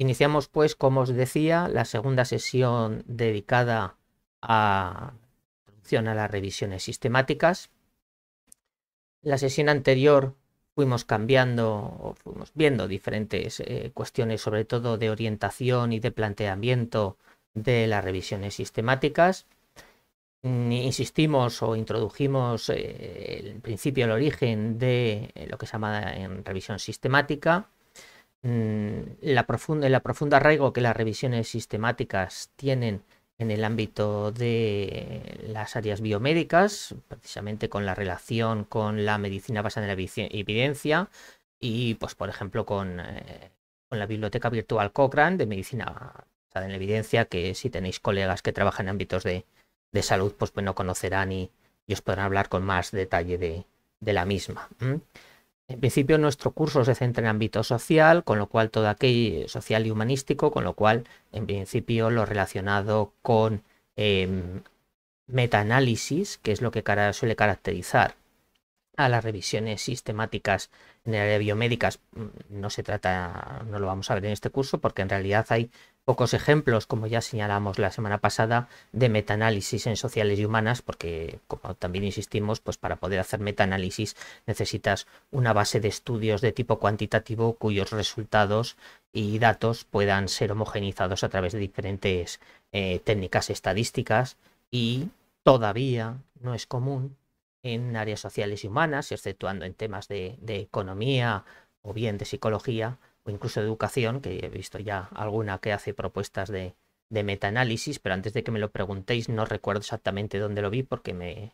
Iniciamos pues, como os decía, la segunda sesión dedicada a introducción a las revisiones sistemáticas. La sesión anterior fuimos cambiando o fuimos viendo diferentes eh, cuestiones, sobre todo de orientación y de planteamiento de las revisiones sistemáticas. Insistimos o introdujimos eh, el principio, el origen de lo que se llama en revisión sistemática Mm, la profunda, el profundo arraigo que las revisiones sistemáticas tienen en el ámbito de las áreas biomédicas, precisamente con la relación con la medicina basada en la evidencia y, pues, por ejemplo, eh, con, la biblioteca virtual Cochrane de medicina basada en la evidencia, que si tenéis colegas que trabajan en ámbitos de, salud, pues, bueno, conocerán y, os podrán hablar con más detalle de, la misma. En principio nuestro curso se centra en ámbito social, con lo cual todo aquello eh, social y humanístico, con lo cual en principio lo relacionado con eh, metaanálisis, que es lo que suele caracterizar a las revisiones sistemáticas en el área biomédicas, mm, no se trata, no lo vamos a ver en este curso, porque en realidad hay pocos ejemplos, como ya señalamos la semana pasada, de metaanálisis en sociales y humanas, porque como también insistimos, pues para poder hacer metaanálisis necesitas una base de estudios de tipo cuantitativo cuyos resultados y datos puedan ser homogenizados a través de diferentes eh, técnicas estadísticas y todavía no es común en áreas sociales y humanas, exceptuando en temas de economía o bien de psicología, incluso educación, que he visto ya alguna que hace propuestas de, de metaanálisis, pero antes de que me lo preguntéis no recuerdo exactamente dónde lo vi porque me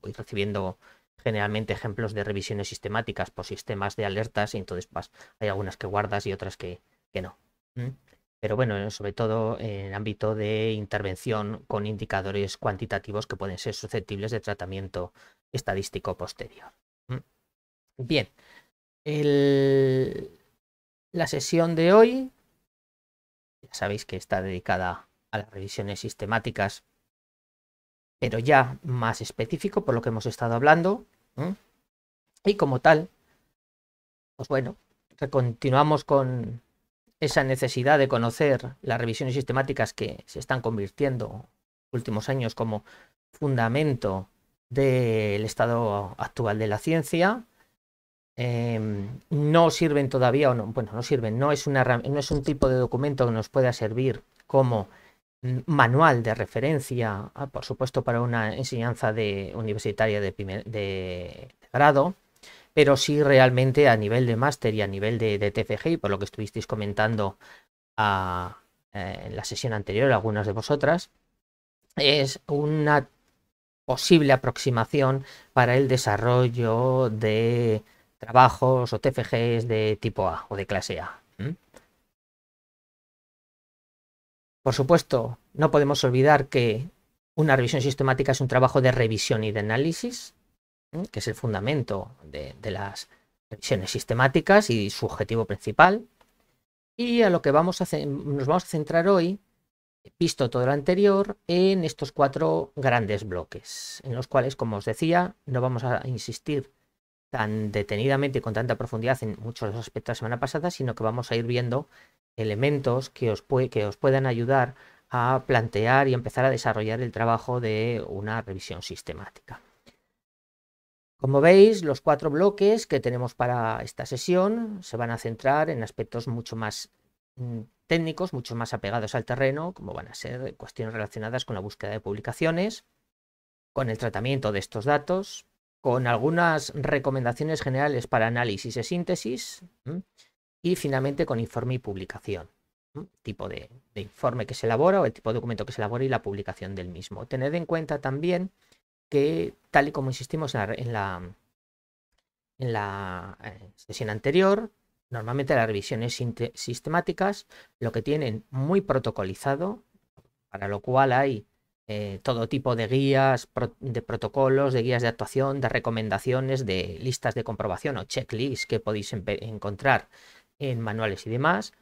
voy recibiendo generalmente ejemplos de revisiones sistemáticas por sistemas de alertas y entonces pues, hay algunas que guardas y otras que, no. Pero bueno, sobre todo en ámbito de intervención con indicadores cuantitativos que pueden ser susceptibles de tratamiento estadístico posterior. Bien, el... La sesión de hoy, ya sabéis que está dedicada a las revisiones sistemáticas, pero ya más específico por lo que hemos estado hablando. Y como tal, pues bueno, continuamos con esa necesidad de conocer las revisiones sistemáticas que se están convirtiendo en últimos años como fundamento del estado actual de la ciencia Em, no sirven todavía, o no, bueno, no sirven, no es, no es un tipo de documento que nos pueda servir como mm, manual de referencia, ah, por supuesto, para una enseñanza de, universitaria de, de, grado, pero sí realmente a nivel de máster y a nivel de, de TFG, por lo que estuvisteis comentando ah, eh, en la sesión anterior, algunas de vosotras, es una posible aproximación para el desarrollo de trabajos o TFGs de tipo A o de clase A. Por supuesto, no podemos olvidar que una revisión sistemática es un trabajo de revisión y de análisis, que es el fundamento de, las revisiones sistemáticas y su objetivo principal. Y a lo que vamos a nos vamos a centrar hoy, visto todo lo anterior, en estos cuatro grandes bloques, en los cuales, como os decía, no vamos a insistir tan detenidamente y con tanta profundidad en muchos aspectos de la semana pasada, sino que vamos a ir viendo elementos que os, que os puedan ayudar a plantear y empezar a desarrollar el trabajo de una revisión sistemática. Como veis, los cuatro bloques que tenemos para esta sesión se van a centrar en aspectos mucho más mm, técnicos, mucho más apegados al terreno, como van a ser cuestiones relacionadas con la búsqueda de publicaciones, con el tratamiento de estos datos, con algunas recomendaciones generales para análisis y síntesis y finalmente con informe y publicación, tipo de, informe que se elabora o el tipo de documento que se elabora y la publicación del mismo. Tened en cuenta también que, tal y como insistimos en la, en la eh, sesión anterior, normalmente las revisiones sistemáticas lo que tienen muy protocolizado, para lo cual hay eh, todo tipo de guías, de protocolos, de guías de actuación, de recomendaciones, de listas de comprobación o checklists que podéis encontrar en manuales y demás.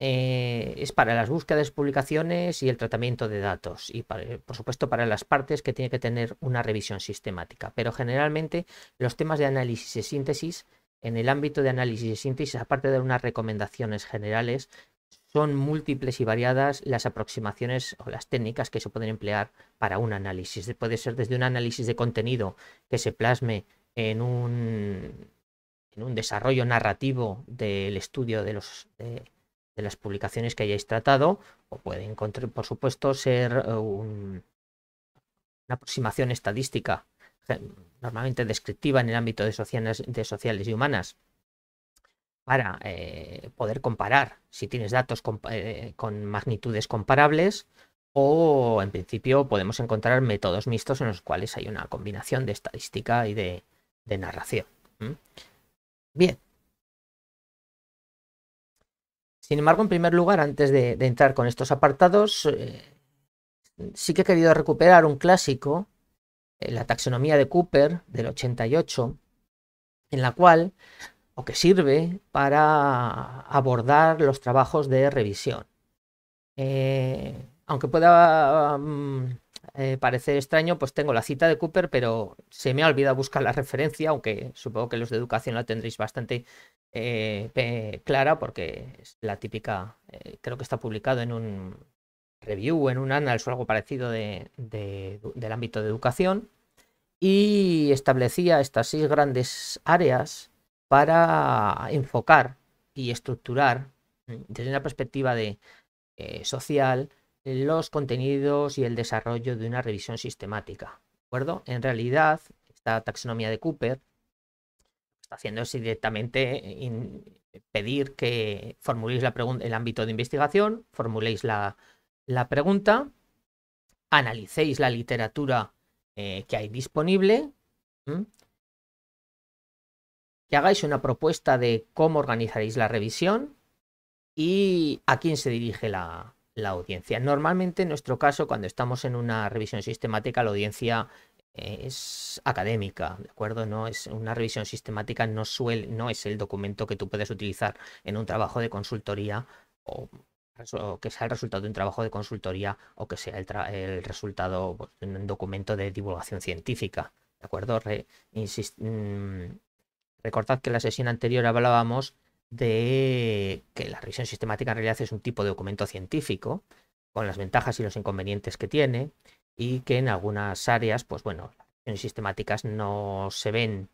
Eh, es para las búsquedas, publicaciones y el tratamiento de datos y por supuesto para las partes que tiene que tener una revisión sistemática. Pero generalmente los temas de análisis y síntesis en el ámbito de análisis y síntesis, aparte de unas recomendaciones generales, son múltiples y variadas las aproximaciones o las técnicas que se pueden emplear para un análisis. Puede ser desde un análisis de contenido que se plasme en un, en un desarrollo narrativo del estudio de, los, de, las publicaciones que hayáis tratado, o puede, encontrar, por supuesto, ser eh, una aproximación estadística, normalmente descriptiva en el ámbito de sociales, de sociales y humanas para eh, poder comparar si tienes datos eh, con magnitudes comparables o en principio podemos encontrar métodos mixtos en los cuales hay una combinación de estadística y de, narración. Bien. Sin embargo, en primer lugar, antes de, entrar con estos apartados, eh, sí que he querido recuperar un clásico, la taxonomía de Cooper del 88, en la cual o que sirve para abordar los trabajos de revisión. Eh, aunque pueda mm, eh, parecer extraño, pues tengo la cita de Cooper, pero se me ha olvidado buscar la referencia, aunque supongo que los de educación la tendréis bastante eh, clara, porque es la típica, creo que está publicado en un review, en un análisis o algo parecido del ámbito de educación, y establecía estas seis grandes áreas para enfocar y estructurar eh, desde una perspectiva de, eh, social los contenidos y el desarrollo de una revisión sistemática. ¿De acuerdo? En realidad, esta taxonomía de Cooper está haciendo directamente eh, pedir que formuléis la pregunta, el ámbito de investigación, formuléis la, la pregunta, analicéis la literatura que hay disponible, que hagáis una propuesta de cómo organizaréis la revisión y a quién se dirige la, audiencia. Normalmente en nuestro caso, cuando estamos en una revisión sistemática, la audiencia es académica, ¿de acuerdo? No es una revisión sistemática, no suele, no es el documento que tú puedes utilizar en un trabajo de consultoría o, que sea el resultado de un trabajo de consultoría o que sea el, resultado pues, de un documento de divulgación científica, ¿de acuerdo? Mm, Recordad que en la sesión anterior hablábamos de que la revisión sistemática en realidad es un tipo de documento científico, con las ventajas y los inconvenientes que tiene, y que en algunas áreas, pues bueno, las sistemáticas no se ven,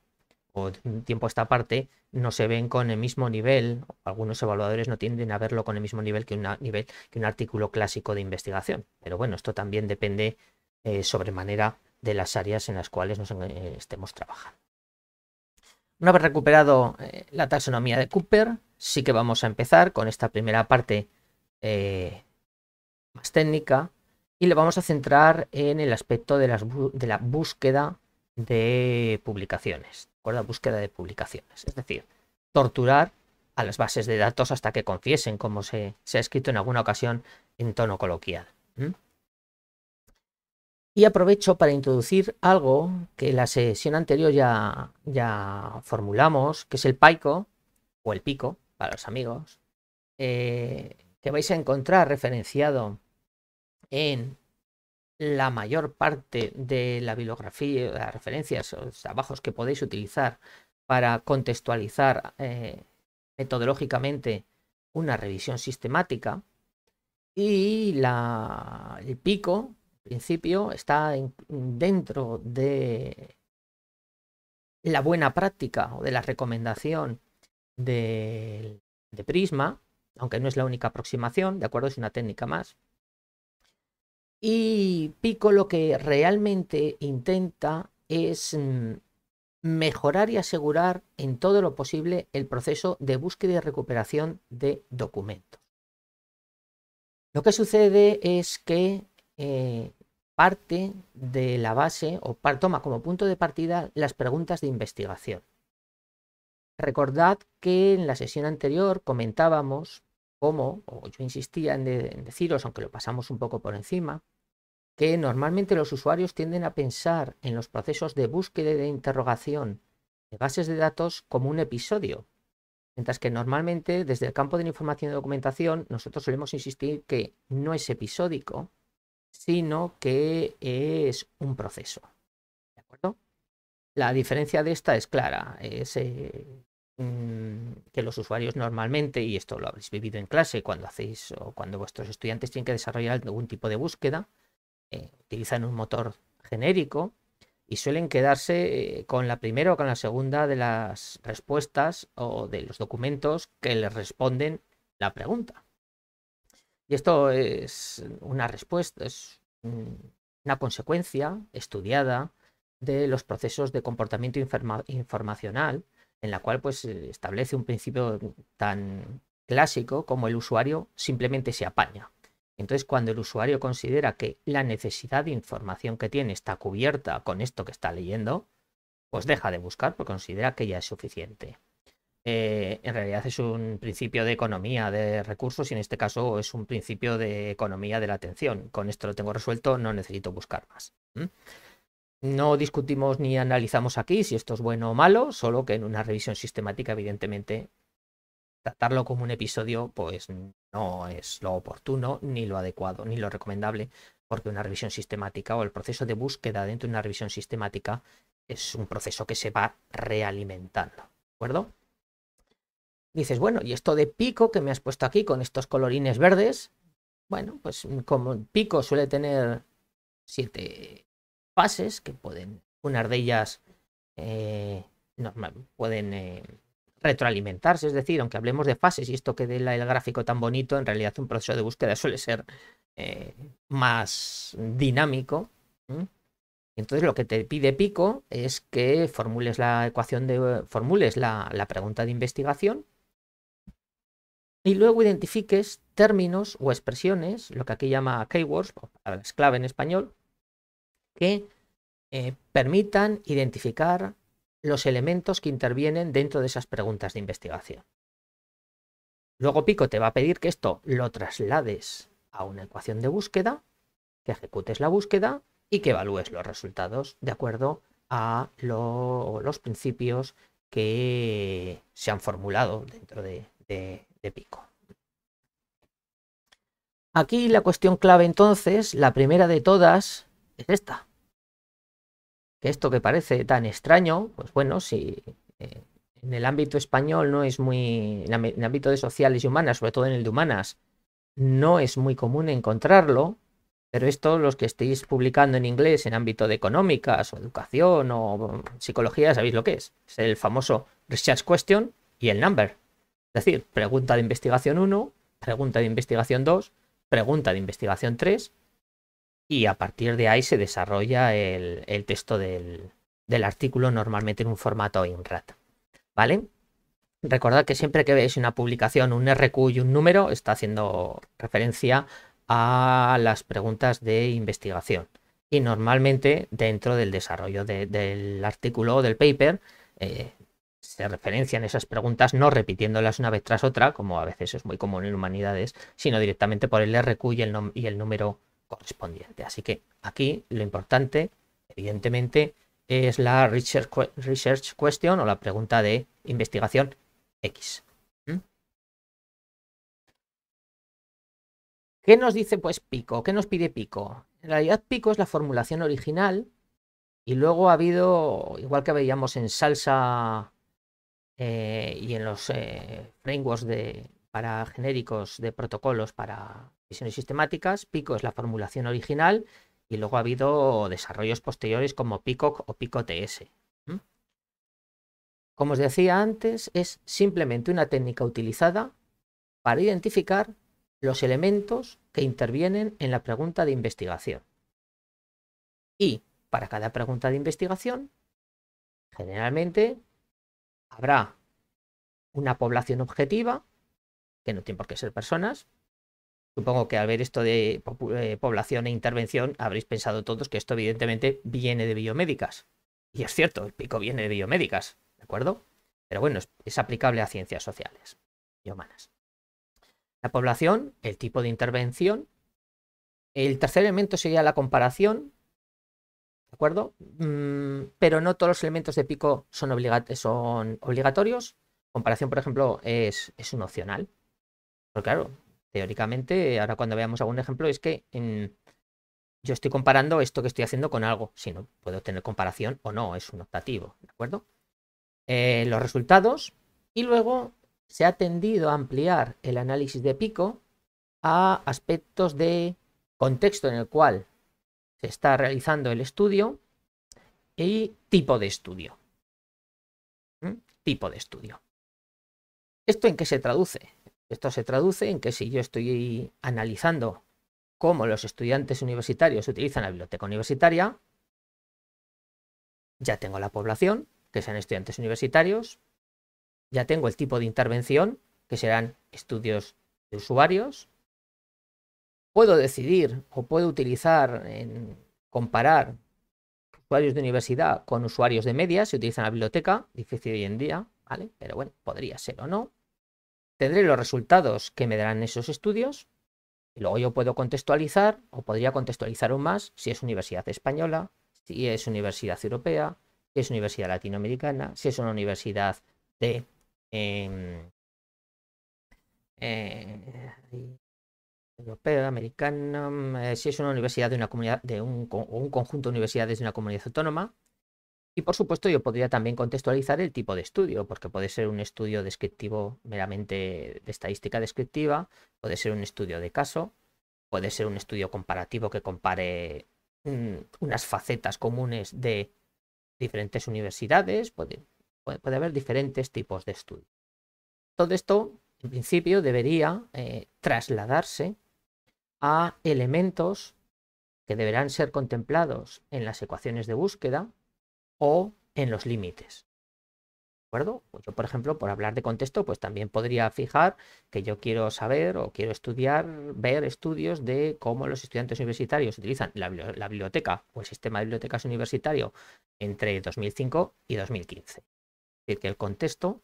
o un tiempo a esta parte, no se ven con el mismo nivel, algunos evaluadores no tienden a verlo con el mismo nivel que, un artículo clásico de investigación. Pero bueno, esto también depende eh, sobremanera de las áreas en las cuales nos eh, estemos trabajando. Una vez recuperado eh, la taxonomía de Cooper, sí que vamos a empezar con esta primera parte eh, más técnica y le vamos a centrar en el aspecto de, la búsqueda de publicaciones, ¿de Búsqueda de publicaciones, es decir, torturar a las bases de datos hasta que confiesen, como se, ha escrito en alguna ocasión en tono coloquial. Y aprovecho para introducir algo que la sesión anterior ya, ya formulamos, que es el paico, o el pico, para los amigos, eh, que vais a encontrar referenciado en la mayor parte de la bibliografía, las referencias o trabajos que podéis utilizar para contextualizar eh, metodológicamente una revisión sistemática. Y la, el pico principio está dentro de la buena práctica o de la recomendación de Prisma, aunque no es la única aproximación, ¿de acuerdo? Es una técnica más. Y Pico lo que realmente intenta es mm, mejorar y asegurar en todo lo posible el proceso de búsqueda y recuperación de documentos. Lo que sucede es que eh, parte de la base o toma como punto de partida las preguntas de investigación. Recordad que en la sesión anterior comentábamos cómo, o yo insistía en, deciros, aunque lo pasamos un poco por encima, que normalmente los usuarios tienden a pensar en los procesos de búsqueda y de interrogación de bases de datos como un episodio, mientras que normalmente desde el campo de la información y documentación nosotros solemos insistir que no es episódico, sino que es un proceso. La diferencia de esta es clara, es eh, mm, que los usuarios normalmente, y esto lo habréis vivido en clase cuando hacéis o cuando vuestros estudiantes tienen que desarrollar algún tipo de búsqueda, eh, utilizan un motor genérico y suelen quedarse eh, con la primera o con la segunda de las respuestas o de los documentos que les responden la pregunta. Y esto es una respuesta, es una consecuencia estudiada de los procesos de comportamiento informacional, en la cual pues, eh, establece un principio tan clásico como el usuario simplemente se apaña. Entonces, cuando el usuario considera que la necesidad de información que tiene está cubierta con esto que está leyendo, pues deja de buscar porque considera que ya es suficiente. Eh, en realidad es un principio de economía de recursos y en este caso es un principio de economía de la atención. Con esto lo tengo resuelto, no necesito buscar más. No discutimos ni analizamos aquí si esto es bueno o malo, solo que en una revisión sistemática, evidentemente, tratarlo como un episodio, pues no es lo oportuno, ni lo adecuado, ni lo recomendable, porque una revisión sistemática o el proceso de búsqueda dentro de una revisión sistemática es un proceso que se va realimentando. ¿De acuerdo? dices, bueno, y esto de pico que me has puesto aquí con estos colorines verdes, bueno, pues mm, como pico suele tener siete fases que pueden, unas de ellas eh, pueden eh, retroalimentarse, es decir, aunque hablemos de fases y esto que el gráfico tan bonito, en realidad un proceso de búsqueda suele ser eh, más dinámico. Entonces lo que te pide Pico es que formules la ecuación de formules la, la pregunta de investigación y luego identifiques términos o expresiones, lo que aquí llama keywords, o palabras clave en español, que eh, permitan identificar los elementos que intervienen dentro de esas preguntas de investigación. Luego Pico te va a pedir que esto lo traslades a una ecuación de búsqueda, que ejecutes la búsqueda y que evalúes los resultados de acuerdo a los principios que se han formulado dentro de, pico. Aquí la cuestión clave entonces, la primera de todas, es esta. esto que parece tan extraño, pues bueno, si eh, en el ámbito español no es muy, en el ámbito de sociales y humanas, sobre todo en el de humanas, no es muy común encontrarlo, pero esto los que estéis publicando en inglés en ámbito de económicas o educación o psicología, sabéis lo que es. Es el famoso research question y el number. Es decir, pregunta de investigación 1, pregunta de investigación 2, pregunta de investigación 3 y a partir de ahí se desarrolla el, texto del, artículo normalmente en un formato INRAT. ¿Vale? Recordad que siempre que veis una publicación, un RQ y un número, está haciendo referencia a las preguntas de investigación. Y normalmente dentro del desarrollo del artículo o del paper eh, se referencian esas preguntas no repitiéndolas una vez tras otra, como a veces es muy común en humanidades, sino directamente por el RQ y el, número correspondiente. Así que aquí lo importante, evidentemente, es la research, research question o la pregunta de investigación X. ¿Mm? ¿Qué nos dice pues Pico? ¿Qué nos pide Pico? En realidad Pico es la formulación original y luego ha habido, igual que veíamos en salsa eh, y en los eh, frameworks para genéricos de protocolos para visiones sistemáticas. Pico es la formulación original y luego ha habido desarrollos posteriores como PICOC o PICO-TS. Como os decía antes, es simplemente una técnica utilizada para identificar los elementos que intervienen en la pregunta de investigación. Y para cada pregunta de investigación, generalmente habrá una población objetiva, que no tiene por qué ser personas. Supongo que al ver esto de eh, población e intervención habréis pensado todos que esto evidentemente viene de biomédicas. Y es cierto, el pico viene de biomédicas, ¿de acuerdo? Pero bueno, es aplicable a ciencias sociales y humanas. La población, el tipo de intervención. El tercer elemento sería la comparación, ¿De acuerdo? Mm, pero no todos los elementos de pico son, son obligatorios. Comparación, por ejemplo, es, es un opcional. Pero claro, teóricamente, ahora cuando veamos algún ejemplo, es que yo estoy comparando esto que estoy haciendo con algo. Si no puedo tener comparación o no, es un optativo. ¿De acuerdo? Eh, los resultados. Y luego se ha tendido a ampliar el análisis de pico a aspectos de contexto en el cual se está realizando el estudio y tipo de estudio. ¿Mm? Tipo de estudio. ¿Esto en qué se traduce? Esto se traduce en que si yo estoy analizando cómo los estudiantes universitarios utilizan la biblioteca universitaria, ya tengo la población, que sean estudiantes universitarios, ya tengo el tipo de intervención, que serán estudios de usuarios, puedo decidir o puedo utilizar, en comparar usuarios de universidad con usuarios de media, si utilizan la biblioteca, difícil hoy en día, ¿vale? Pero bueno, podría ser o no. Tendré los resultados que me darán esos estudios luego yo puedo contextualizar o podría contextualizar aún más si es universidad española, si es universidad europea, si es universidad latinoamericana, si es una universidad de... Em, eh, Europeo, americana, mm, eh, si es una universidad de una comunidad, de un, conjunto de universidades de una comunidad autónoma. Y por supuesto, yo podría también contextualizar el tipo de estudio, porque puede ser un estudio descriptivo meramente de estadística descriptiva, puede ser un estudio de caso, puede ser un estudio comparativo que compare mm, unas facetas comunes de diferentes universidades, puede, haber diferentes tipos de estudio. Todo esto, en principio, debería eh, trasladarse a elementos que deberán ser contemplados en las ecuaciones de búsqueda o en los límites. ¿De acuerdo? Pues yo, por ejemplo, por hablar de contexto, pues también podría fijar que yo quiero saber o quiero estudiar, ver estudios de cómo los estudiantes universitarios utilizan la, biblioteca o el sistema de bibliotecas universitario entre 2005 y 2015. Es decir, que el contexto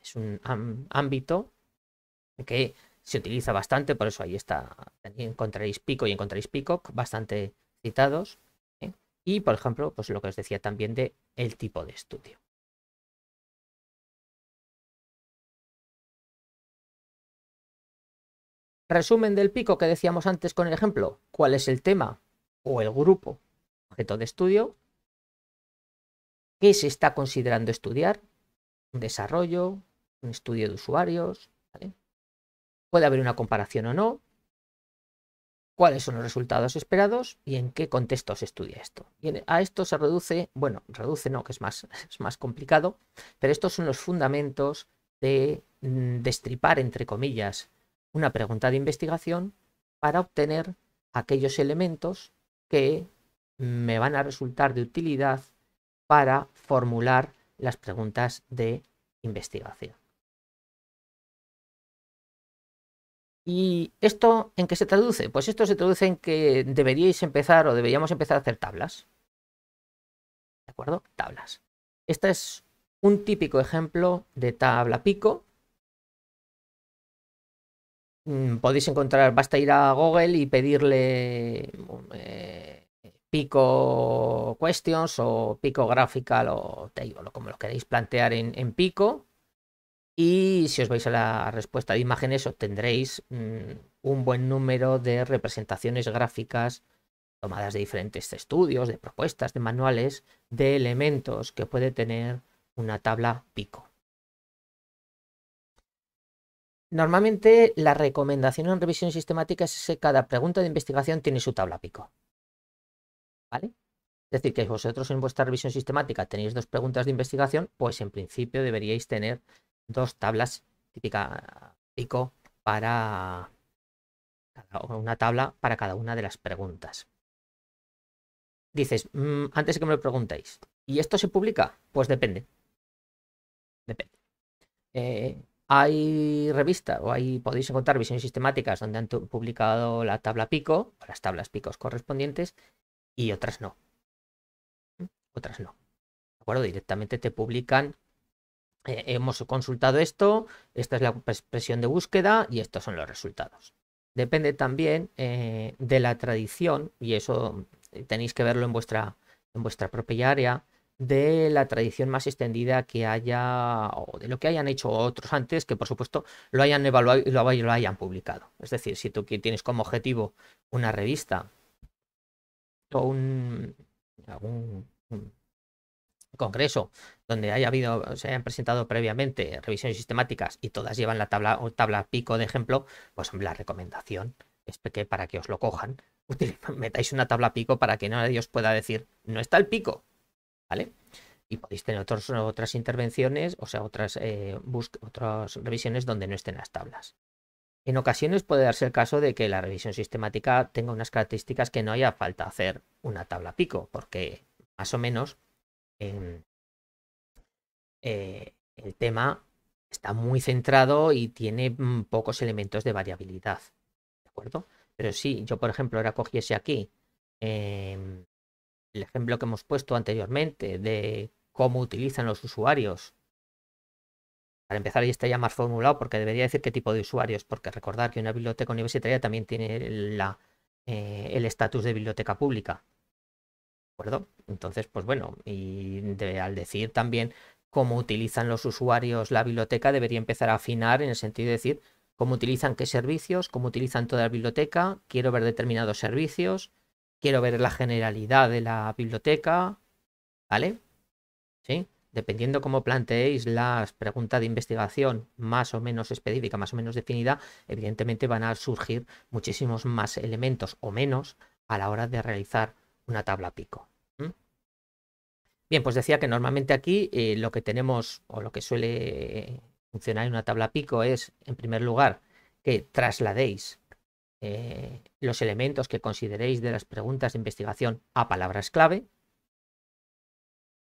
es un ámbito que se utiliza bastante, por eso ahí está, encontraréis Pico y encontraréis pico, bastante citados. ¿eh? Y, por ejemplo, pues lo que os decía también de el tipo de estudio. Resumen del pico que decíamos antes con el ejemplo. ¿Cuál es el tema o el grupo objeto de estudio? ¿Qué se está considerando estudiar? ¿Un desarrollo? ¿Un estudio de usuarios? Puede haber una comparación o no, cuáles son los resultados esperados y en qué contexto se estudia esto. a esto se reduce, bueno, reduce no, que es más, es más complicado, pero estos son los fundamentos de mm, destripar, entre comillas, una pregunta de investigación para obtener aquellos elementos que mm, me van a resultar de utilidad para formular las preguntas de investigación. ¿Y esto en qué se traduce? Pues esto se traduce en que deberíais empezar o deberíamos empezar a hacer tablas. ¿De acuerdo? Tablas. Este es un típico ejemplo de tabla pico. Mm, podéis encontrar, basta ir a Google y pedirle eh, pico questions o pico graphical o table, como lo queréis plantear en pico y si os vais a la respuesta de imágenes, obtendréis mm, un buen número de representaciones gráficas tomadas de diferentes estudios, de propuestas, de manuales, de elementos que puede tener una tabla pico. Normalmente la recomendación en revisión sistemática es que cada pregunta de investigación tiene su tabla pico. ¿Vale? Es decir, que vosotros en vuestra revisión sistemática tenéis dos preguntas de investigación, pues en principio deberíais tener dos tablas, típica pico, para una tabla para cada una de las preguntas. Dices, mm, antes de que me lo preguntéis, ¿y esto se publica? Pues depende. Depende. Eh, hay revistas o ahí podéis encontrar visiones sistemáticas donde han publicado la tabla pico, las tablas picos correspondientes, y otras no. ¿Mm? Otras no. ¿De acuerdo? Directamente te publican eh, hemos consultado esto, esta es la expresión de búsqueda y estos son los resultados. Depende también eh, de la tradición, y eso eh, tenéis que verlo en vuestra, en vuestra propia área, de la tradición más extendida que haya o de lo que hayan hecho otros antes, que por supuesto lo hayan evaluado y lo, hayan publicado. Es decir, si tú tienes como objetivo una revista o un, algún, un Congreso, donde haya habido, se hayan presentado previamente revisiones sistemáticas y todas llevan la tabla, o tabla pico de ejemplo, pues la recomendación es que para que os lo cojan, metáis una tabla pico para que nadie os pueda decir, no está el pico, ¿vale? Y podéis tener otras intervenciones, o sea, otras, eh, otras revisiones donde no estén las tablas. En ocasiones puede darse el caso de que la revisión sistemática tenga unas características que no haya falta hacer una tabla pico, porque más o menos eh, el tema está muy centrado y tiene mm, pocos elementos de variabilidad. ¿De acuerdo? Pero si yo por ejemplo ahora cogiese aquí em, el ejemplo que hemos puesto anteriormente de cómo utilizan los usuarios. Para empezar, ahí está ya más formulado porque debería decir qué tipo de usuarios, porque recordar que una biblioteca universitaria también tiene eh, el estatus de biblioteca pública. Entonces, pues bueno, y al decir también cómo utilizan los usuarios la biblioteca, debería empezar a afinar en el sentido de decir cómo utilizan qué servicios, cómo utilizan toda la biblioteca, quiero ver determinados servicios, quiero ver la generalidad de la biblioteca, ¿vale? ¿Sí? Dependiendo cómo planteéis las preguntas de investigación más o menos específica, más o menos definida, evidentemente van a surgir muchísimos más elementos o menos a la hora de realizar una tabla pico. Bien, pues decía que normalmente aquí eh, lo que tenemos o lo que suele eh, funcionar en una tabla pico es, en primer lugar, que trasladéis eh, los elementos que consideréis de las preguntas de investigación a palabras clave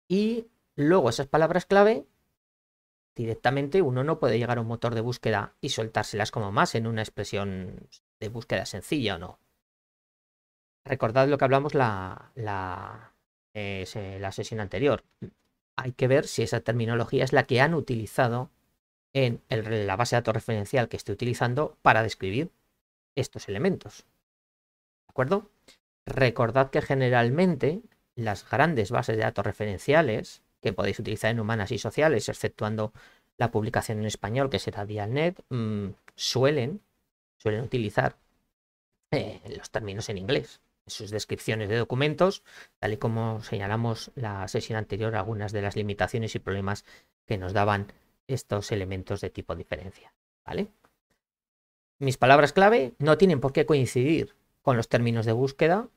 y luego esas palabras clave directamente uno no puede llegar a un motor de búsqueda y soltárselas como más en una expresión de búsqueda sencilla o no recordad lo que hablamos la, eh, la, sesión anterior. Hay que ver si esa terminología es la que han utilizado en la base de datos referencial que estoy utilizando para describir estos elementos. ¿De acuerdo? Recordad que generalmente las grandes bases de datos referenciales que podéis utilizar en humanas y sociales, exceptuando la publicación en español que será Dialnet, mm, suelen, suelen utilizar eh, los términos en inglés sus descripciones de documentos, tal y como señalamos la sesión anterior, algunas de las limitaciones y problemas que nos daban estos elementos de tipo diferencia. Mis palabras clave no tienen por qué coincidir con los términos de búsqueda,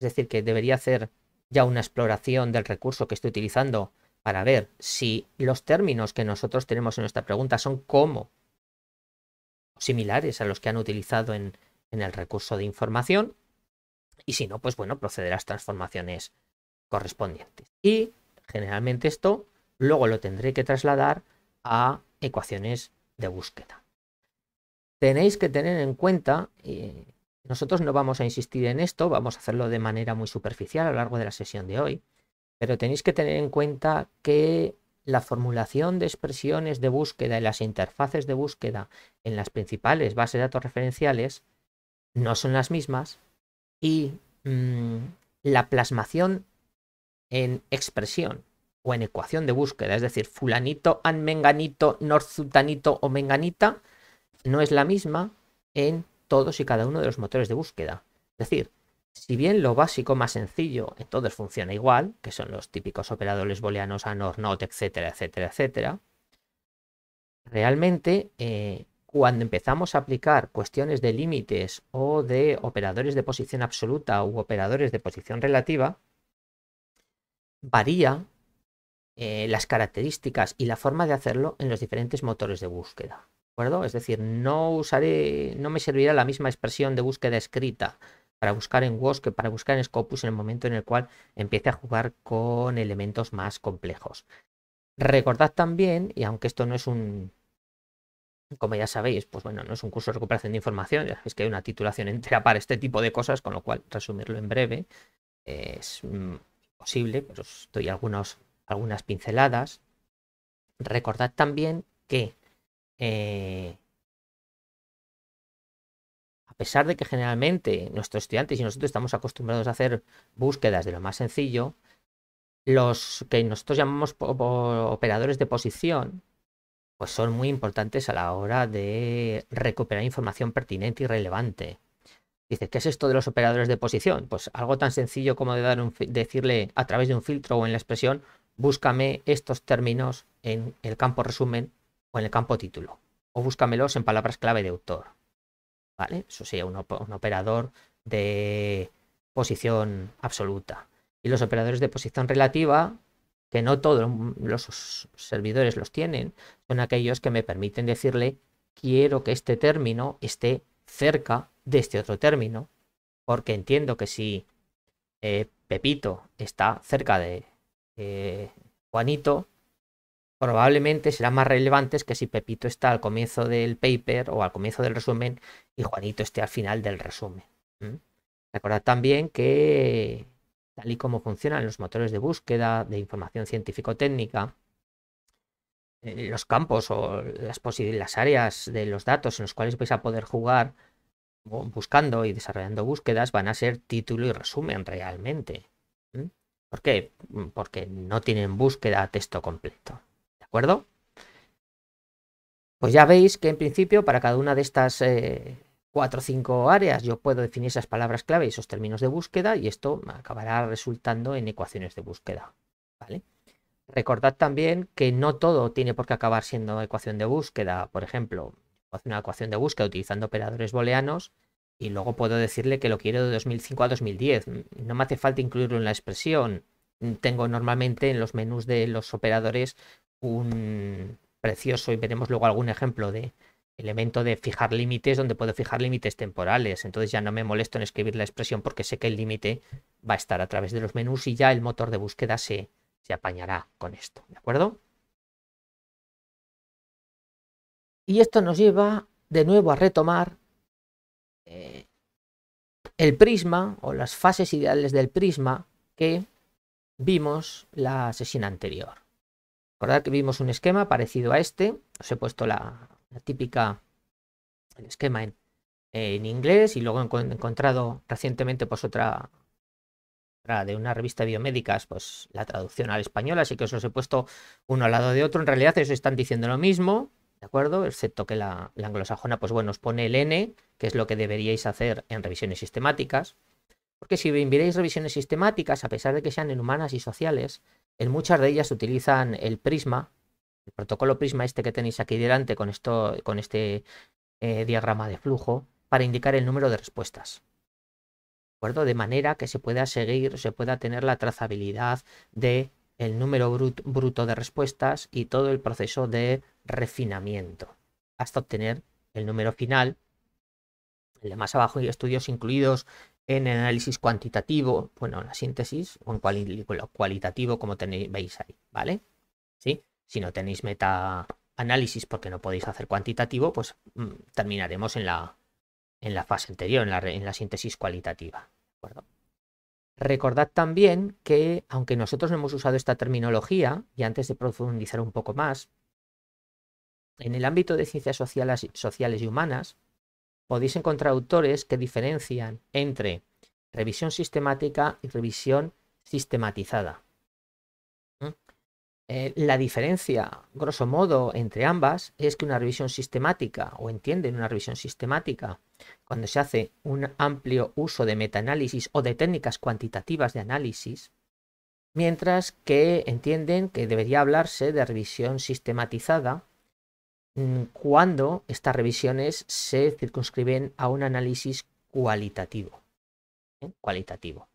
es decir, que debería hacer ya una exploración del recurso que estoy utilizando para ver si los términos que nosotros tenemos en nuestra pregunta son como similares a los que han utilizado en el recurso de información y si no, pues bueno, proceder a las transformaciones correspondientes. Y generalmente esto luego lo tendré que trasladar a ecuaciones de búsqueda. Tenéis que tener en cuenta, eh, nosotros no vamos a insistir en esto, vamos a hacerlo de manera muy superficial a lo largo de la sesión de hoy, pero tenéis que tener en cuenta que la formulación de expresiones de búsqueda y las interfaces de búsqueda en las principales bases de datos referenciales no son las mismas y mm, la plasmación en expresión o en ecuación de búsqueda, es decir, fulanito, anmenganito, menganito, norzutanito o menganita, no es la misma en todos y cada uno de los motores de búsqueda. Es decir, si bien lo básico más sencillo en todos funciona igual, que son los típicos operadores booleanos, anor, not, etcétera, etcétera, etcétera, realmente eh, cuando empezamos a aplicar cuestiones de límites o de operadores de posición absoluta u operadores de posición relativa, varía eh, las características y la forma de hacerlo en los diferentes motores de búsqueda. ¿De acuerdo? Es decir, no usaré, no me servirá la misma expresión de búsqueda escrita para buscar en WOS que para buscar en Scopus en el momento en el cual empiece a jugar con elementos más complejos. Recordad también, y aunque esto no es un como ya sabéis, pues bueno, no es un curso de recuperación de información, es que hay una titulación entera para este tipo de cosas, con lo cual resumirlo en breve eh, es mm, posible, pero os doy algunos, algunas pinceladas. Recordad también que, eh, a pesar de que generalmente nuestros estudiantes y nosotros estamos acostumbrados a hacer búsquedas de lo más sencillo, los que nosotros llamamos operadores de posición, pues son muy importantes a la hora de recuperar información pertinente y relevante. Dice, ¿qué es esto de los operadores de posición? Pues algo tan sencillo como de dar decirle a través de un filtro o en la expresión, búscame estos términos en el campo resumen o en el campo título, o búscamelos en palabras clave de autor. ¿Vale? Eso sería un operador de posición absoluta. Y los operadores de posición relativa que no todos los servidores los tienen, son aquellos que me permiten decirle quiero que este término esté cerca de este otro término, porque entiendo que si eh, Pepito está cerca de Juanito, probablemente serán más relevantes que si Pepito está al comienzo del paper o al comienzo del resumen y Juanito esté al final del resumen. Recordad también que tal y como funcionan los motores de búsqueda, de información científico-técnica, eh, los campos o las, las áreas de los datos en los cuales vais a poder jugar buscando y desarrollando búsquedas van a ser título y resumen realmente. ¿Por qué? Mm, porque no tienen búsqueda a texto completo. ¿De acuerdo? Pues ya veis que en principio para cada una de estas eh, cuatro o cinco áreas, yo puedo definir esas palabras clave y esos términos de búsqueda y esto acabará resultando en ecuaciones de búsqueda. ¿vale? Recordad también que no todo tiene por qué acabar siendo ecuación de búsqueda. Por ejemplo, hacer una ecuación de búsqueda utilizando operadores booleanos y luego puedo decirle que lo quiero de 2005 a 2010. No me hace falta incluirlo en la expresión. Tengo normalmente en los menús de los operadores un precioso, y veremos luego algún ejemplo de, elemento de fijar límites donde puedo fijar límites temporales. Entonces ya no me molesto en escribir la expresión porque sé que el límite va a estar a través de los menús y ya el motor de búsqueda se, se apañará con esto. ¿De acuerdo? Y esto nos lleva de nuevo a retomar eh, el prisma o las fases ideales del prisma que vimos la sesión anterior. Recordad que vimos un esquema parecido a este. Os he puesto la, la típica, el esquema en, en inglés y luego he encontrado recientemente pues otra, de una revista de biomédicas, pues la traducción al español, así que os los he puesto uno al lado de otro. En realidad ellos están diciendo lo mismo, ¿de acuerdo? Excepto que la, anglosajona, pues bueno, os pone el N, que es lo que deberíais hacer en revisiones sistemáticas. Porque si enviáis revisiones sistemáticas, a pesar de que sean en humanas y sociales, en muchas de ellas utilizan el prisma el protocolo Prisma, este que tenéis aquí delante con, esto, con este eh, diagrama de flujo, para indicar el número de respuestas. ¿De, acuerdo? de manera que se pueda seguir, se pueda tener la trazabilidad de el número bruto de respuestas y todo el proceso de refinamiento hasta obtener el número final. El de más abajo y estudios incluidos en el análisis cuantitativo, bueno, en la síntesis o en cualitativo como tenéis, veis ahí, ¿vale? ¿Sí? Si no tenéis meta análisis porque no podéis hacer cuantitativo, pues mm, terminaremos en la, fase anterior, en la, síntesis cualitativa. Recordad también que, aunque nosotros no hemos usado esta terminología, y antes de profundizar un poco más, en el ámbito de ciencias sociales, sociales y humanas, podéis encontrar autores que diferencian entre revisión sistemática y revisión sistematizada. Eh, la diferencia, grosso modo, entre ambas es que una revisión sistemática, o entienden una revisión sistemática, cuando se hace un amplio uso de metaanálisis o de técnicas cuantitativas de análisis, mientras que entienden que debería hablarse de revisión sistematizada mm, cuando estas revisiones se circunscriben a un análisis cualitativo. ¿eh? Cualitativo.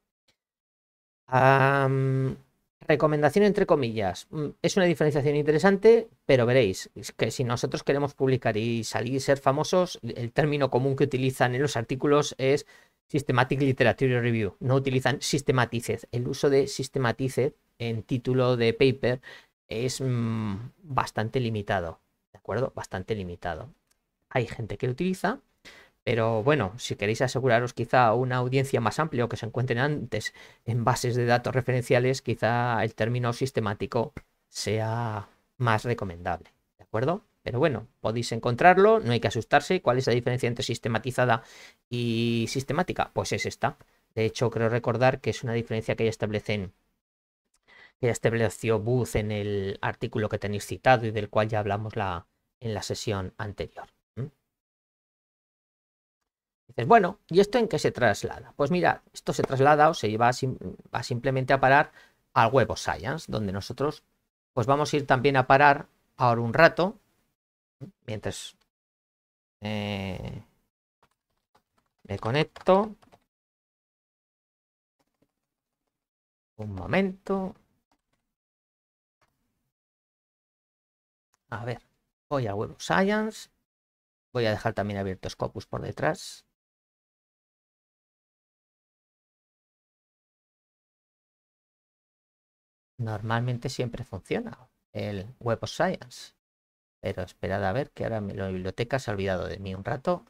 Recomendación entre comillas. Mm, es una diferenciación interesante, pero veréis que si nosotros queremos publicar y salir y ser famosos, el término común que utilizan en los artículos es Systematic Literature Review. No utilizan systematices. El uso de systematic en título de paper es mm, bastante limitado. ¿De acuerdo? Bastante limitado. Hay gente que lo utiliza, pero bueno, si queréis aseguraros quizá una audiencia más amplia o que se encuentren antes en bases de datos referenciales, quizá el término sistemático sea más recomendable. ¿De acuerdo? Pero bueno, podéis encontrarlo, no hay que asustarse. ¿Cuál es la diferencia entre sistematizada y sistemática? Pues es esta. De hecho, creo recordar que es una diferencia que ya establecen que ya estableció Booth en el artículo que tenéis citado y del cual ya hablamos en la sesión anterior. Dices, bueno, ¿y esto en qué se traslada? Pues mira, esto se traslada o se va, simplemente a parar al huevo Science, donde nosotros pues vamos a ir también a parar ahora un rato, mientras eh, me conecto. Un momento. A ver, voy al huevo Science. Voy a dejar también abierto Scopus por detrás. normalmente siempre funciona el Web of Science. Pero esperad a ver que ahora la biblioteca se ha olvidado de mí un rato.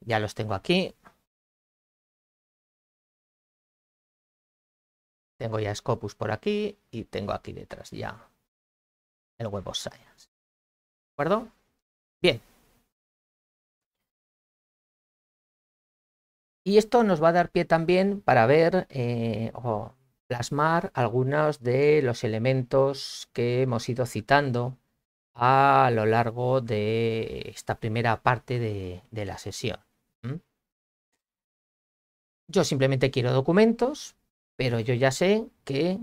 ya los tengo aquí. Tengo ya Scopus por aquí y tengo aquí detrás ya el Web of Science. ¿De acuerdo? Bien, Y esto nos va a dar pie también para ver eh, o plasmar algunos de los elementos que hemos ido citando a lo largo de esta primera parte de, la sesión. Yo simplemente quiero documentos, pero yo ya sé que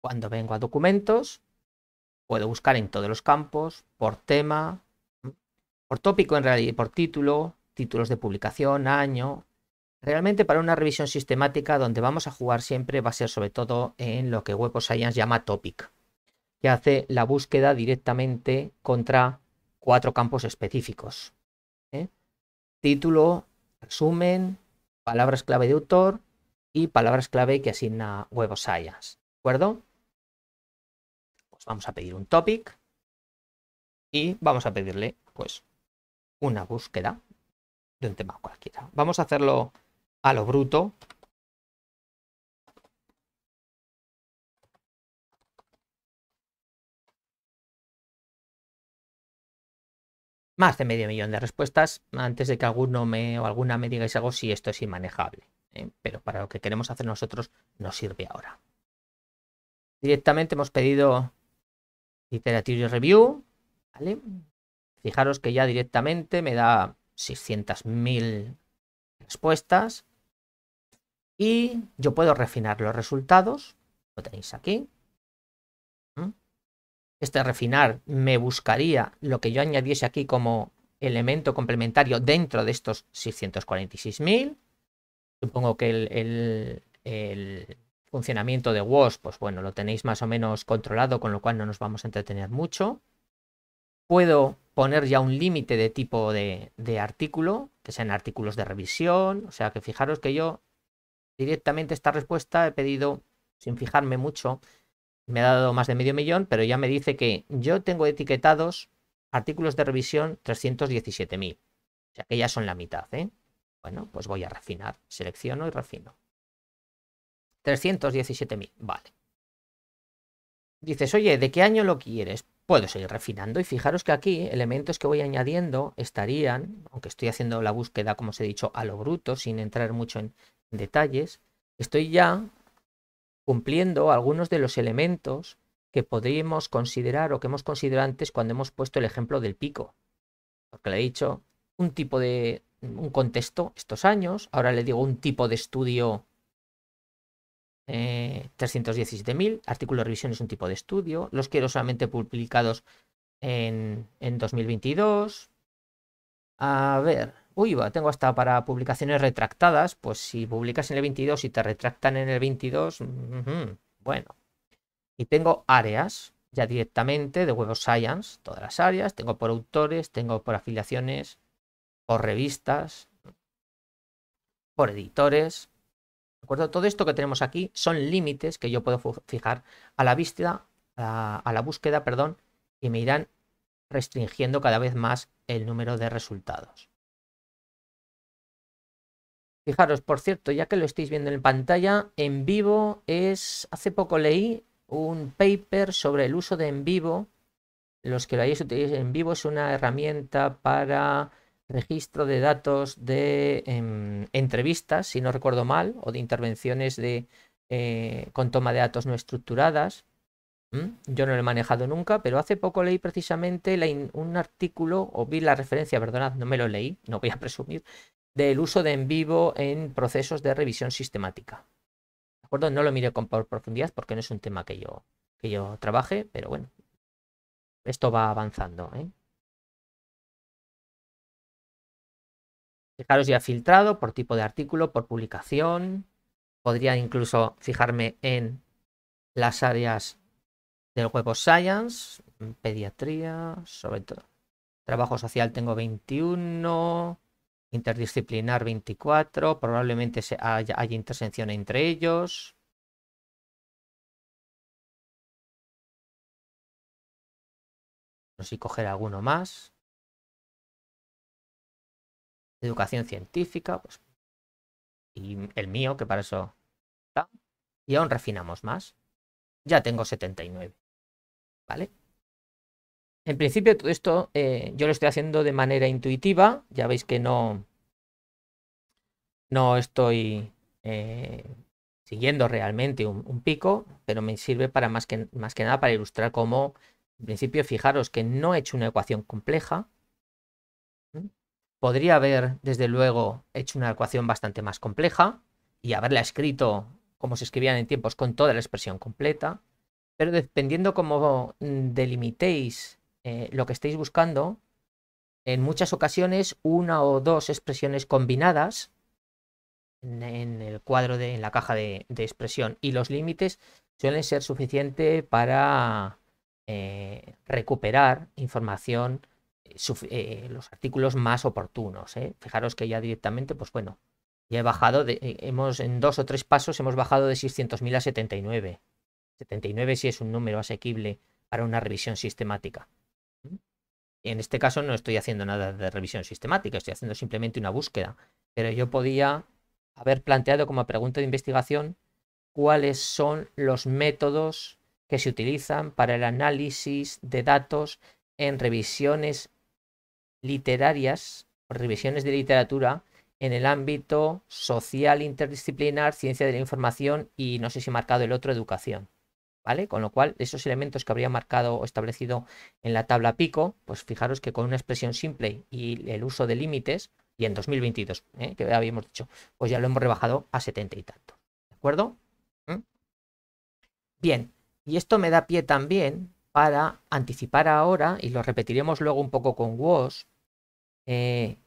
cuando vengo a documentos puedo buscar en todos los campos, por tema, por tópico en realidad, por título, títulos de publicación, año, Realmente para una revisión sistemática donde vamos a jugar siempre va a ser sobre todo en lo que Web of Science llama topic, que hace la búsqueda directamente contra cuatro campos específicos. ¿eh? Título, resumen, palabras clave de autor y palabras clave que asigna Web of Science. ¿De acuerdo? Pues vamos a pedir un topic y vamos a pedirle pues una búsqueda de un tema cualquiera. Vamos a hacerlo a lo bruto. Más de medio millón de respuestas antes de que alguno me o alguna me digáis algo si esto es inmanejable. ¿eh? Pero para lo que queremos hacer nosotros nos sirve ahora. Directamente hemos pedido Literature Review. ¿vale? Fijaros que ya directamente me da 600.000 respuestas. Y yo puedo refinar los resultados. Lo tenéis aquí. ¿Mm? Este refinar me buscaría lo que yo añadiese aquí como elemento complementario dentro de estos 646.000. Supongo que el, funcionamiento de WOS, pues bueno, lo tenéis más o menos controlado, con lo cual no nos vamos a entretener mucho. Puedo poner ya un límite de tipo de artículo, que sean artículos de revisión. O sea que fijaros que yo directamente esta respuesta, he pedido, sin fijarme mucho, me ha dado más de medio millón, pero ya me dice que yo tengo etiquetados artículos de revisión 317.000. O sea que ya son la mitad, ¿eh? Bueno, pues voy a refinar. Selecciono y refino. 317.000, vale. Dices, oye, ¿de qué año lo quieres? Puedo seguir refinando y fijaros que aquí elementos que voy añadiendo estarían, aunque estoy haciendo la búsqueda, como os he dicho, a lo bruto, sin entrar mucho en, detalles, estoy ya cumpliendo algunos de los elementos que podríamos considerar o que hemos considerado antes cuando hemos puesto el ejemplo del pico. Porque le he dicho un tipo de, un contexto estos años, ahora le digo un tipo de estudio 317.000, eh, artículo de revisión es un tipo de estudio, los quiero solamente publicados en, en 2022. A ver, uy, tengo hasta para publicaciones retractadas, pues si publicas en el 22 y te retractan en el 22, bueno. Y tengo áreas ya directamente de Web of Science, todas las áreas, tengo por autores, tengo por afiliaciones, por revistas, por editores. acuerdo? Todo esto que tenemos aquí son límites que yo puedo fijar a la vista, a la búsqueda, perdón, y me irán restringiendo cada vez más el número de resultados. Fijaros, por cierto, ya que lo estáis viendo en pantalla, en vivo es... Hace poco leí un paper sobre el uso de en vivo. Los que lo hayáis utilizado en vivo es una herramienta para registro de datos de em, entrevistas, si no recuerdo mal, o de intervenciones de, eh, con toma de datos no estructuradas. ¿Mm? Yo no lo he manejado nunca, pero hace poco leí precisamente un artículo, o vi la referencia, perdonad, no me lo leí, no voy a presumir, del uso de en vivo en procesos de revisión sistemática. ¿De acuerdo? No lo miro con profundidad porque no es un tema que yo, que yo trabaje, pero bueno, esto va avanzando. ¿eh? Fijaros ya filtrado por tipo de artículo, por publicación. Podría incluso fijarme en las áreas del juego Science, pediatría, sobre todo. Trabajo social tengo 21, Interdisciplinar 24, probablemente haya, haya intersección entre ellos. No sé si coger alguno más. Educación científica, pues. Y el mío, que para eso está. Y aún refinamos más. Ya tengo 79. ¿Vale? En principio todo esto eh, yo lo estoy haciendo de manera intuitiva, ya veis que no, no estoy eh, siguiendo realmente un, pico, pero me sirve para más que, más que nada para ilustrar cómo, en principio, fijaros que no he hecho una ecuación compleja. ¿Mm? Podría haber, desde luego, hecho una ecuación bastante más compleja y haberla escrito como se escribían en tiempos con toda la expresión completa, pero dependiendo cómo mm, delimitéis eh, lo que estáis buscando, en muchas ocasiones una o dos expresiones combinadas en, el cuadro de en la caja de, expresión y los límites suelen ser suficiente para eh, recuperar información eh, los artículos más oportunos. Fijaros que ya directamente, pues bueno, ya he bajado, hemos en dos o tres pasos hemos bajado de 600.000 a 79. 79 si es un número asequible para una revisión sistemática. En este caso no estoy haciendo nada de revisión sistemática, estoy haciendo simplemente una búsqueda. Pero yo podía haber planteado como pregunta de investigación cuáles son los métodos que se utilizan para el análisis de datos en revisiones literarias, o revisiones de literatura en el ámbito social, interdisciplinar, ciencia de la información y no sé si he marcado el otro, educación. Con lo cual, esos elementos que habría marcado o establecido en la tabla pico, pues fijaros que con una expresión simple y el uso de límites, y en 2022, ¿eh? que habíamos dicho, pues ya lo hemos rebajado a 70 y tanto, ¿de acuerdo? ¿Mm? Bien, y esto me da pie también para anticipar ahora, y lo repetiremos luego un poco con WOS, eh,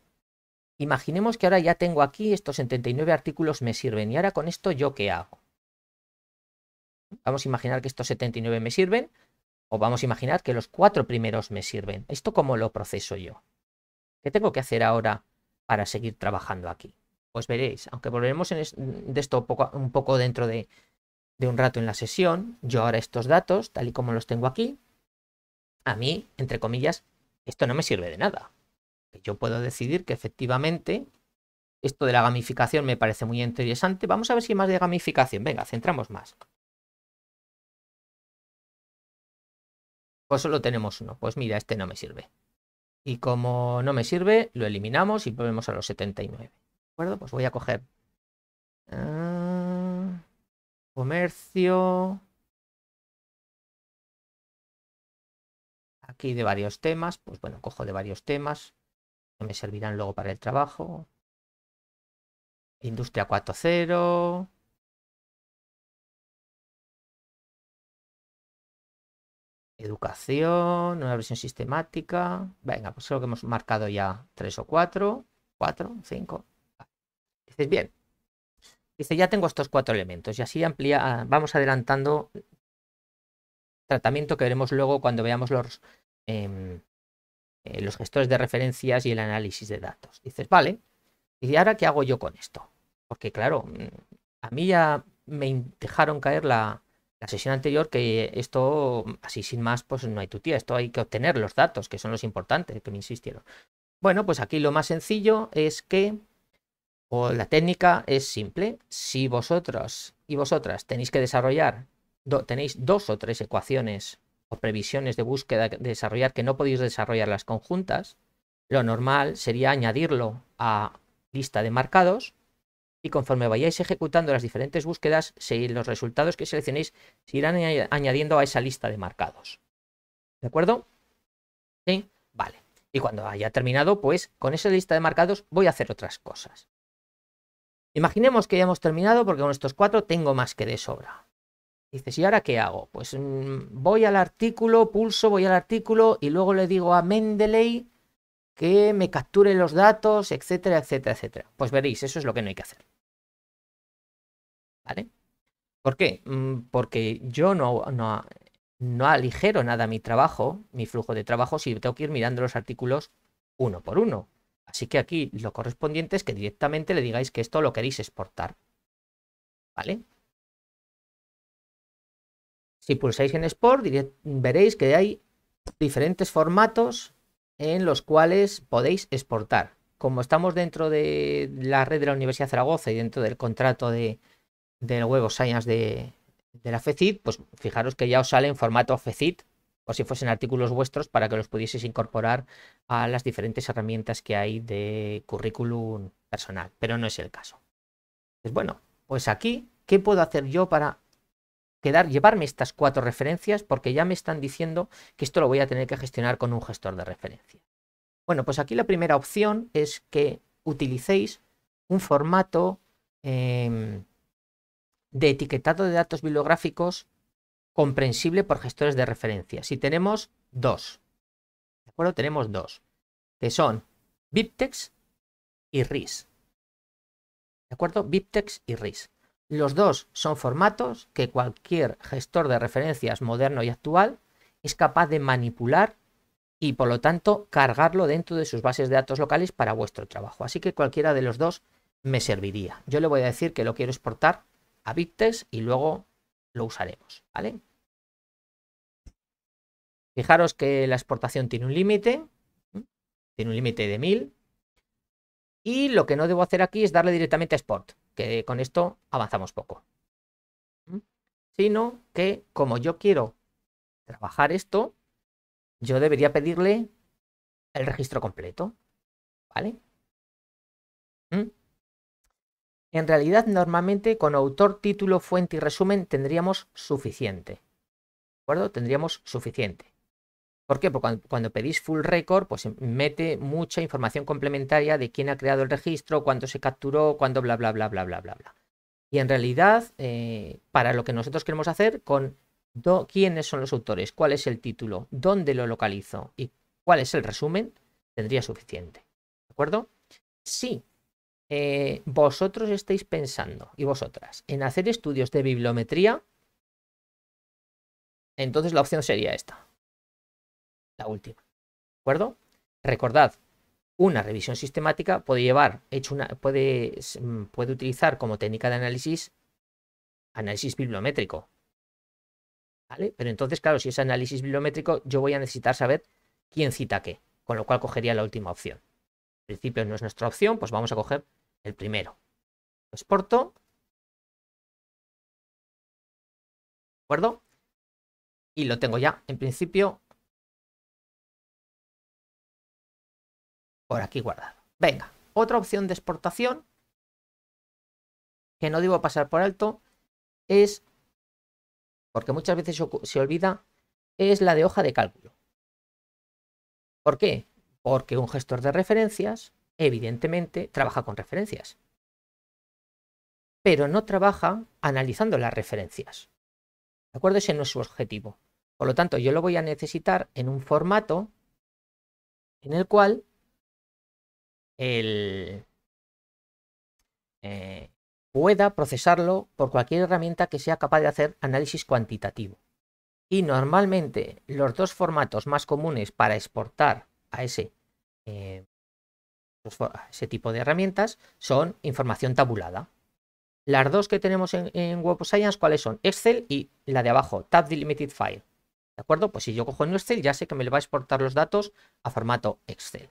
imaginemos que ahora ya tengo aquí estos 79 artículos me sirven, y ahora con esto yo qué hago. Vamos a imaginar que estos 79 me sirven o vamos a imaginar que los cuatro primeros me sirven. ¿Esto cómo lo proceso yo? ¿Qué tengo que hacer ahora para seguir trabajando aquí? Pues veréis, aunque volveremos de esto un poco dentro de, de un rato en la sesión, yo ahora estos datos, tal y como los tengo aquí, a mí, entre comillas, esto no me sirve de nada. Yo puedo decidir que efectivamente esto de la gamificación me parece muy interesante. Vamos a ver si hay más de gamificación. Venga, centramos más. Pues solo tenemos uno. Pues mira, este no me sirve. Y como no me sirve, lo eliminamos y volvemos a los 79. ¿De acuerdo? Pues voy a coger... Ah, comercio... Aquí de varios temas. Pues bueno, cojo de varios temas. Que me servirán luego para el trabajo. Industria 4.0. Educación, una versión sistemática. Venga, pues creo que hemos marcado ya tres o cuatro. Cuatro, cinco. Dices, bien. Dice, ya tengo estos cuatro elementos. Y así amplía, ah, vamos adelantando tratamiento que veremos luego cuando veamos los, em, eh, los gestores de referencias y el análisis de datos. Dices, vale. ¿Y ahora qué hago yo con esto? Porque claro, mm, a mí ya me dejaron caer la, la sesión anterior que esto, así sin más, pues no hay tutía. Esto hay que obtener los datos, que son los importantes, que me insistieron. Bueno, pues aquí lo más sencillo es que, o la técnica es simple, si vosotros y vosotras tenéis que desarrollar, tenéis dos o tres ecuaciones o previsiones de búsqueda de desarrollar que no podéis desarrollar las conjuntas, lo normal sería añadirlo a lista de marcados y conforme vayáis ejecutando las diferentes búsquedas, los resultados que seleccionéis se irán añadiendo a esa lista de marcados. ¿De acuerdo? Sí, vale. Y cuando haya terminado, pues con esa lista de marcados voy a hacer otras cosas. Imaginemos que ya hemos terminado porque con estos cuatro tengo más que de sobra. Dices, ¿y ahora qué hago? Pues mm, voy al artículo, pulso, voy al artículo y luego le digo a Mendeley que me capture los datos, etcétera, etcétera, etcétera. Pues veréis, eso es lo que no hay que hacer. ¿Por qué? Mm, porque yo no, no, aligero nada mi trabajo, mi flujo de trabajo, si tengo que ir mirando los artículos uno por uno. Así que aquí lo correspondiente es que directamente le digáis que esto lo queréis exportar. ¿Vale? Si pulsáis en Export, veréis que hay diferentes formatos en los cuales podéis exportar. Como estamos dentro de la red de la Universidad de Zaragoza y dentro del contrato de, de nuevo, Science de, la FECIT, pues fijaros que ya os sale en formato FECIT, o si fuesen artículos vuestros, para que los pudieseis incorporar a las diferentes herramientas que hay de currículum personal, pero no es el caso. Pues bueno, pues aquí, ¿qué puedo hacer yo para quedar, llevarme estas cuatro referencias? Porque ya me están diciendo que esto lo voy a tener que gestionar con un gestor de referencia. Bueno, pues aquí la primera opción es que utilicéis un formato em, de etiquetado de datos bibliográficos comprensible por gestores de referencias Si tenemos dos, ¿de acuerdo? Tenemos dos, que son BibTeX y RIS. ¿De acuerdo? BibTeX y RIS. Los dos son formatos que cualquier gestor de referencias moderno y actual es capaz de manipular y por lo tanto cargarlo dentro de sus bases de datos locales para vuestro trabajo. Así que cualquiera de los dos me serviría. Yo le voy a decir que lo quiero exportar a y luego lo usaremos, ¿vale? Fijaros que la exportación tiene un límite, tiene un límite de 1000. Y lo que no debo hacer aquí es darle directamente a export, que con esto avanzamos poco. Sino que como yo quiero trabajar esto, yo debería pedirle el registro completo, ¿vale? En realidad, normalmente con autor, título, fuente y resumen tendríamos suficiente. ¿De acuerdo? Tendríamos suficiente. ¿Por qué? Porque cuando, pedís full record, pues mete mucha información complementaria de quién ha creado el registro, cuándo se capturó, cuándo bla, bla, bla, bla, bla, bla, bla. Y en realidad, eh, para lo que nosotros queremos hacer, con quiénes son los autores, cuál es el título, dónde lo localizo y cuál es el resumen, tendría suficiente. ¿De acuerdo? Sí eh, vosotros estáis pensando, y vosotras, en hacer estudios de bibliometría, entonces la opción sería esta. La última. ¿De acuerdo? Recordad, una revisión sistemática puede llevar, hecho una, puede, mm, puede utilizar como técnica de análisis análisis bibliométrico. ¿Vale? Pero entonces, claro, si es análisis bibliométrico, yo voy a necesitar saber quién cita qué, con lo cual cogería la última opción. En principio no es nuestra opción, pues vamos a coger el primero. Lo exporto. ¿De acuerdo? Y lo tengo ya, en principio, por aquí guardado. Venga, otra opción de exportación, que no debo pasar por alto, es, porque muchas veces se olvida, es la de hoja de cálculo. ¿Por qué? Porque un gestor de referencias evidentemente trabaja con referencias, pero no trabaja analizando las referencias. ¿De acuerdo? Ese no es su objetivo. Por lo tanto, yo lo voy a necesitar en un formato en el cual el, eh, pueda procesarlo por cualquier herramienta que sea capaz de hacer análisis cuantitativo. Y normalmente los dos formatos más comunes para exportar a ese eh, pues, ese tipo de herramientas son información tabulada. Las dos que tenemos en, Web of Science, ¿cuáles son? Excel y la de abajo, Tab Delimited File. ¿De acuerdo? Pues si yo cojo en Excel, ya sé que me le va a exportar los datos a formato Excel.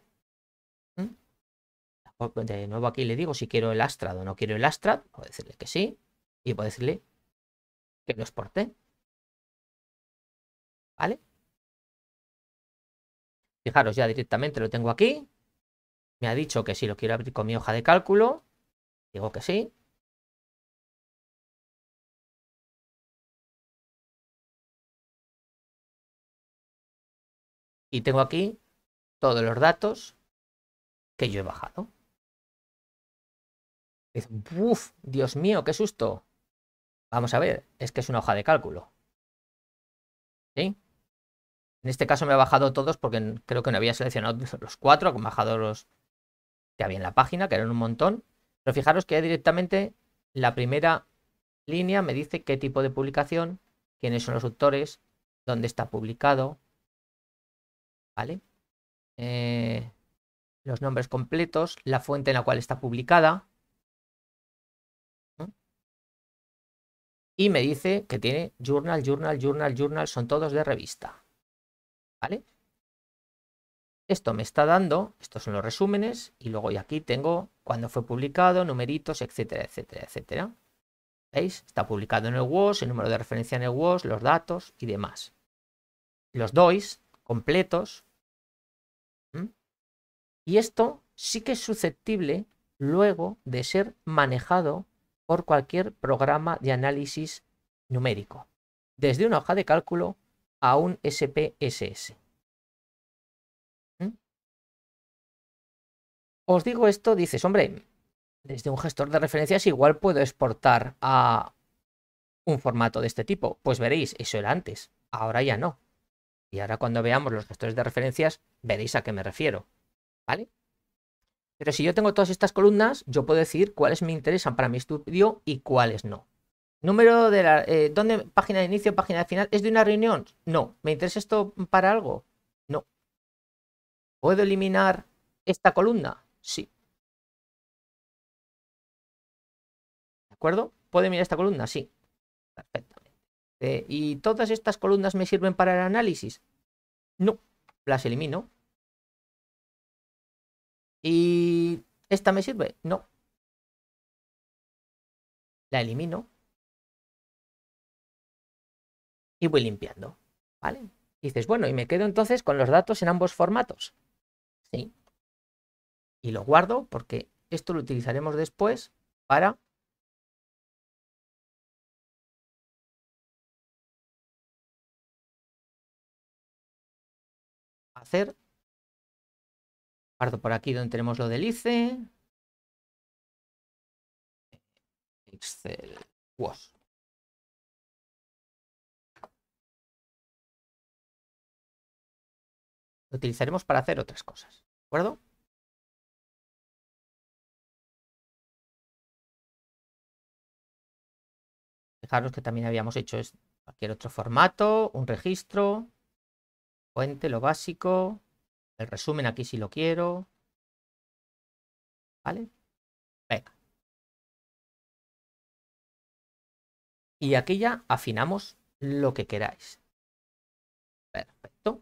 ¿Mm? De nuevo aquí le digo si quiero el Astra o no quiero el Astrad. Puedo decirle que sí. Y puedo decirle que lo exporte. ¿Vale? Fijaros, ya directamente lo tengo aquí. Me ha dicho que si lo quiero abrir con mi hoja de cálculo. Digo que sí. Y tengo aquí todos los datos que yo he bajado. ¡Uf! Dios mío, qué susto. Vamos a ver, es que es una hoja de cálculo. ¿Sí? En este caso me ha bajado todos porque creo que no había seleccionado los cuatro, bajado los había en la página, que eran un montón. Pero fijaros que directamente la primera línea me dice qué tipo de publicación, quiénes son los autores, dónde está publicado, ¿vale? Eh, los nombres completos, la fuente en la cual está publicada. Y me dice que tiene journal, journal, journal, journal, son todos de revista. ¿Vale? Esto me está dando, estos son los resúmenes, y luego ya aquí tengo cuándo fue publicado, numeritos, etcétera, etcétera, etcétera. ¿Veis? Está publicado en el WOS, el número de referencia en el WOS, los datos y demás. Los DOIs completos. ¿Mm? Y esto sí que es susceptible luego de ser manejado por cualquier programa de análisis numérico, desde una hoja de cálculo a un SPSS. Os digo esto, dices, hombre, desde un gestor de referencias igual puedo exportar a un formato de este tipo. Pues veréis, eso era antes, ahora ya no. Y ahora cuando veamos los gestores de referencias, veréis a qué me refiero. ¿Vale? Pero si yo tengo todas estas columnas, yo puedo decir cuáles me interesan para mi estudio y cuáles no. Número de la... Eh, ¿Dónde? Página de inicio, página de final. ¿Es de una reunión? No. ¿Me interesa esto para algo? No. ¿Puedo eliminar esta columna? Sí. ¿De acuerdo? ¿Puede mirar esta columna? Sí. Perfectamente. Eh, ¿Y todas estas columnas me sirven para el análisis? No, las elimino. ¿Y esta me sirve? No. La elimino. Y voy limpiando. ¿Vale? dices, bueno, y me quedo entonces con los datos en ambos formatos. Sí y lo guardo porque esto lo utilizaremos después para hacer. guardo por aquí donde tenemos lo del ICE. Excel Lo utilizaremos para hacer otras cosas. ¿De acuerdo? Fijaros que también habíamos hecho es cualquier otro formato, un registro, fuente, lo básico, el resumen aquí si lo quiero. ¿Vale? Venga. Y aquí ya afinamos lo que queráis. Perfecto.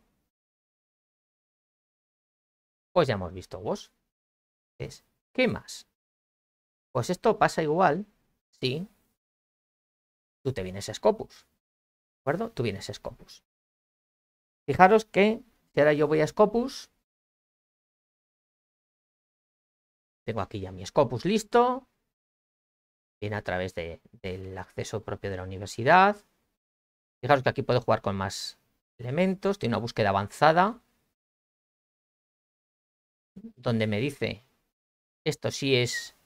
Pues ya hemos visto vos. es ¿Qué más? Pues esto pasa igual, sí, tú te vienes Scopus. ¿De acuerdo? Tú vienes a Scopus. Fijaros que si ahora yo voy a Scopus, tengo aquí ya mi Scopus listo. Viene a través del acceso propio de la universidad. Fijaros que aquí puedo jugar con más elementos. Tiene una búsqueda avanzada. Donde me dice, esto sí es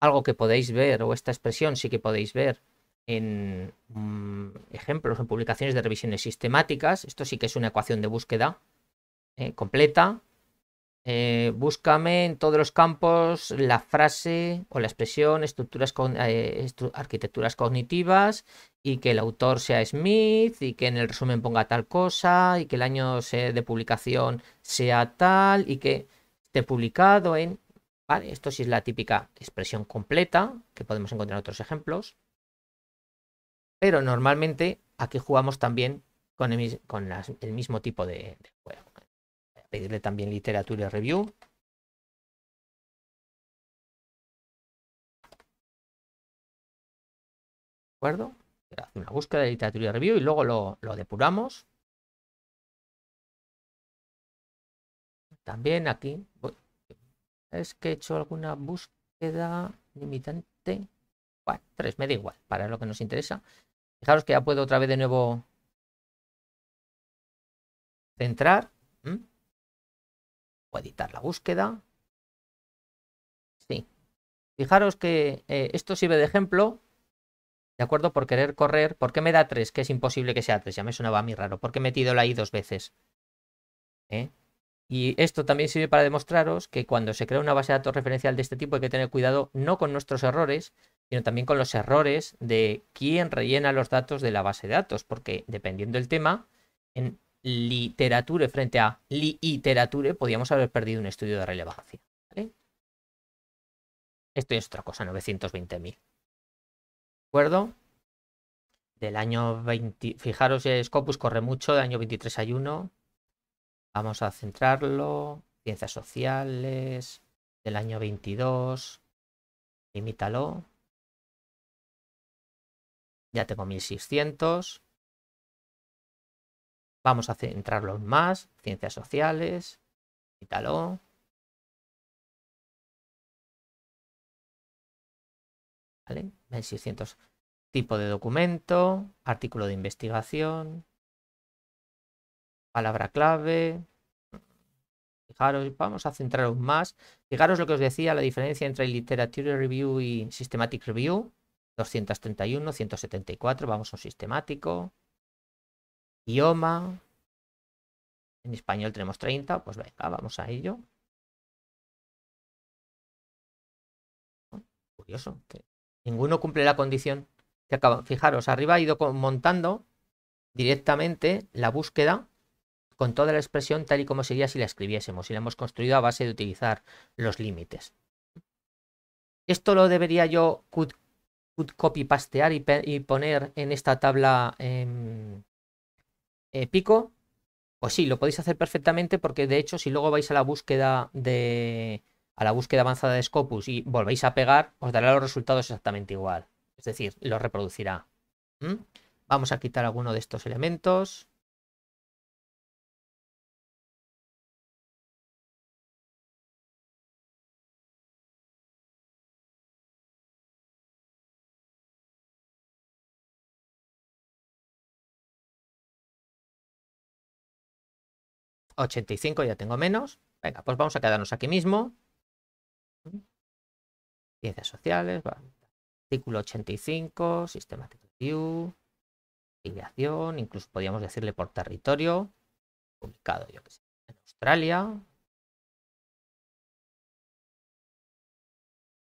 algo que podéis ver, o esta expresión sí que podéis ver en mm, ejemplos, en publicaciones de revisiones sistemáticas. Esto sí que es una ecuación de búsqueda eh, completa. Eh, búscame en todos los campos la frase o la expresión, estructuras eh, arquitecturas cognitivas y que el autor sea Smith y que en el resumen ponga tal cosa y que el año de publicación sea tal y que esté publicado en... Vale, esto sí es la típica expresión completa que podemos encontrar en otros ejemplos. Pero normalmente aquí jugamos también con el, mismo tipo de, juego. pedirle también literatura review. ¿De acuerdo? Hace una búsqueda de literatura review y luego lo, depuramos. También aquí es que he hecho alguna búsqueda limitante. Bueno, tres, me da igual, para lo que nos interesa. Fijaros que ya puedo otra vez de nuevo centrar. O editar la búsqueda. Sí. Fijaros que eh, esto sirve de ejemplo. ¿De acuerdo? Por querer correr. ¿Por qué me da 3? Que es imposible que sea 3. Ya me sonaba a mí raro. Porque he metido la I dos veces. ¿Eh? Y esto también sirve para demostraros que cuando se crea una base de datos referencial de este tipo hay que tener cuidado no con nuestros errores, sino también con los errores de quién rellena los datos de la base de datos, porque dependiendo del tema, en literature frente a literature podíamos haber perdido un estudio de relevancia. ¿vale? Esto es otra cosa, 920.000. ¿De acuerdo? Del año 20, fijaros, Scopus corre mucho, del año 23 a uno. Vamos a centrarlo. Ciencias sociales, del año 22. Limítalo. Ya tengo 1600. Vamos a centrarlo en más. Ciencias sociales. Italo. 1600. Tipo de documento. Artículo de investigación. Palabra clave. Fijaros, vamos a centraros más. Fijaros lo que os decía, la diferencia entre Literature Review y Systematic Review. 231, 174, vamos a un sistemático. Idioma. En español tenemos 30, pues venga, vamos a ello. Curioso, que ninguno cumple la condición que acaba. Fijaros, arriba ha ido montando directamente la búsqueda con toda la expresión tal y como sería si la escribiésemos Si la hemos construido a base de utilizar los límites. Esto lo debería yo copy pastear y, poner en esta tabla em, eh, pico, pues sí, lo podéis hacer perfectamente porque de hecho si luego vais a la búsqueda de a la búsqueda avanzada de Scopus y volvéis a pegar, os dará los resultados exactamente igual. Es decir, lo reproducirá. ¿Mm? Vamos a quitar alguno de estos elementos. 85 ya tengo menos. Venga, pues vamos a quedarnos aquí mismo. Ciencias sociales, artículo 85, sistemático, Review, incluso podríamos decirle por territorio, publicado yo que sé, en Australia.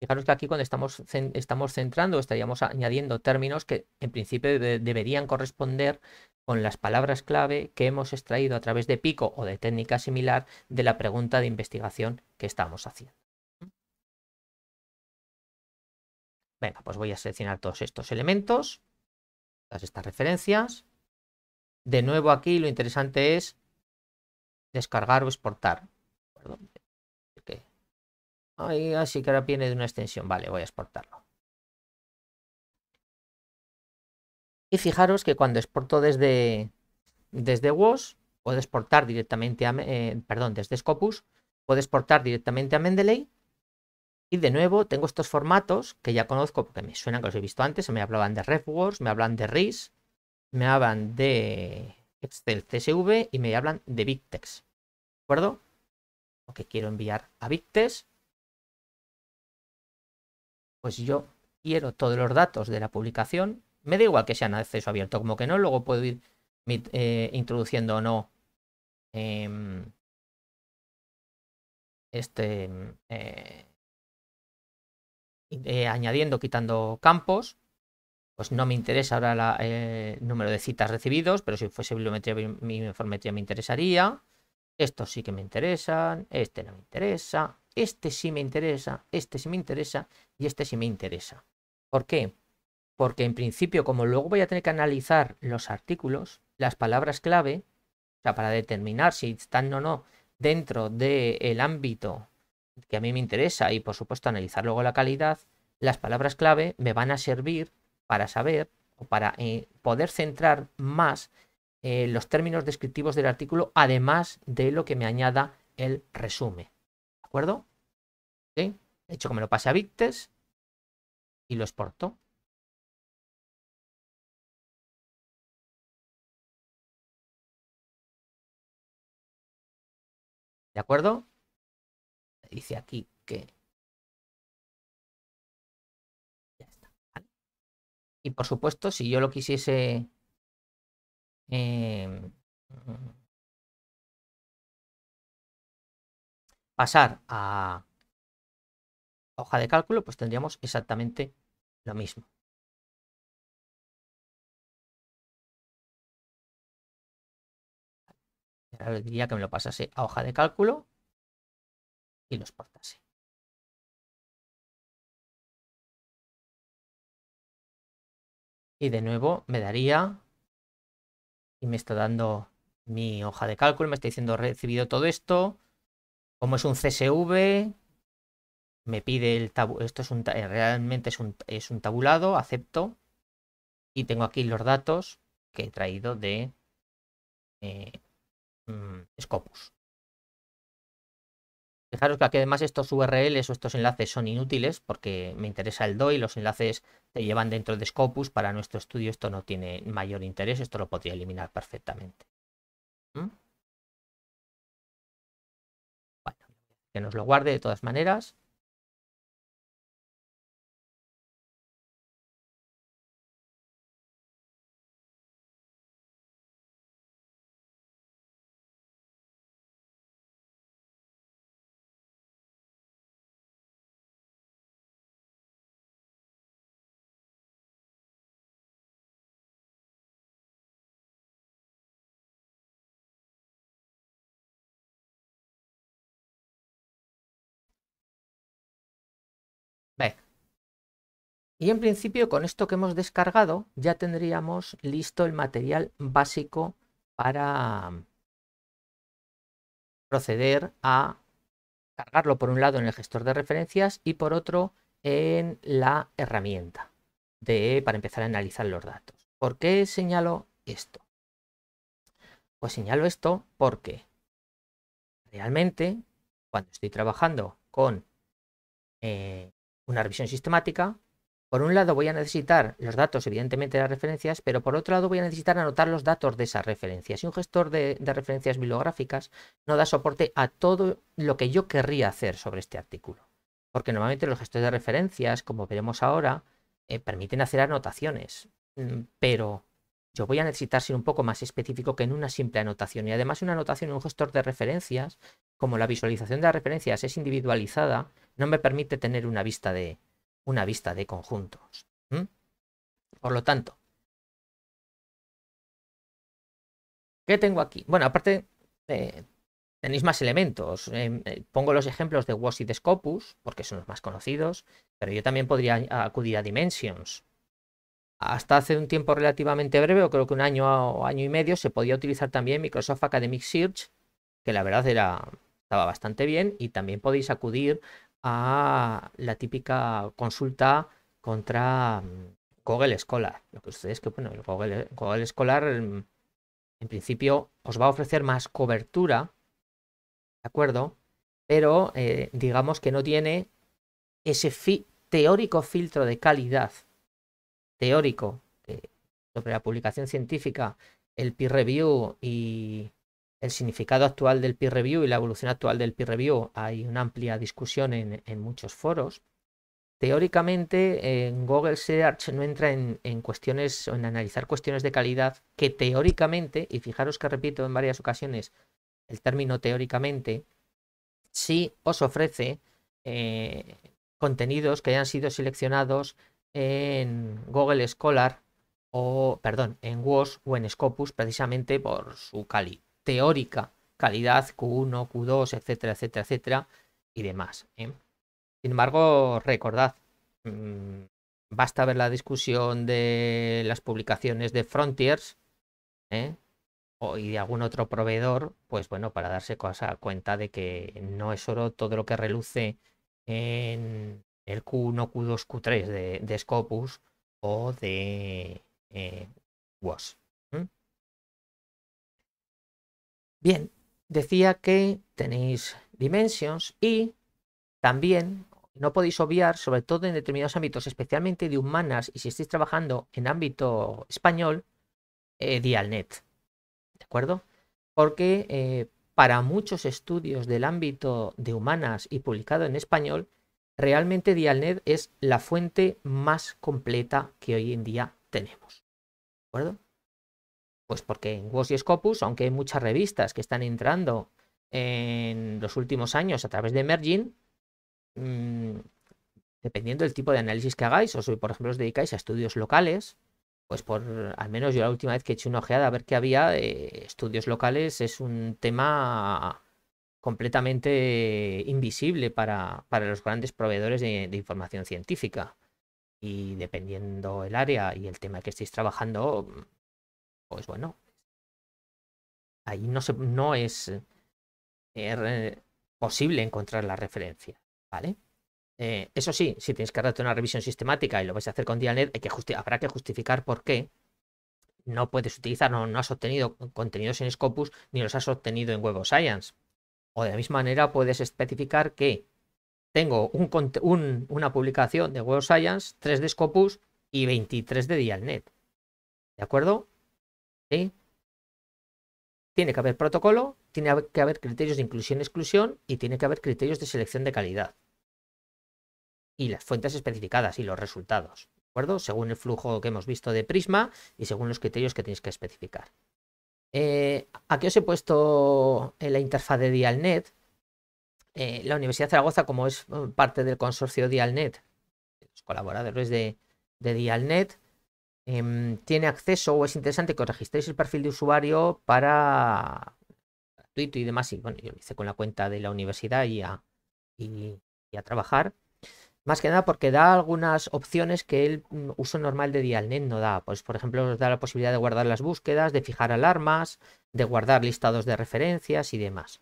Fijaros que aquí cuando estamos, estamos centrando estaríamos añadiendo términos que en principio deberían corresponder con las palabras clave que hemos extraído a través de Pico o de técnica similar de la pregunta de investigación que estamos haciendo. Venga, pues voy a seleccionar todos estos elementos, todas estas referencias. De nuevo aquí lo interesante es descargar o exportar. Ahí, así que ahora viene de una extensión. Vale, voy a exportarlo. Y fijaros que cuando exporto desde, desde WOS, puedo exportar directamente a, eh, perdón, desde Scopus, puedo exportar directamente a Mendeley. Y de nuevo tengo estos formatos que ya conozco porque me suenan que los he visto antes. Me hablaban de RefWorks, me hablan de RIS, me hablan de Excel CSV y me hablan de BigTex. ¿De acuerdo? Lo que quiero enviar a Victex. Pues yo quiero todos los datos de la publicación me da igual que sean acceso abierto, como que no, luego puedo ir eh, introduciendo o no em, este em, eh, eh, añadiendo, quitando campos. Pues no me interesa ahora la, el número de citas recibidos, pero si fuese bibliometría, mi informetría me interesaría. Estos sí que me interesan, este no me interesa, este sí me interesa, este sí me interesa y este sí me interesa. ¿Por qué? porque en principio, como luego voy a tener que analizar los artículos, las palabras clave, o sea, para determinar si están o no dentro del ámbito que a mí me interesa y por supuesto analizar luego la calidad, las palabras clave me van a servir para saber o para eh, poder centrar más eh, los términos descriptivos del artículo, además de lo que me añada el resumen. ¿De acuerdo? ¿Sí? hecho que me lo pase a Victes y lo exporto. ¿De acuerdo? Dice aquí que... Y por supuesto, si yo lo quisiese... Eh, pasar a hoja de cálculo, pues tendríamos exactamente lo mismo. Ahora le diría que me lo pasase a hoja de cálculo y lo exportase. Y de nuevo me daría y me está dando mi hoja de cálculo, me está diciendo recibido todo esto, como es un CSV, me pide el tabulado, esto es eh, realmente es un, es un tabulado, acepto, y tengo aquí los datos que he traído de, eh, Mm. Scopus. Fijaros que aquí además estos URLs o estos enlaces son inútiles porque me interesa el DOI, los enlaces te llevan dentro de Scopus, para nuestro estudio esto no tiene mayor interés, esto lo podría eliminar perfectamente. ¿Mm? que nos lo guarde de todas maneras. Y en principio con esto que hemos descargado ya tendríamos listo el material básico para mm, proceder a cargarlo por un lado en el gestor de referencias y por otro en la herramienta de, para empezar a analizar los datos. ¿Por qué señalo esto? Pues señalo esto porque realmente cuando estoy trabajando con eh, una revisión sistemática, por un lado voy a necesitar los datos, evidentemente, de las referencias, pero por otro lado voy a necesitar anotar los datos de esas referencias. Y un gestor de, referencias bibliográficas no da soporte a todo lo que yo querría hacer sobre este artículo. Porque normalmente los gestores de referencias, como veremos ahora, eh, permiten hacer anotaciones. Mm, pero yo voy a necesitar ser un poco más específico que en una simple anotación. Y además una anotación en un gestor de referencias, como la visualización de las referencias es individualizada, no me permite tener una vista de, una vista de conjuntos. Por lo tanto, ¿qué tengo aquí? Bueno, aparte eh, tenéis más elementos. Eh, eh, pongo los ejemplos de WOS y de Scopus, porque son los más conocidos, pero yo también podría acudir a Dimensions. Hasta hace un tiempo relativamente breve, o creo que un año o año y medio, se podía utilizar también Microsoft Academic Search, que la verdad era, estaba bastante bien, y también podéis acudir a la típica consulta contra mm, Google Scholar. Lo que ustedes que, bueno, Google, Google Scholar mm, en, principio os va a ofrecer más cobertura, ¿de acuerdo? Pero eh, digamos que no tiene ese teórico filtro de calidad, teórico, sobre la publicación científica, el peer review y el significado actual del peer review y la evolución actual del peer review, hay una amplia discusión en, muchos foros. Teóricamente, en Google Search no entra en, cuestiones o en analizar cuestiones de calidad que teóricamente, y fijaros que repito en varias ocasiones el término teóricamente, sí os ofrece eh, contenidos que hayan sido seleccionados en Google Scholar o, perdón, en WOS o en Scopus precisamente por su calidad teórica, calidad Q1, Q2, etcétera, etcétera, etcétera, y demás. ¿eh? Sin embargo, recordad, mm, basta ver la discusión de las publicaciones de Frontiers ¿eh? o, y de algún otro proveedor, pues bueno, para darse cuenta de que no es oro todo lo que reluce en el Q1, Q2, Q3 de, Scopus o de eh, WAS. Bien, decía que tenéis dimensions y también no podéis obviar, sobre todo en determinados ámbitos, especialmente de humanas, y si estáis trabajando en ámbito español, eh, Dialnet. ¿De acuerdo? Porque eh, para muchos estudios del ámbito de humanas y publicado en español, realmente Dialnet es la fuente más completa que hoy en día tenemos. ¿De acuerdo? Pues porque en WOS y Scopus, aunque hay muchas revistas que están entrando en los últimos años a través de Emerging, mm, dependiendo del tipo de análisis que hagáis, o si por ejemplo os dedicáis a estudios locales, pues por al menos yo la última vez que he hecho una ojeada a ver qué había, de eh, estudios locales es un tema completamente invisible para, para los grandes proveedores de, de, información científica. Y dependiendo el área y el tema que estéis trabajando, es pues bueno, ahí no, es er, posible encontrar la referencia, ¿vale? Eh, eso sí, si tienes que hacer una revisión sistemática y lo vais a hacer con Dialnet, habrá que justificar por qué no puedes utilizar, no, has obtenido contenidos en Scopus ni los has obtenido en Web of Science. O de la misma manera puedes especificar que tengo una publicación de Web of Science, 3 de Scopus y 23 de Dialnet. ¿De acuerdo? Tiene que haber protocolo, tiene que haber criterios de inclusión-exclusión y y tiene que haber criterios de selección de calidad. Y las fuentes especificadas y los resultados, ¿de acuerdo? Según el flujo que hemos visto de Prisma y según los criterios que tenéis que especificar. Eh, aquí os he puesto la interfaz de Dialnet. Eh, la Universidad de Zaragoza, como es eh, parte del consorcio Dialnet, los colaboradores de Dialnet, Em, tiene acceso o es interesante que os registréis el perfil de usuario para gratuito y demás. Y bueno, yo lo hice con la cuenta de la universidad y a, y a trabajar. Más que nada porque da algunas opciones que el mm, uso normal de Dialnet no da. Pues, por ejemplo, os da la posibilidad de guardar las búsquedas, de fijar alarmas, de guardar listados de referencias y demás.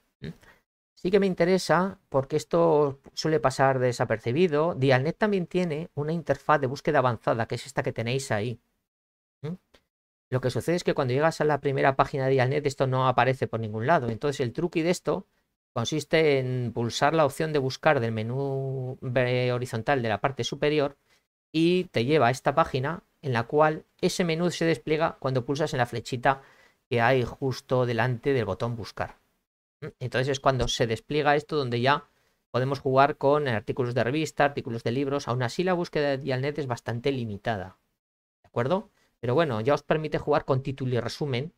Sí que me interesa porque esto suele pasar desapercibido. Dialnet también tiene una interfaz de búsqueda avanzada, que es esta que tenéis ahí. Lo que sucede es que cuando llegas a la primera página de Dialnet esto no aparece por ningún lado. Entonces el truqui de esto consiste en pulsar la opción de buscar del menú horizontal de la parte superior y te lleva a esta página en la cual ese menú se despliega cuando pulsas en la flechita que hay justo delante del botón buscar. Entonces es cuando se despliega esto donde ya podemos jugar con artículos de revista, artículos de libros. Aún así la búsqueda de Dialnet es bastante limitada. ¿De acuerdo? Pero bueno, ya os permite jugar con título y resumen.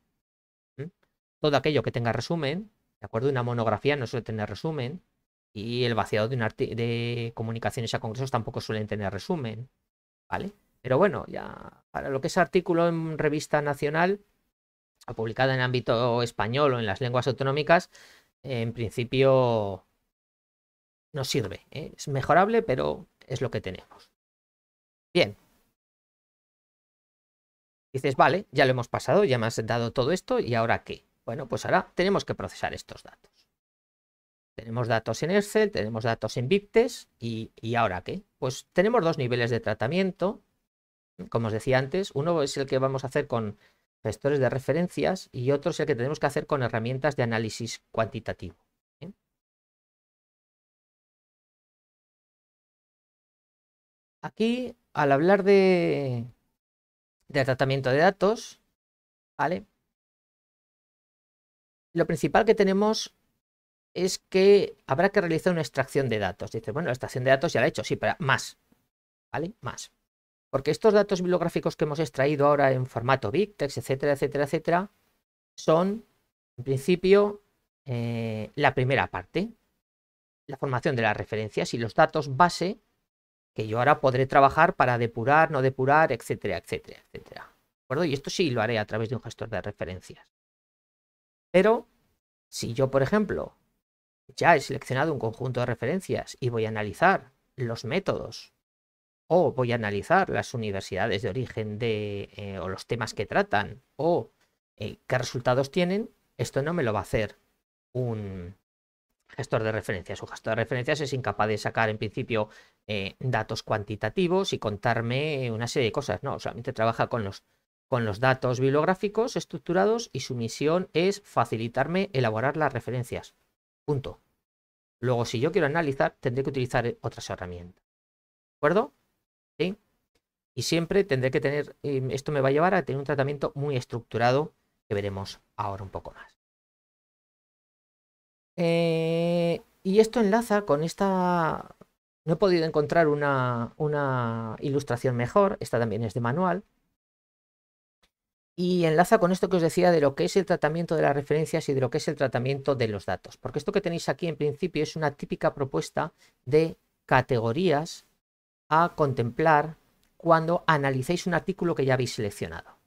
Todo aquello que tenga resumen, ¿de acuerdo? Una monografía no suele tener resumen. Y el vaciado de, un de comunicaciones a congresos tampoco suelen tener resumen. ¿Vale? Pero bueno, ya para lo que es artículo en revista nacional, publicada en ámbito español o en las lenguas autonómicas, en principio no sirve. ¿eh? Es mejorable, pero es lo que tenemos. Bien, Dices, vale, ya lo hemos pasado, ya me has dado todo esto y ahora qué. Bueno, pues ahora tenemos que procesar estos datos. Tenemos datos en Excel, tenemos datos en Victes y, ahora qué. Pues tenemos dos niveles de tratamiento, como os decía antes. Uno es el que vamos a hacer con gestores de referencias y otro es el que tenemos que hacer con herramientas de análisis cuantitativo. ¿eh? Aquí, al hablar de, de tratamiento de datos, ¿vale? Lo principal que tenemos es que habrá que realizar una extracción de datos. Dice, bueno, la extracción de datos ya la he hecho, sí, pero más, ¿vale? Más. Porque estos datos bibliográficos que hemos extraído ahora en formato Big etcétera, etcétera, etcétera, son, en principio, eh, la primera parte, la formación de las referencias y los datos base que yo ahora podré trabajar para depurar, no depurar, etcétera, etcétera, etcétera. ¿De acuerdo? Y esto sí lo haré a través de un gestor de referencias. Pero si yo, por ejemplo, ya he seleccionado un conjunto de referencias y voy a analizar los métodos o voy a analizar las universidades de origen de eh, o los temas que tratan o eh, qué resultados tienen, esto no me lo va a hacer un, gestor de referencias. Su gestor de referencias es incapaz de sacar, en principio, eh, datos cuantitativos y contarme eh, una serie de cosas. No, solamente trabaja con los, con los datos bibliográficos estructurados y su misión es facilitarme elaborar las referencias. Punto. Luego, si yo quiero analizar, tendré que utilizar eh, otras herramientas. ¿De acuerdo? ¿Sí? Y siempre tendré que tener, esto me va a llevar a tener un tratamiento muy estructurado que veremos ahora un poco más. Eh, y esto enlaza con esta... No he podido encontrar una, una ilustración mejor, esta también es de manual. Y enlaza con esto que os decía de lo que es el tratamiento de las referencias y de lo que es el tratamiento de los datos. Porque esto que tenéis aquí en principio es una típica propuesta de categorías a contemplar cuando analicéis un artículo que ya habéis seleccionado.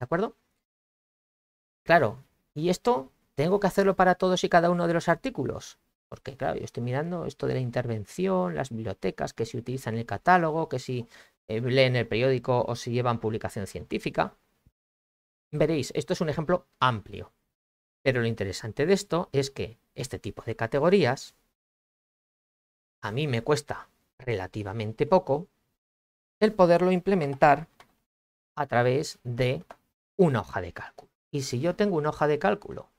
¿De acuerdo? Claro, y esto ¿Tengo que hacerlo para todos y cada uno de los artículos? Porque claro, yo estoy mirando esto de la intervención, las bibliotecas, que si utilizan el catálogo, que si eh, leen el periódico o si llevan publicación científica. Veréis, esto es un ejemplo amplio. Pero lo interesante de esto es que este tipo de categorías a mí me cuesta relativamente poco el poderlo implementar a través de una hoja de cálculo. Y si yo tengo una hoja de cálculo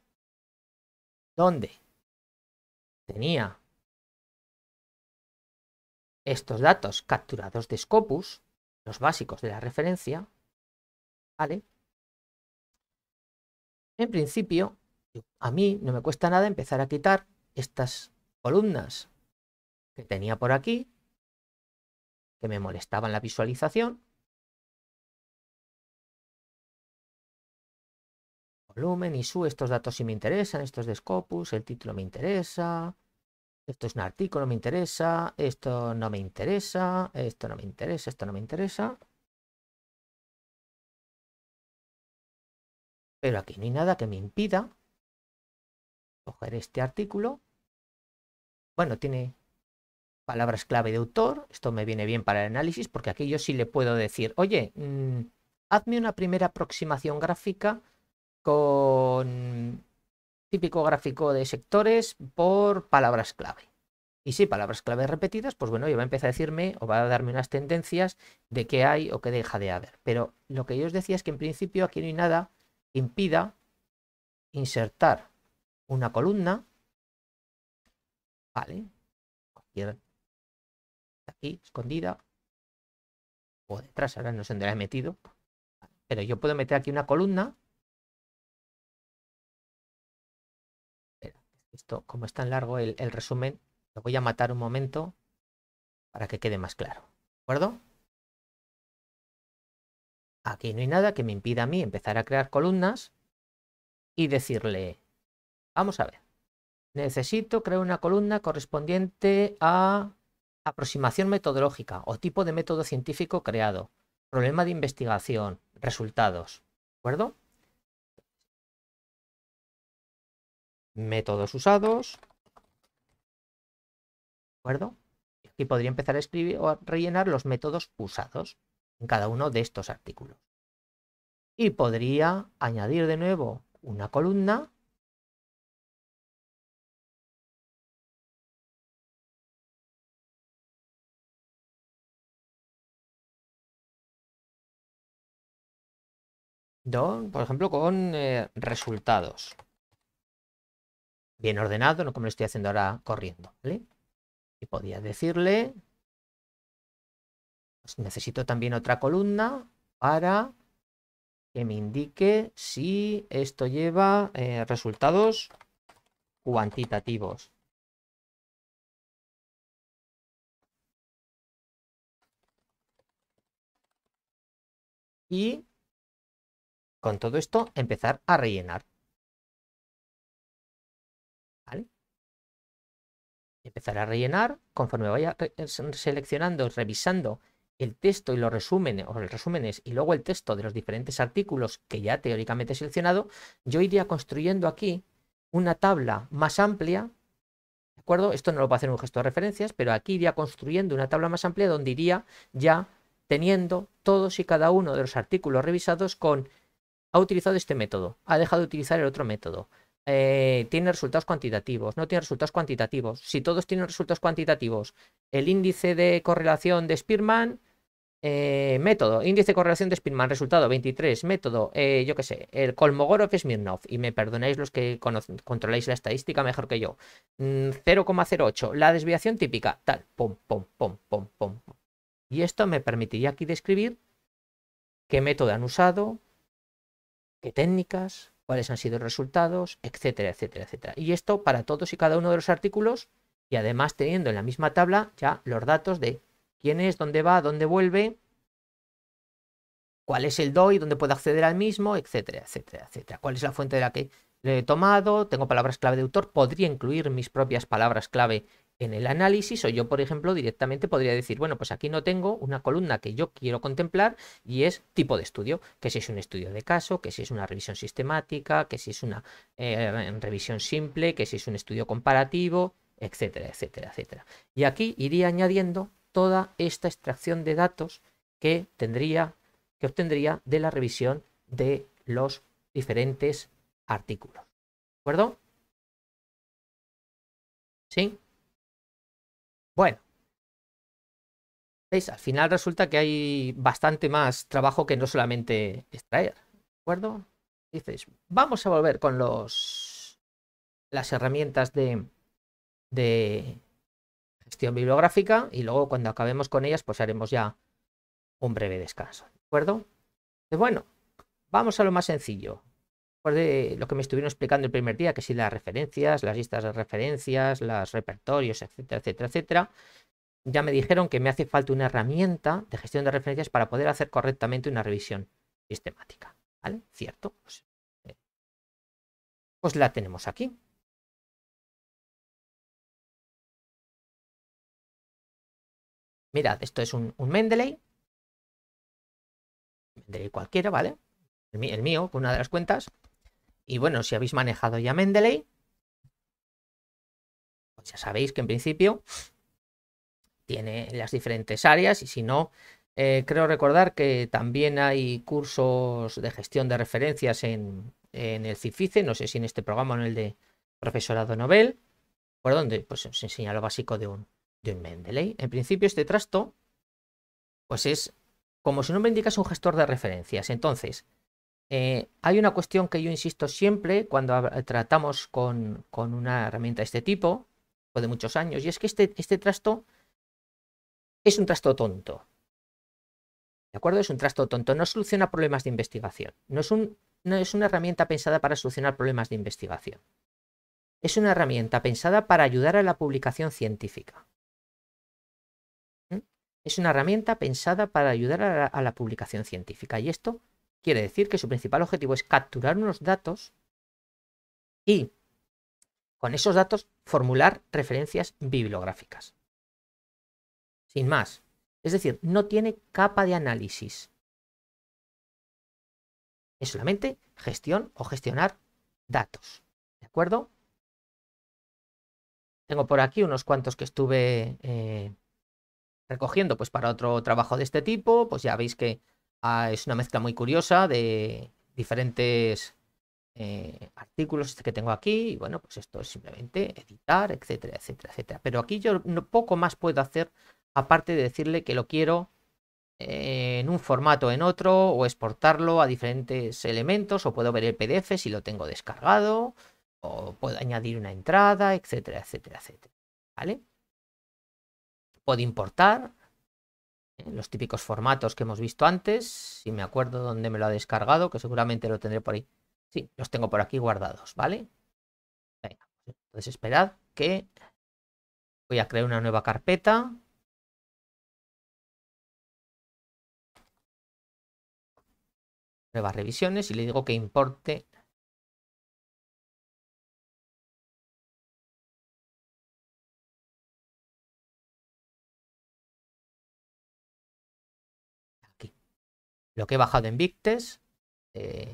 donde tenía estos datos capturados de Scopus, los básicos de la referencia, ¿vale? En principio, a mí no me cuesta nada empezar a quitar estas columnas que tenía por aquí, que me molestaban la visualización, volumen, y su estos datos sí me interesan, estos de Scopus, el título me interesa, esto es un artículo, me interesa, esto no me interesa, esto no me interesa, esto no me interesa. Pero aquí no hay nada que me impida coger este artículo. Bueno, tiene palabras clave de autor. Esto me viene bien para el análisis porque aquí yo sí le puedo decir, oye, mm, hazme una primera aproximación gráfica con típico gráfico de sectores por palabras clave. Y si palabras clave repetidas, pues bueno, yo va a empezar a decirme o va a darme unas tendencias de qué hay o qué deja de haber. Pero lo que yo os decía es que en principio aquí no hay nada que impida insertar una columna, ¿vale? aquí, escondida, o detrás, ahora no sé dónde la he metido, pero yo puedo meter aquí una columna Esto, como es tan largo el, resumen, lo voy a matar un momento para que quede más claro. ¿De acuerdo? Aquí no hay nada que me impida a mí empezar a crear columnas y decirle, vamos a ver, necesito crear una columna correspondiente a aproximación metodológica o tipo de método científico creado, problema de investigación, resultados. ¿De acuerdo? métodos usados. ¿De acuerdo? Y podría empezar a escribir o rellenar los métodos usados en cada uno de estos artículos. Y podría añadir de nuevo una columna. por ejemplo, con eh, resultados bien ordenado, no como lo estoy haciendo ahora corriendo, Y podía decirle, pues necesito también otra columna para que me indique si esto lleva eh, resultados cuantitativos. Y con todo esto empezar a rellenar. empezar a rellenar. Conforme vaya eh, seleccionando, revisando el texto y los resúmenes, o los resúmenes y luego el texto de los diferentes artículos que ya teóricamente he seleccionado, yo iría construyendo aquí una tabla más amplia. ¿De acuerdo? Esto no lo va a hacer un gesto de referencias, pero aquí iría construyendo una tabla más amplia donde iría ya teniendo todos y cada uno de los artículos revisados con ha utilizado este método, ha dejado de utilizar el otro método, eh, tiene resultados cuantitativos, no tiene resultados cuantitativos. Si todos tienen resultados cuantitativos, el índice de correlación de Spearman, eh, método, índice de correlación de Spearman, resultado 23, método, eh, yo qué sé, el Kolmogorov Smirnov, y me perdonéis los que controláis la estadística mejor que yo, 0,08, mm, la desviación típica, tal, pom, pom, pom, pom, pom. Y esto me permitiría aquí describir qué método han usado, qué técnicas, cuáles han sido los resultados, etcétera, etcétera, etcétera. Y esto para todos y cada uno de los artículos y además teniendo en la misma tabla ya los datos de quién es, dónde va, dónde vuelve, cuál es el DOI, dónde puedo acceder al mismo, etcétera, etcétera, etcétera. Cuál es la fuente de la que le he tomado, tengo palabras clave de autor, podría incluir mis propias palabras clave en el análisis o yo, por ejemplo, directamente podría decir, bueno, pues aquí no tengo una columna que yo quiero contemplar y es tipo de estudio, que si es un estudio de caso, que si es una revisión sistemática, que si es una eh, revisión simple, que si es un estudio comparativo, etcétera, etcétera, etcétera. Y aquí iría añadiendo toda esta extracción de datos que tendría, que obtendría de la revisión de los diferentes artículos. ¿De acuerdo? ¿Sí? Bueno. ¿Veis? Al final resulta que hay bastante más trabajo que no solamente extraer. ¿De acuerdo? Dices, vamos a volver con los las herramientas de, de gestión bibliográfica y luego cuando acabemos con ellas pues haremos ya un breve descanso. ¿De acuerdo? bueno, vamos a lo más sencillo de eh, lo que me estuvieron explicando el primer día, que si las referencias, las listas de referencias, los repertorios, etcétera, etcétera, etcétera, ya me dijeron que me hace falta una herramienta de gestión de referencias para poder hacer correctamente una revisión sistemática. ¿Vale? ¿Cierto? Pues, eh, pues la tenemos aquí. Mirad, esto es un, un Mendeley. Mendeley cualquiera, ¿vale? el mío, con una de las cuentas. Y bueno, si habéis manejado ya Mendeley, pues ya sabéis que en principio tiene las diferentes áreas y si no, eh, creo recordar que también hay cursos de gestión de referencias en, en el CIFICE, no sé si en este programa o en el de profesorado Nobel, por donde pues, os enseña lo básico de un, de un Mendeley. En principio este trasto, pues es, como si no me indicas un gestor de referencias. Entonces, eh, hay una cuestión que yo insisto siempre cuando tratamos con, una herramienta de este tipo, o de muchos años, y es que este, este, trasto es un trasto tonto. ¿De acuerdo? Es un trasto tonto. No soluciona problemas de investigación. No es, una herramienta pensada para solucionar problemas de investigación. Es una herramienta pensada para ayudar a la publicación científica. ¿Mm? Es una herramienta pensada para ayudar a la publicación científica. Y esto Quiere decir que su principal objetivo es capturar unos datos y con esos datos formular referencias bibliográficas. Sin más. Es decir, no tiene capa de análisis. Es solamente gestión o gestionar datos. ¿De acuerdo? Tengo por aquí unos cuantos que estuve eh, recogiendo pues para otro trabajo de este tipo. Pues ya veis que Ah, es una mezcla muy curiosa de diferentes eh, artículos este que tengo aquí. Y bueno, pues esto es simplemente editar, etcétera, etcétera, etcétera. Pero aquí yo poco más puedo hacer aparte de decirle que lo quiero en un formato o en otro o exportarlo a diferentes elementos o puedo ver el PDF si lo tengo descargado o puedo añadir una entrada, etcétera, etcétera, etcétera. ¿Vale? Puedo importar los típicos formatos que hemos visto antes. Si me acuerdo dónde me lo ha descargado, que seguramente lo tendré por ahí. Sí, los tengo por aquí guardados, ¿vale? entonces esperad que voy a crear una nueva carpeta. Nuevas revisiones y le digo que importe lo que he bajado en Victes. Eh,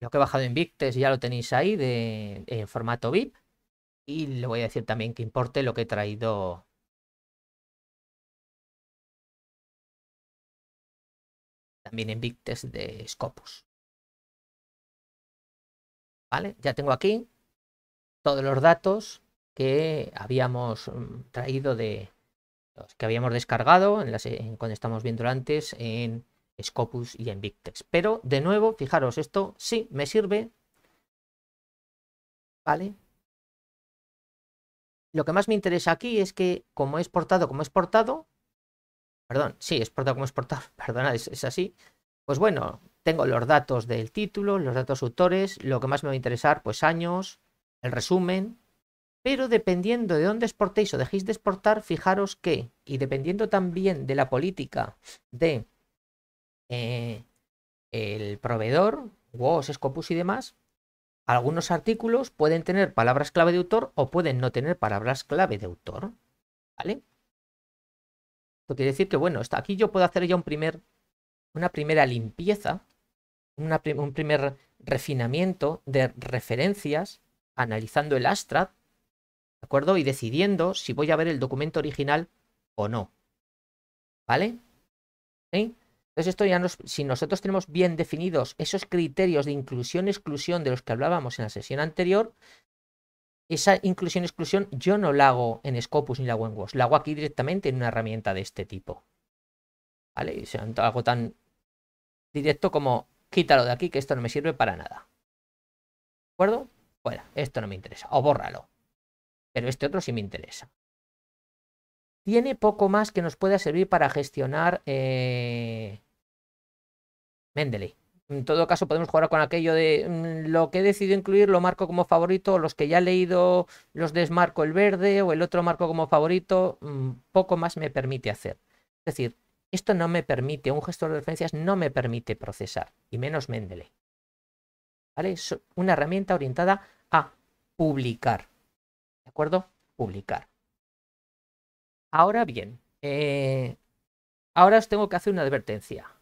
lo que he bajado en Victes ya lo tenéis ahí en formato VIP. Y le voy a decir también que importe lo que he traído también en Victes de Scopus. ¿Vale? Ya tengo aquí todos los datos que habíamos mm, traído de los que habíamos descargado en las, cuando estamos viendo antes en Scopus y en Victex. Pero de nuevo, fijaros, esto sí me sirve. ¿Vale? Lo que más me interesa aquí es que como he exportado, como he exportado, perdón, sí, exportado como exportado, perdona, es así. Pues bueno, tengo los datos del título, los datos autores, lo que más me va a interesar, pues años, el resumen, pero dependiendo de dónde exportéis o dejéis de exportar, fijaros que, y dependiendo también de la política de eh, el proveedor, WOS, Scopus y demás, algunos artículos pueden tener palabras clave de autor o pueden no tener palabras clave de autor. ¿Vale? Esto quiere decir que, bueno, aquí yo puedo hacer ya un primer, una primera limpieza, un primer refinamiento de referencias analizando el Astra ¿De acuerdo? Y decidiendo si voy a ver el documento original o no. ¿Vale? ¿Sí? Entonces esto ya nos, si nosotros tenemos bien definidos esos criterios de inclusión-exclusión de los que hablábamos en la sesión anterior, esa inclusión-exclusión yo no la hago en Scopus ni la hago en WOS, la hago aquí directamente en una herramienta de este tipo. ¿Vale? hago algo tan directo como quítalo de aquí que esto no me sirve para nada. ¿De acuerdo? Bueno, esto no me interesa. O bórralo pero este otro sí me interesa. Tiene poco más que nos pueda servir para gestionar eh, Mendeley. En todo caso, podemos jugar con aquello de mm, lo que he decidido incluir, lo marco como favorito, los que ya he leído los desmarco el verde o el otro marco como favorito, mm, poco más me permite hacer. Es decir, esto no me permite, un gestor de referencias no me permite procesar, y menos Mendeley. ¿Vale? Es una herramienta orientada a publicar. ¿De acuerdo? Publicar. Ahora bien, eh, ahora os tengo que hacer una advertencia.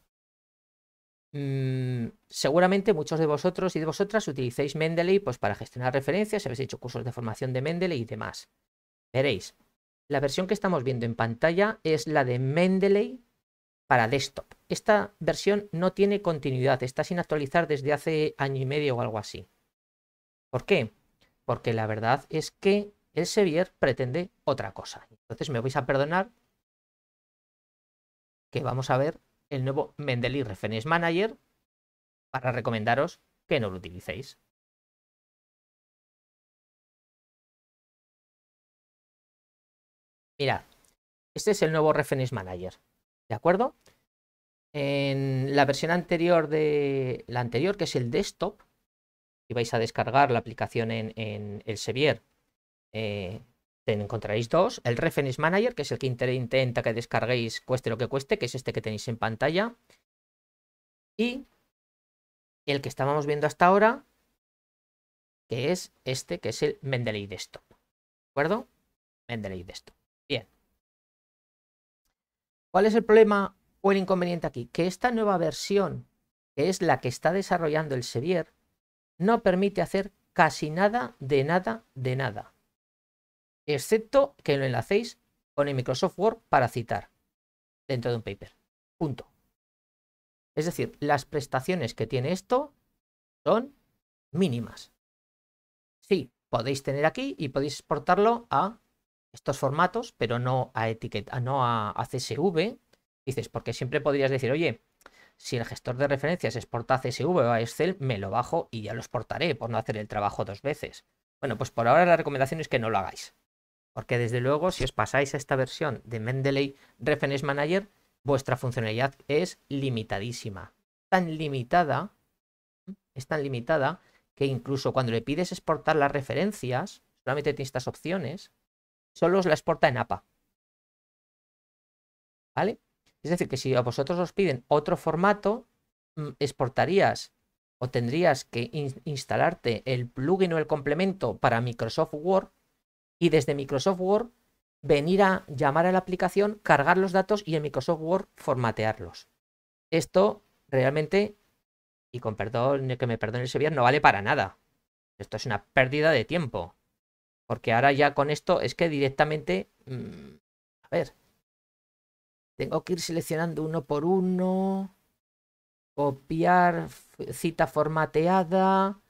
Mm, seguramente muchos de vosotros y de vosotras utilicéis Mendeley pues, para gestionar referencias, habéis hecho cursos de formación de Mendeley y demás. Veréis, la versión que estamos viendo en pantalla es la de Mendeley para desktop. Esta versión no tiene continuidad, está sin actualizar desde hace año y medio o algo así. ¿Por qué? porque la verdad es que el Sevier pretende otra cosa. Entonces me vais a perdonar que vamos a ver el nuevo Mendeley Reference Manager para recomendaros que no lo utilicéis. Mirad, este es el nuevo Reference Manager, ¿de acuerdo? En la versión anterior de la anterior, que es el desktop, y vais a descargar la aplicación en, el Sevier, eh, encontraréis dos. El Reference Manager, que es el que intenta que descarguéis cueste lo que cueste, que es este que tenéis en pantalla. Y el que estábamos viendo hasta ahora, que es este, que es el Mendeley Desktop. ¿De acuerdo? Mendeley Desktop. Bien. ¿Cuál es el problema o el inconveniente aquí? Que esta nueva versión, que es la que está desarrollando el Sevier, no permite hacer casi nada, de nada, de nada. Excepto que lo enlacéis con el Microsoft Word para citar dentro de un paper. Punto. Es decir, las prestaciones que tiene esto son mínimas. Sí, podéis tener aquí y podéis exportarlo a estos formatos, pero no a etiqueta, no a CSV. Dices, porque siempre podrías decir, oye, si el gestor de referencias exporta CSV o a Excel, me lo bajo y ya lo exportaré por no hacer el trabajo dos veces. Bueno, pues por ahora la recomendación es que no lo hagáis. Porque desde luego, si os pasáis a esta versión de Mendeley Reference Manager, vuestra funcionalidad es limitadísima. Tan limitada, es tan limitada que incluso cuando le pides exportar las referencias, solamente tienes estas opciones, solo os la exporta en APA. ¿Vale? Es decir, que si a vosotros os piden otro formato, mm, exportarías o tendrías que instalarte el plugin o el complemento para Microsoft Word y desde Microsoft Word venir a llamar a la aplicación, cargar los datos y en Microsoft Word formatearlos. Esto realmente, y con perdón que me perdone el bien no vale para nada. Esto es una pérdida de tiempo. Porque ahora ya con esto es que directamente... Mm, a ver, tengo que ir seleccionando uno por uno, copiar cita formateada,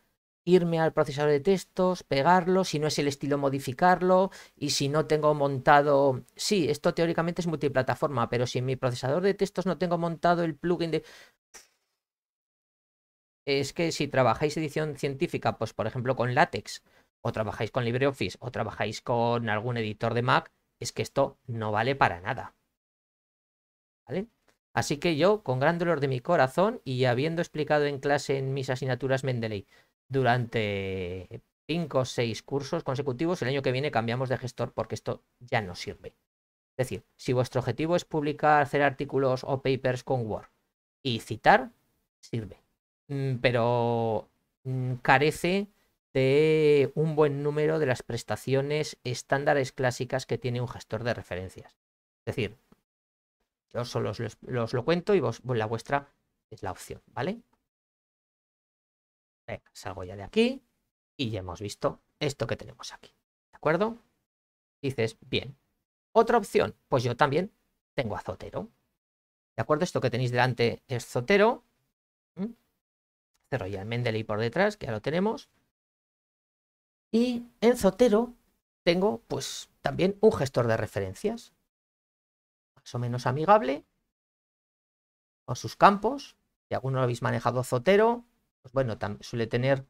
irme al procesador de textos, pegarlo, si no es el estilo modificarlo y si no tengo montado, sí, esto teóricamente es multiplataforma, pero si en mi procesador de textos no tengo montado el plugin de es que si trabajáis edición científica, pues por ejemplo con LaTeX, o trabajáis con LibreOffice, o trabajáis con algún editor de Mac, es que esto no vale para nada. Así que yo, con gran dolor de mi corazón y habiendo explicado en clase en mis asignaturas Mendeley durante cinco o seis cursos consecutivos, el año que viene cambiamos de gestor porque esto ya no sirve. Es decir, si vuestro objetivo es publicar, hacer artículos o papers con Word y citar, sirve. Mm, pero mm, carece de un buen número de las prestaciones estándares clásicas que tiene un gestor de referencias. Es decir, yo solo os, los, lo cuento y vos, la vuestra es la opción, ¿vale? salgo ya de aquí y ya hemos visto esto que tenemos aquí, ¿de acuerdo? Dices, bien. Otra opción, pues yo también tengo azotero. ¿De acuerdo? Esto que tenéis delante es zotero. Cerro este ya el Mendeley por detrás, que ya lo tenemos. Y en Zotero tengo pues también un gestor de referencias o menos amigable con sus campos. Si alguno lo habéis manejado Zotero, pues bueno, suele tener,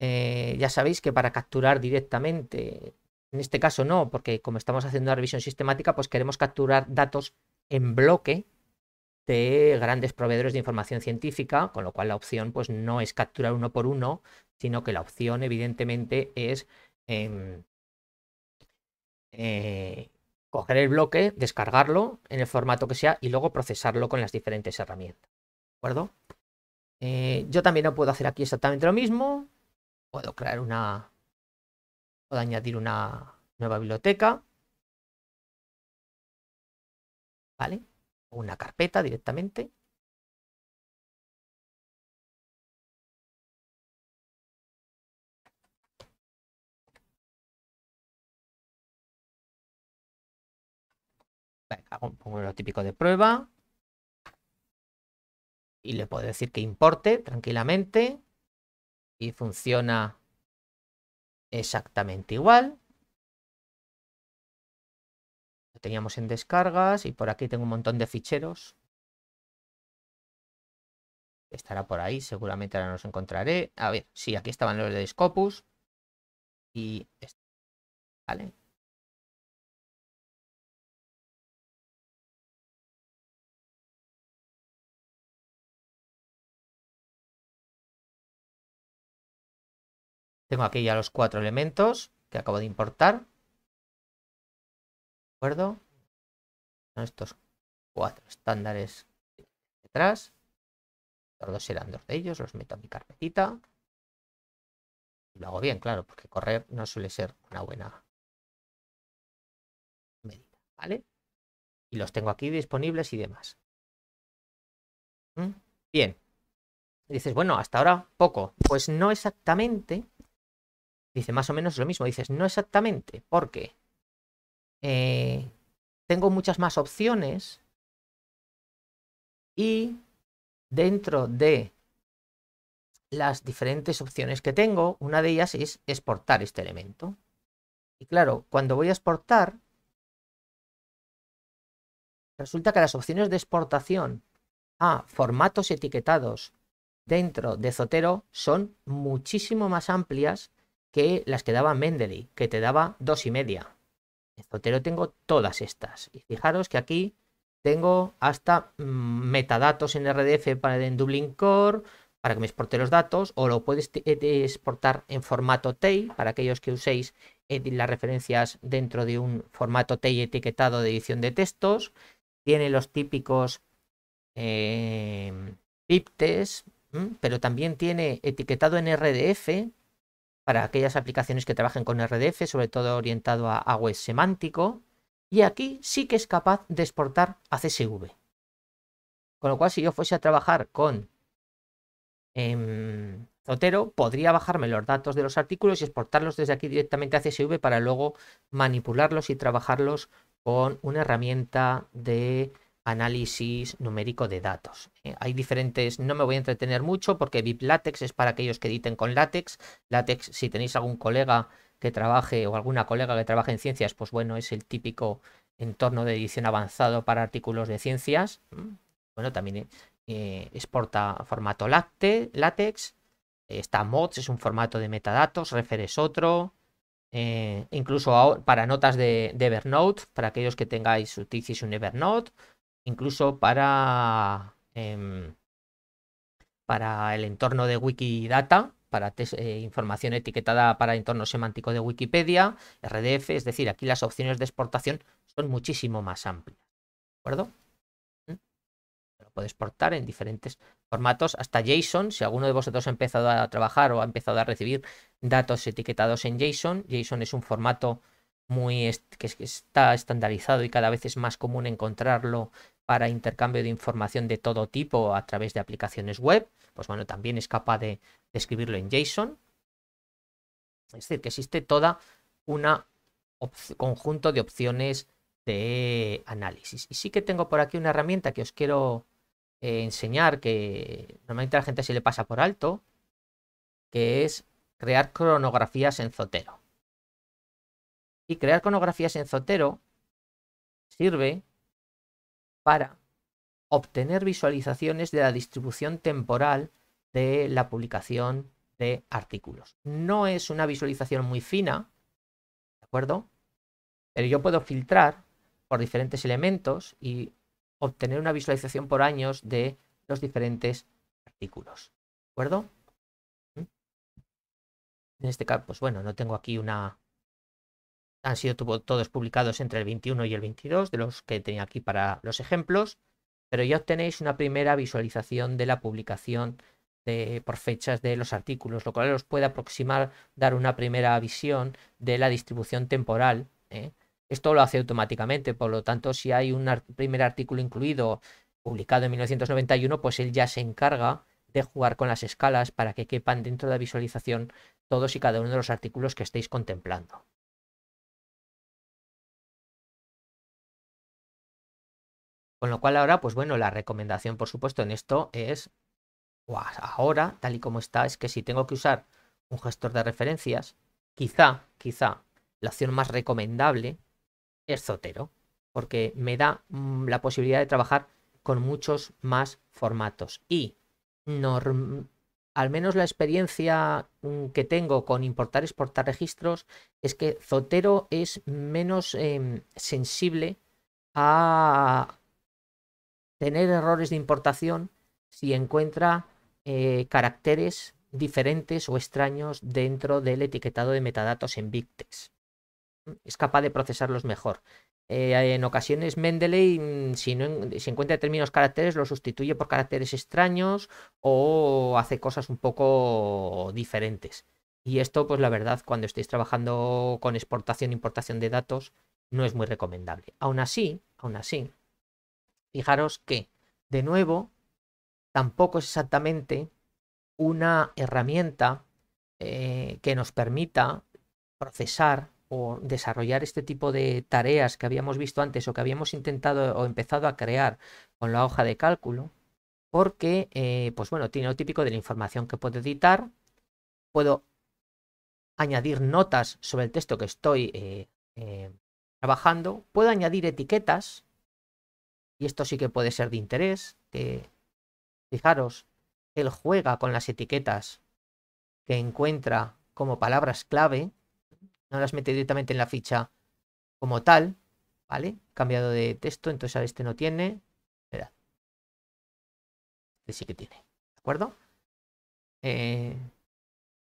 eh, ya sabéis que para capturar directamente, en este caso no, porque como estamos haciendo una revisión sistemática, pues queremos capturar datos en bloque de grandes proveedores de información científica, con lo cual la opción pues no es capturar uno por uno, sino que la opción evidentemente es em, eh, coger el bloque, descargarlo en el formato que sea y luego procesarlo con las diferentes herramientas. ¿De acuerdo? Eh, yo también no puedo hacer aquí exactamente lo mismo. Puedo crear una... Puedo añadir una nueva biblioteca. ¿Vale? Una carpeta directamente. Ah, pongo lo típico de prueba. Y le puedo decir que importe tranquilamente. Y funciona exactamente igual. Lo teníamos en descargas y por aquí tengo un montón de ficheros. Estará por ahí, seguramente ahora nos encontraré. A ver, sí, aquí estaban los de Scopus. Y... vale, Tengo aquí ya los cuatro elementos que acabo de importar. ¿De acuerdo? estos cuatro estándares detrás. Los dos serán dos de ellos, los meto a mi carpetita. lo hago bien, claro, porque correr no suele ser una buena medida, ¿vale? Y los tengo aquí disponibles y demás. ¿Mm? Bien. dices, bueno, hasta ahora poco. Pues no exactamente, Dice, más o menos lo mismo. Dices, no exactamente, porque eh, tengo muchas más opciones y dentro de las diferentes opciones que tengo, una de ellas es exportar este elemento. Y claro, cuando voy a exportar, resulta que las opciones de exportación a formatos etiquetados dentro de Zotero son muchísimo más amplias que las que daba Mendeley, que te daba dos y media. En Zotero tengo todas estas. Y fijaros que aquí tengo hasta mm, metadatos en RDF para en Dublin Core para que me exporte los datos o lo puedes eh, exportar en formato TEI para aquellos que uséis eh, las referencias dentro de un formato TEI etiquetado de edición de textos. Tiene los típicos eh, piptes, pero también tiene etiquetado en RDF para aquellas aplicaciones que trabajen con RDF, sobre todo orientado a, web semántico. Y aquí sí que es capaz de exportar a CSV. Con lo cual, si yo fuese a trabajar con em, Zotero, podría bajarme los datos de los artículos y exportarlos desde aquí directamente a CSV para luego manipularlos y trabajarlos con una herramienta de análisis numérico de datos. ¿eh? Hay diferentes, no me voy a entretener mucho porque VIP es para aquellos que editen con Latex, Latex si tenéis algún colega que trabaje o alguna colega que trabaje en ciencias, pues bueno, es el típico entorno de edición avanzado para artículos de ciencias. Bueno, también eh, eh, exporta formato late, látex. Está mods, es un formato de metadatos, referes otro. incluso para notas de, Evernote, para aquellos que tengáis su tesis un Evernote incluso para, em, para el entorno de Wikidata, para eh, información etiquetada para entorno semántico de Wikipedia, RDF, es decir, aquí las opciones de exportación son muchísimo más amplias. ¿De acuerdo? ¿Mm? Lo puede exportar en diferentes formatos, hasta JSON. Si alguno de vosotros ha empezado a trabajar o ha empezado a recibir datos etiquetados en JSON, JSON es un formato muy que está estandarizado y cada vez es más común encontrarlo para intercambio de información de todo tipo a través de aplicaciones web, pues bueno, también es capaz de, escribirlo en JSON. Es decir, que existe toda un conjunto de opciones de análisis. Y sí que tengo por aquí una herramienta que os quiero eh, enseñar, que normalmente a la gente se le pasa por alto, que es crear cronografías en Zotero. Y crear cronografías en Zotero sirve para obtener visualizaciones de la distribución temporal de la publicación de artículos. No es una visualización muy fina, ¿de acuerdo? Pero yo puedo filtrar por diferentes elementos y obtener una visualización por años de los diferentes artículos. ¿De acuerdo? ¿Mm? En este caso, pues bueno, no tengo aquí una, han sido todos publicados entre el 21 y el 22, de los que tenía aquí para los ejemplos, pero ya obtenéis una primera visualización de la publicación por fechas de los artículos, lo cual os puede aproximar, dar una primera visión de la distribución temporal. ¿eh? Esto lo hace automáticamente, por lo tanto, si hay un primer artículo incluido publicado en 1991, pues él ya se encarga de jugar con las escalas para que quepan dentro de la visualización todos y cada uno de los artículos que estéis contemplando. Con lo cual ahora, pues bueno, la recomendación, por supuesto, en esto es, ahora, tal y como está, es que si tengo que usar un gestor de referencias, quizá, quizá, la opción más recomendable es Zotero, porque me da mm, la posibilidad de trabajar con muchos más formatos. Y al menos la experiencia mm, que tengo con importar exportar registros es que Zotero es menos em, sensible a tener errores de importación si encuentra eh, caracteres diferentes o extraños dentro del etiquetado de metadatos en BigTex. Es capaz de procesarlos mejor. Eh, en ocasiones Mendeley, mm, si, no, si encuentra términos caracteres, lo sustituye por caracteres extraños o hace cosas un poco diferentes. Y esto, pues la verdad, cuando estéis trabajando con exportación e importación de datos, no es muy recomendable. Aún así, aún así, Fijaros que, de nuevo, tampoco es exactamente una herramienta eh, que nos permita procesar o desarrollar este tipo de tareas que habíamos visto antes o que habíamos intentado o empezado a crear con la hoja de cálculo, porque, eh, pues bueno, tiene lo típico de la información que puedo editar, puedo añadir notas sobre el texto que estoy eh, trabajando, puedo añadir etiquetas y esto sí que puede ser de interés, que fijaros, él juega con las etiquetas que encuentra como palabras clave, no las mete directamente en la ficha como tal, ¿vale? Cambiado de texto, entonces a este no tiene, este sí que tiene, ¿de acuerdo? Eh,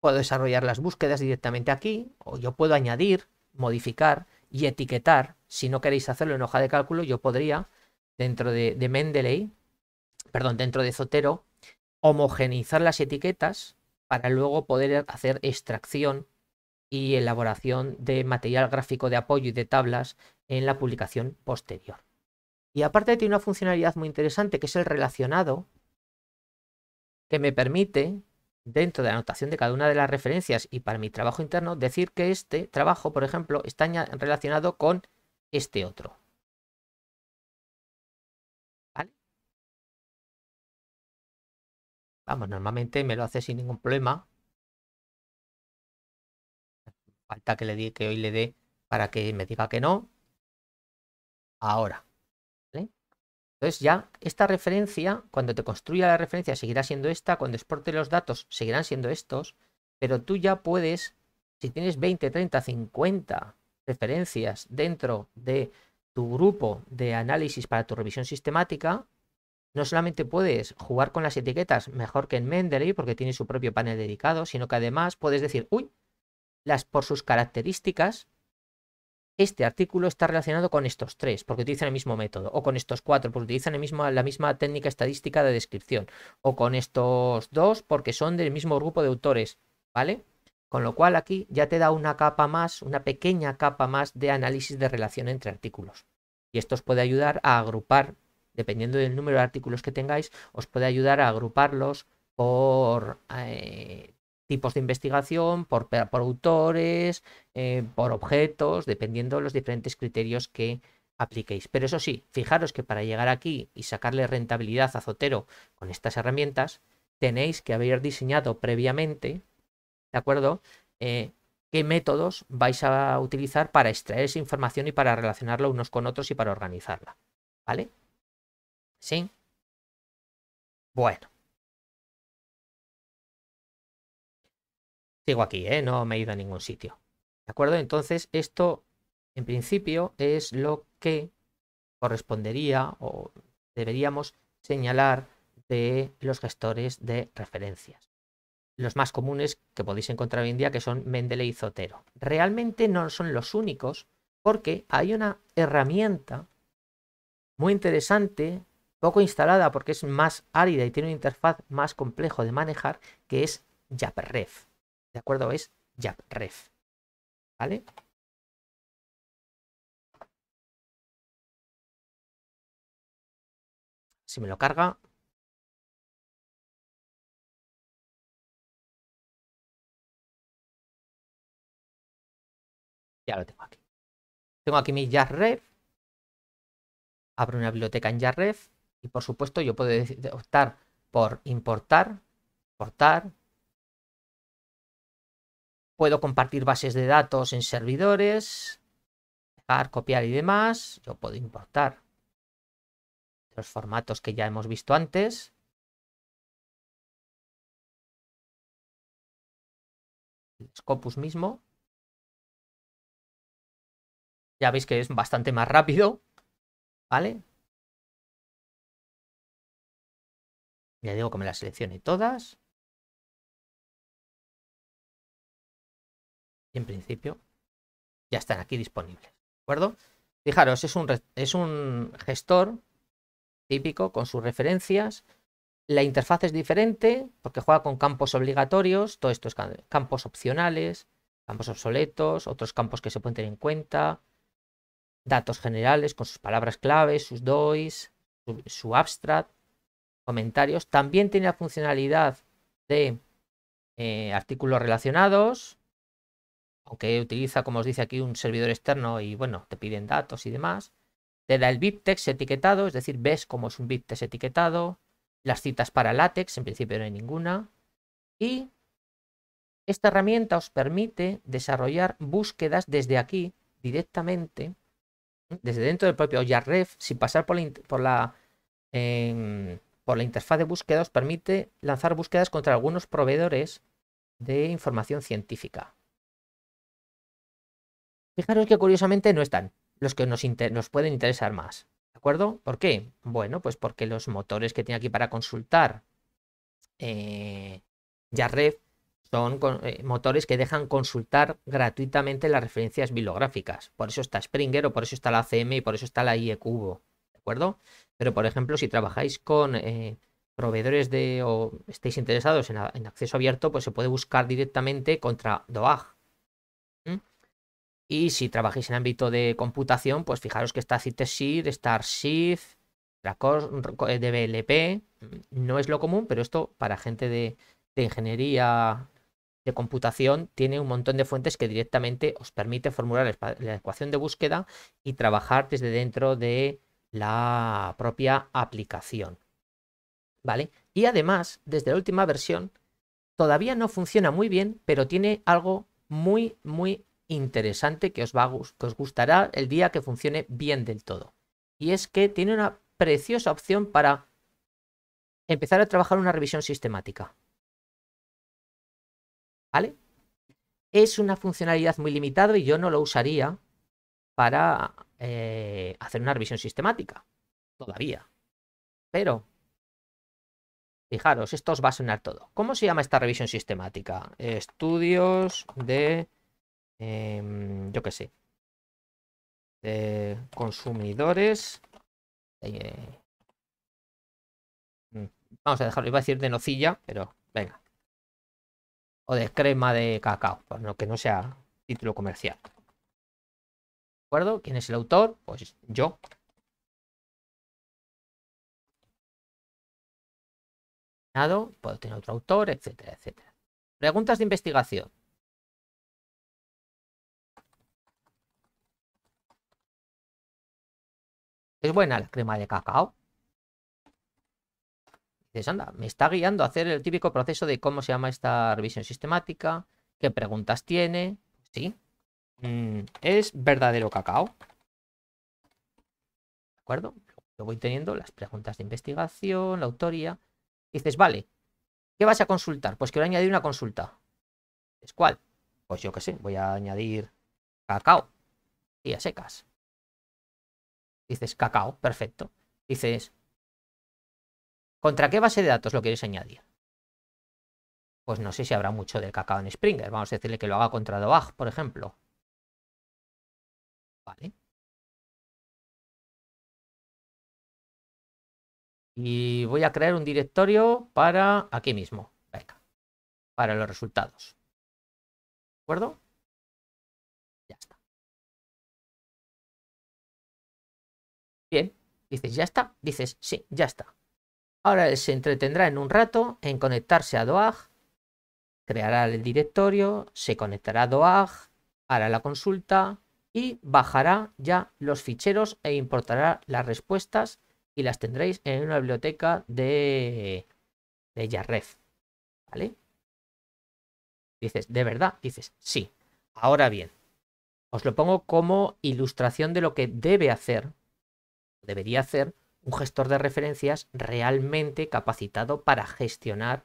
puedo desarrollar las búsquedas directamente aquí, o yo puedo añadir, modificar y etiquetar, si no queréis hacerlo en hoja de cálculo, yo podría dentro de, Mendeley, perdón, dentro de Zotero, homogenizar las etiquetas para luego poder hacer extracción y elaboración de material gráfico de apoyo y de tablas en la publicación posterior. Y aparte tiene una funcionalidad muy interesante que es el relacionado, que me permite, dentro de la anotación de cada una de las referencias y para mi trabajo interno, decir que este trabajo, por ejemplo, está relacionado con este otro. Vamos, normalmente me lo hace sin ningún problema. Falta que le di, que hoy le dé para que me diga que no. Ahora. Entonces ya esta referencia, cuando te construya la referencia, seguirá siendo esta. Cuando exporte los datos, seguirán siendo estos. Pero tú ya puedes, si tienes 20, 30, 50 referencias dentro de tu grupo de análisis para tu revisión sistemática, no solamente puedes jugar con las etiquetas mejor que en Mendeley, porque tiene su propio panel dedicado, sino que además puedes decir, uy, las, por sus características, este artículo está relacionado con estos tres, porque utilizan el mismo método, o con estos cuatro, porque utilizan la misma técnica estadística de descripción, o con estos dos, porque son del mismo grupo de autores, ¿vale? Con lo cual aquí ya te da una capa más, una pequeña capa más de análisis de relación entre artículos. Y esto os puede ayudar a agrupar dependiendo del número de artículos que tengáis, os puede ayudar a agruparlos por eh, tipos de investigación, por, autores, eh, por objetos, dependiendo de los diferentes criterios que apliquéis. Pero eso sí, fijaros que para llegar aquí y sacarle rentabilidad a Zotero con estas herramientas, tenéis que haber diseñado previamente, ¿de acuerdo? Eh, qué métodos vais a utilizar para extraer esa información y para relacionarla unos con otros y para organizarla. ¿Vale? ¿Sí? Bueno. Sigo aquí, ¿eh? No me he ido a ningún sitio. ¿De acuerdo? Entonces, esto, en principio, es lo que correspondería o deberíamos señalar de los gestores de referencias. Los más comunes que podéis encontrar hoy en día que son Mendeley y Zotero. Realmente no son los únicos porque hay una herramienta muy interesante poco instalada porque es más árida y tiene una interfaz más complejo de manejar, que es JAPREF. ¿De acuerdo? Es JAPREF. ¿Vale? Si me lo carga, ya lo tengo aquí. Tengo aquí mi JARREF. Abro una biblioteca en JARREF. Y por supuesto, yo puedo optar por importar, importar. Puedo compartir bases de datos en servidores, copiar y demás. Yo puedo importar los formatos que ya hemos visto antes. El Scopus mismo. Ya veis que es bastante más rápido. ¿Vale? Ya digo que me las seleccione todas. Y en principio ya están aquí disponibles. ¿De acuerdo? Fijaros, es un, gestor típico con sus referencias. La interfaz es diferente porque juega con campos obligatorios, todo esto es campos opcionales, campos obsoletos, otros campos que se pueden tener en cuenta, datos generales con sus palabras claves, sus DOIs, su abstract, comentarios. También tiene la funcionalidad de eh, artículos relacionados, aunque utiliza, como os dice aquí, un servidor externo y bueno, te piden datos y demás. Te da el BibTeX etiquetado, es decir, ves cómo es un BibTeX etiquetado. Las citas para látex, en principio no hay ninguna. Y esta herramienta os permite desarrollar búsquedas desde aquí, directamente, desde dentro del propio YARREF, sin pasar por la, por em, por la interfaz de búsqueda os permite lanzar búsquedas contra algunos proveedores de información científica. Fijaros que curiosamente no están los que nos, pueden interesar más. ¿De acuerdo? ¿Por qué? Bueno, pues porque los motores que tiene aquí para consultar eh, son eh, motores que dejan consultar gratuitamente las referencias bibliográficas. Por eso está Springer o por eso está la ACM y por eso está la IE Cubo. ¿De acuerdo? Pero, por ejemplo, si trabajáis con eh, proveedores de o estáis interesados en, acceso abierto, pues se puede buscar directamente contra DOAG. Y si trabajáis en ámbito de computación, pues fijaros que está CITESID, StarShift, DBLP. No es lo común, pero esto para gente de ingeniería de computación tiene un montón de fuentes que directamente os permite formular la ecuación de búsqueda y trabajar desde dentro de la propia aplicación. ¿Vale? Y además, desde la última versión, todavía no funciona muy bien, pero tiene algo muy, muy interesante que os, va que os gustará el día que funcione bien del todo. Y es que tiene una preciosa opción para empezar a trabajar una revisión sistemática. ¿Vale? Es una funcionalidad muy limitada y yo no lo usaría para eh, hacer una revisión sistemática. Todavía. Pero, fijaros, esto os va a sonar todo. ¿Cómo se llama esta revisión sistemática? Estudios de, em, yo qué sé, de consumidores. Eh, mm, vamos a dejarlo, iba a decir de nocilla, pero venga. O de crema de cacao, lo que no sea título comercial acuerdo? ¿Quién es el autor? Pues yo. Puedo tener otro autor, etcétera, etcétera. Preguntas de investigación. Es buena la crema de cacao. Dices, anda, me está guiando a hacer el típico proceso de cómo se llama esta revisión sistemática, qué preguntas tiene. Sí, Mm, es verdadero cacao. ¿De acuerdo? Yo voy teniendo las preguntas de investigación, la autoría. dices, vale, ¿qué vas a consultar? Pues quiero añadir una consulta. ¿Es cuál? Pues yo qué sé, voy a añadir cacao. Y a secas. Dices, cacao, perfecto. Dices, ¿contra qué base de datos lo quieres añadir? Pues no sé si habrá mucho del cacao en Springer. Vamos a decirle que lo haga contra Doag, por ejemplo. Y voy a crear un directorio para aquí mismo. Para los resultados. ¿De acuerdo? Ya está. Bien. Dices, ya está. Dices, sí, ya está. Ahora se entretendrá en un rato en conectarse a DOAG. Creará el directorio, se conectará a DOAG, hará la consulta, y bajará ya los ficheros e importará las respuestas y las tendréis en una biblioteca de, de Yarref. ¿Vale? Dices, ¿de verdad? Dices, sí. Ahora bien, os lo pongo como ilustración de lo que debe hacer, debería hacer, un gestor de referencias realmente capacitado para gestionar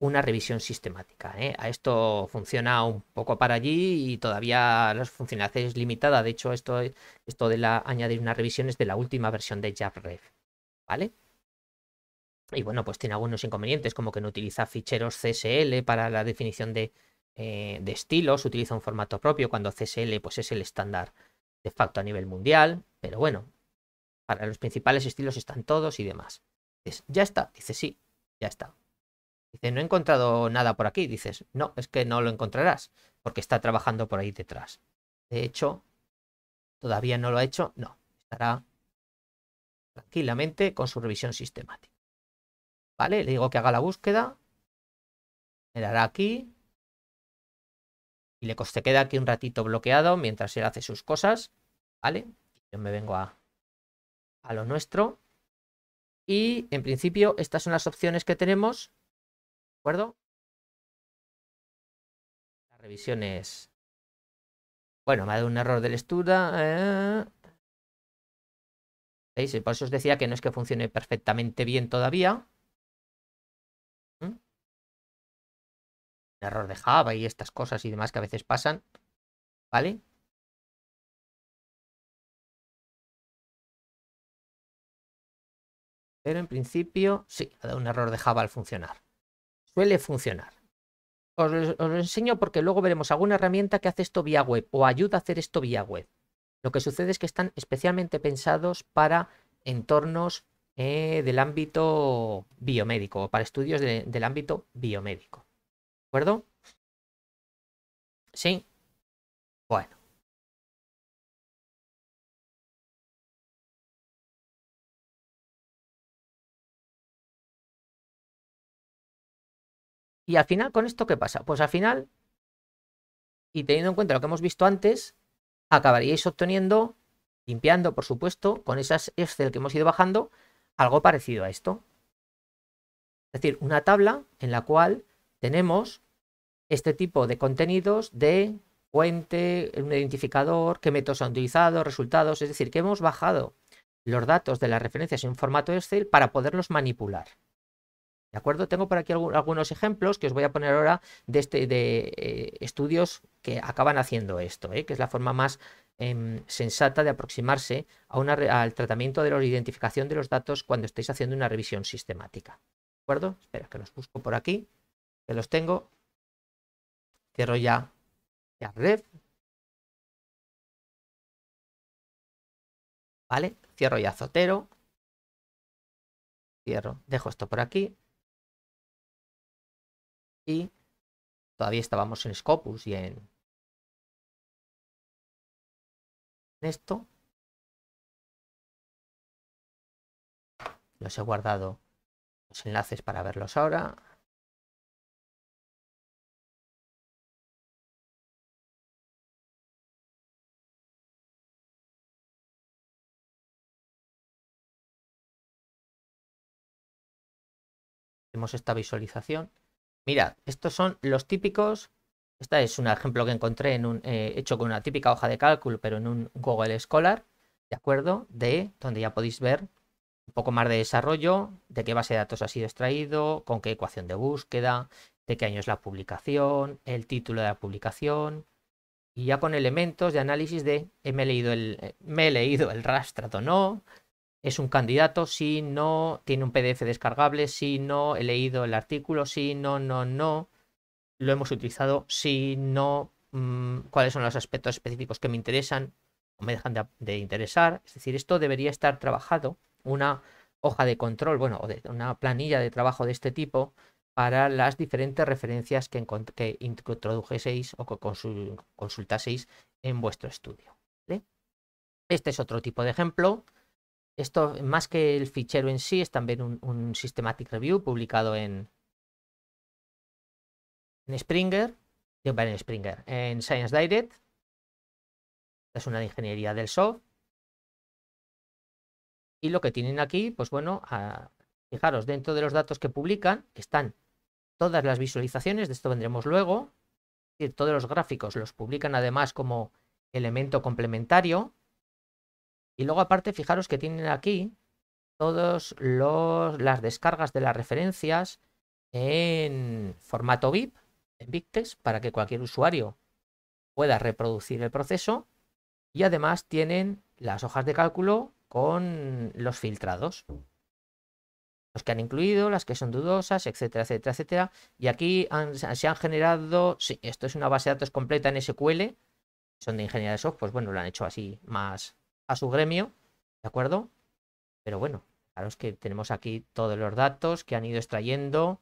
una revisión sistemática. ¿eh? A esto funciona un poco para allí y todavía la funcionalidad es limitada. De hecho, esto, de la, añadir una revisión es de la última versión de Javref. ¿Vale? Y bueno, pues tiene algunos inconvenientes, como que no utiliza ficheros CSL para la definición eh, de, estilos, utiliza un formato propio cuando CSL pues, es el estándar de facto a nivel mundial. Pero bueno, para los principales estilos están todos y demás. ya está, dice sí, ya está. Dice, no he encontrado nada por aquí. Dices, no, es que no lo encontrarás, porque está trabajando por ahí detrás. De hecho, todavía no lo ha hecho, no, estará tranquilamente con su revisión sistemática. ¿Vale? Le digo que haga la búsqueda, me dará aquí y le coste queda aquí un ratito bloqueado mientras él hace sus cosas, ¿vale? Yo me vengo a, a lo nuestro. Y en principio estas son las opciones que tenemos la revisión es... Bueno, me ha dado un error de lectura. Eh. ¿Veis? Por eso os decía que no es que funcione perfectamente bien todavía. ¿Mm? error de Java y estas cosas y demás que a veces pasan. ¿Vale? Pero en principio, sí, ha dado un error de Java al funcionar suele funcionar. Os, lo enseño porque luego veremos alguna herramienta que hace esto vía web o ayuda a hacer esto vía web. Lo que sucede es que están especialmente pensados para entornos eh, del ámbito biomédico o para estudios del ámbito biomédico. ¿De acuerdo? Sí. Bueno. Y al final, ¿con esto qué pasa? Pues al final, y teniendo en cuenta lo que hemos visto antes, acabaríais obteniendo, limpiando, por supuesto, con esas Excel que hemos ido bajando, algo parecido a esto. Es decir, una tabla en la cual tenemos este tipo de contenidos de fuente, un identificador, qué métodos han utilizado, resultados, es decir, que hemos bajado los datos de las referencias en formato Excel para poderlos manipular. ¿De acuerdo? Tengo por aquí algunos ejemplos que os voy a poner ahora de, este, de eh, estudios que acaban haciendo esto, ¿eh? que es la forma más em, sensata de aproximarse a al tratamiento de la identificación de los datos cuando estáis haciendo una revisión sistemática. ¿De acuerdo? Espera, que los busco por aquí, que los tengo. Cierro ya, ya red. ¿Vale? Cierro ya Zotero. Cierro, dejo esto por aquí y todavía estábamos en Scopus y en, esto. Los he guardado los enlaces para verlos ahora. Hacemos esta visualización. Mira, estos son los típicos. Este es un ejemplo que encontré en un, eh, hecho con una típica hoja de cálculo, pero en un Google Scholar, ¿de acuerdo? De donde ya podéis ver un poco más de desarrollo, de qué base de datos ha sido extraído, con qué ecuación de búsqueda, de qué año es la publicación, el título de la publicación, y ya con elementos de análisis de he leído el, eh, me he leído el Rastrato no, es un candidato, si no, tiene un PDF descargable, si no, he leído el artículo, si no, no, no, lo hemos utilizado, si no, mm, cuáles son los aspectos específicos que me interesan o me dejan de, interesar. Es decir, esto debería estar trabajado, una hoja de control, bueno, o de, una planilla de trabajo de este tipo para las diferentes referencias que, introdujeseis o que consultaseis en vuestro estudio. Este es otro tipo de ejemplo esto, más que el fichero en sí, es también un, systematic review publicado en, Springer, en Springer, en Science Direct. Es una de ingeniería del software. Y lo que tienen aquí, pues bueno, fijaros, dentro de los datos que publican están todas las visualizaciones, de esto vendremos luego. todos los gráficos los publican además como elemento complementario. Y luego aparte, fijaros que tienen aquí todas las descargas de las referencias en formato VIP, en Victex, para que cualquier usuario pueda reproducir el proceso. Y además tienen las hojas de cálculo con los filtrados. Los que han incluido, las que son dudosas, etcétera, etcétera, etcétera. Y aquí se han generado, sí, esto es una base de datos completa en SQL. Son de ingeniería de software, pues bueno, lo han hecho así más, a su gremio, ¿de acuerdo? Pero bueno, claro es que tenemos aquí todos los datos que han ido extrayendo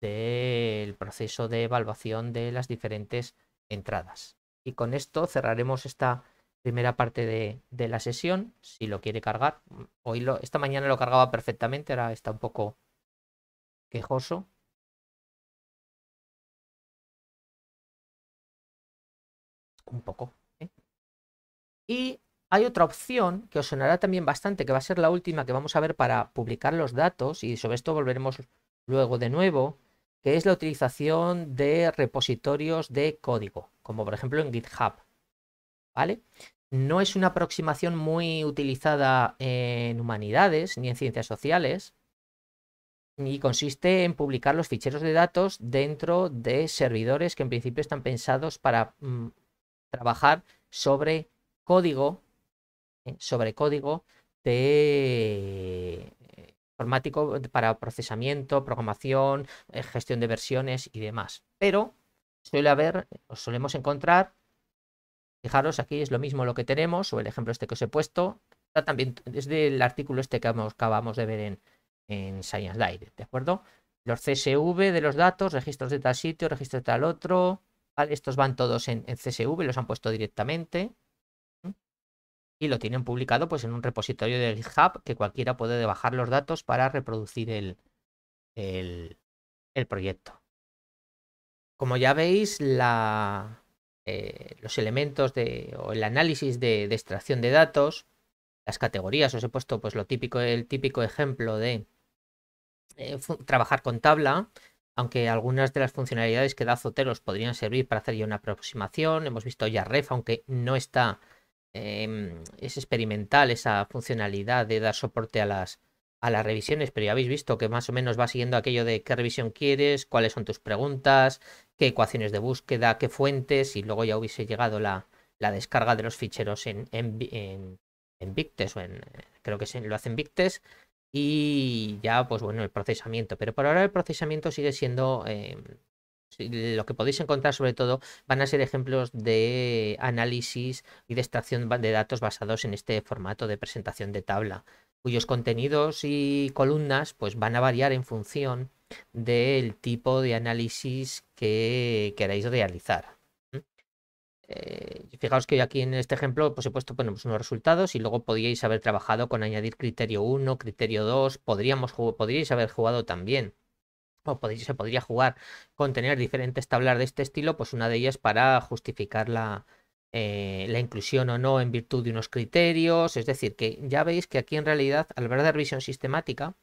del proceso de evaluación de las diferentes entradas. Y con esto cerraremos esta primera parte de, de la sesión. Si lo quiere cargar, hoy lo, esta mañana lo cargaba perfectamente, ahora está un poco quejoso. Un poco. Y hay otra opción que os sonará también bastante, que va a ser la última que vamos a ver para publicar los datos, y sobre esto volveremos luego de nuevo, que es la utilización de repositorios de código, como por ejemplo en GitHub. ¿Vale? No es una aproximación muy utilizada en humanidades ni en ciencias sociales, y consiste en publicar los ficheros de datos dentro de servidores que en principio están pensados para mm, trabajar sobre código, eh, sobre código de eh, informático para procesamiento, programación, eh, gestión de versiones y demás. Pero suele haber, solemos encontrar, fijaros, aquí es lo mismo lo que tenemos, o el ejemplo este que os he puesto, también desde el artículo este que acabamos de ver en, en Science Live, ¿de acuerdo? Los CSV de los datos, registros de tal sitio, registros de tal otro, estos van todos en CSV, los han puesto directamente, y lo tienen publicado pues en un repositorio del GitHub que cualquiera puede bajar los datos para reproducir el, el, proyecto. Como ya veis, la, eh, los elementos de, o el análisis de, extracción de datos, las categorías, os he puesto pues lo típico, el típico ejemplo de eh, trabajar con tabla, aunque algunas de las funcionalidades que da Zotero podrían servir para hacer ya una aproximación, hemos visto ya ref, aunque no está Em, es experimental esa funcionalidad de dar soporte a las, a las revisiones, pero ya habéis visto que más o menos va siguiendo aquello de qué revisión quieres, cuáles son tus preguntas, qué ecuaciones de búsqueda, qué fuentes, y luego ya hubiese llegado la, descarga de los ficheros en, en, en, Victes, o en, creo que se, lo hacen Victes, y ya, pues bueno, el procesamiento. Pero por ahora el procesamiento sigue siendo em, lo que podéis encontrar sobre todo van a ser ejemplos de análisis y de extracción de datos basados en este formato de presentación de tabla, cuyos contenidos y columnas pues, van a variar en función del tipo de análisis que queráis realizar. Eh, fijaos que yo aquí en este ejemplo, he puesto ponemos unos resultados y luego podíais haber trabajado con añadir criterio 1, criterio 2, podríamos, podríais haber jugado también se podría jugar con tener diferentes tablas de este estilo, pues una de ellas para justificar eh, la, inclusión o no en virtud de unos criterios. Es decir, que ya veis que aquí en realidad, al ver la revisión sistemática,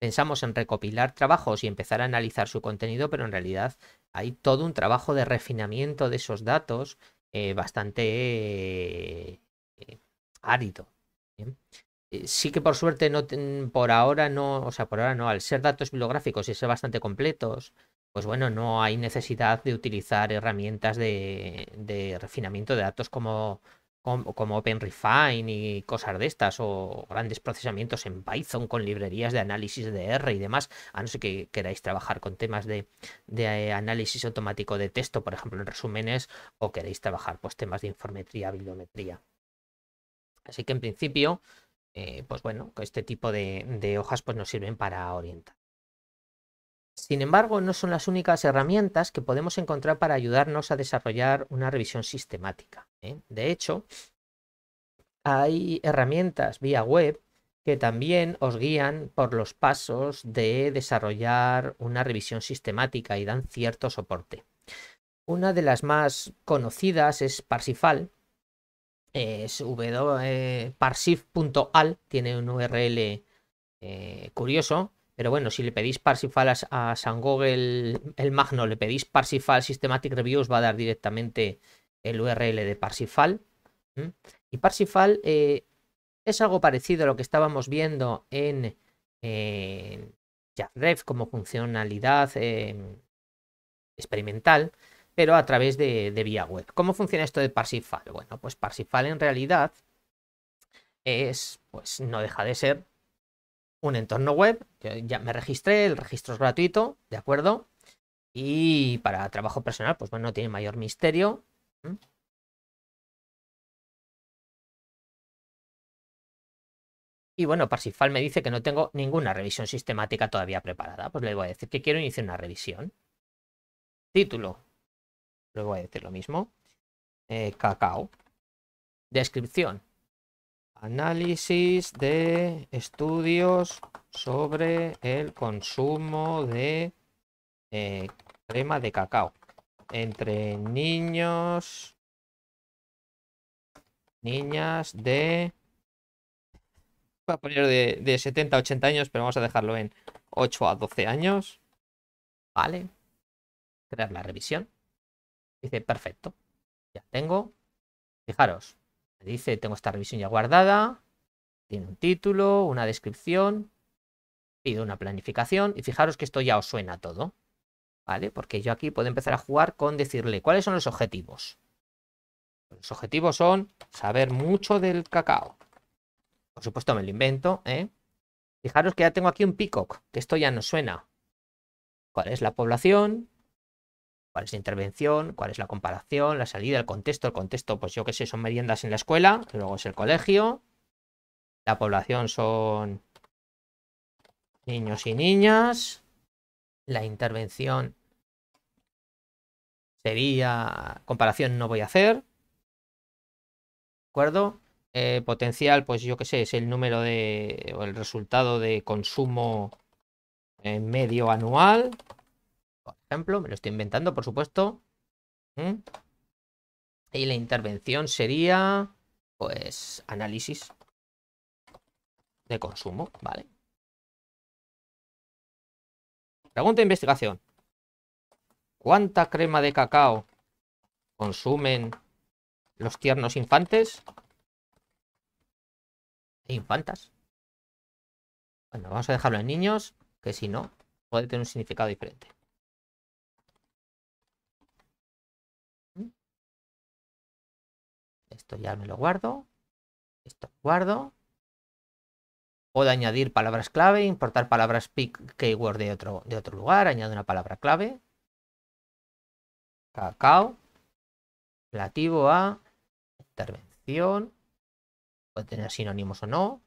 pensamos en recopilar trabajos y empezar a analizar su contenido, pero en realidad hay todo un trabajo de refinamiento de esos datos eh, bastante eh, árido. ¿bien? Eh, sí que por suerte no por ahora no, o sea, por ahora no, al ser datos bibliográficos y ser bastante completos, pues bueno, no hay necesidad de utilizar herramientas de, refinamiento de datos como, como, OpenRefine y cosas de estas, o grandes procesamientos en Python con librerías de análisis de R y demás, a no ser que queráis trabajar con temas de, eh, análisis automático de texto, por ejemplo, en resúmenes, o queréis trabajar pues temas de informetría, bibliometría. Así que en principio, eh, pues bueno, este tipo de, hojas pues nos sirven para orientar. Sin embargo, no son las únicas herramientas que podemos encontrar para ayudarnos a desarrollar una revisión sistemática. ¿eh? De hecho, hay herramientas vía web que también os guían por los pasos de desarrollar una revisión sistemática y dan cierto soporte. Una de las más conocidas es Parsifal, es w, eh, parsif.al, tiene un URL eh, curioso, pero bueno, si le pedís parsifal a, San Google el Magno, le pedís parsifal systematic reviews, va a dar directamente el URL de parsifal. Y parsifal eh, es algo parecido a lo que estábamos viendo en, eh, como funcionalidad em, experimental, pero a través de, vía web. ¿Cómo funciona esto de Parsifal? Bueno, pues Parsifal en realidad es, pues no deja de ser un entorno web. ya me registré, el registro es gratuito, ¿de acuerdo? Y para trabajo personal, pues bueno, no tiene mayor misterio. ¿Mm? Y bueno, Parsifal me dice que no tengo ninguna revisión sistemática todavía preparada. Pues le voy a decir que quiero iniciar una revisión. Título luego voy a decir lo mismo. Eh, cacao. Descripción. Análisis de estudios sobre el consumo de eh, crema de cacao entre niños, niñas de... Voy a poner de, de 70 a 80 años, pero vamos a dejarlo en 8 a 12 años. Vale. Crear la revisión. Dice, perfecto. Ya tengo. Fijaros, me dice, tengo esta revisión ya guardada. Tiene un título, una descripción. Pido una planificación. Y fijaros que esto ya os suena todo. ¿Vale? Porque yo aquí puedo empezar a jugar con decirle cuáles son los objetivos. Los objetivos son saber mucho del cacao. Por supuesto me lo invento, ¿eh? Fijaros que ya tengo aquí un peacock, que esto ya nos suena. ¿Cuál es la población? cuál es la intervención, cuál es la comparación, la salida, el contexto. El contexto, pues yo qué sé, son meriendas en la escuela, luego es el colegio. La población son niños y niñas. La intervención sería comparación no voy a hacer. ¿De acuerdo? Eh, potencial, pues yo qué sé, es el número de o el resultado de consumo eh, medio anual ejemplo. Me lo estoy inventando, por supuesto. ¿eh? Y la intervención sería, pues, análisis de consumo, ¿vale? Pregunta de investigación. ¿Cuánta crema de cacao consumen los tiernos infantes? E infantas. Bueno, vamos a dejarlo en niños, que si no, puede tener un significado diferente. ya me lo guardo. Esto guardo. Puedo añadir palabras clave, importar palabras pick keyword de otro, de otro lugar. Añado una palabra clave. Cacao. Relativo a intervención. Puede tener sinónimos o no.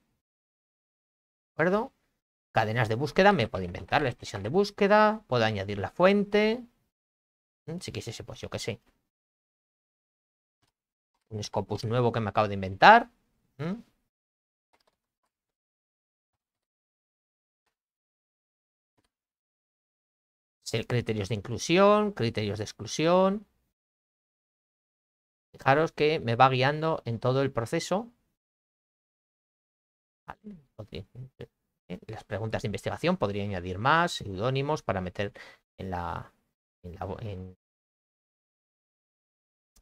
¿De acuerdo? Cadenas de búsqueda. Me puedo inventar la expresión de búsqueda. Puedo añadir la fuente. Mm, si quisiese, pues yo que sé un Scopus nuevo que me acabo de inventar. ¿Mm? criterios de inclusión, criterios de exclusión. Fijaros que me va guiando en todo el proceso. Eh, las preguntas de investigación podría añadir más, seudónimos para meter en la,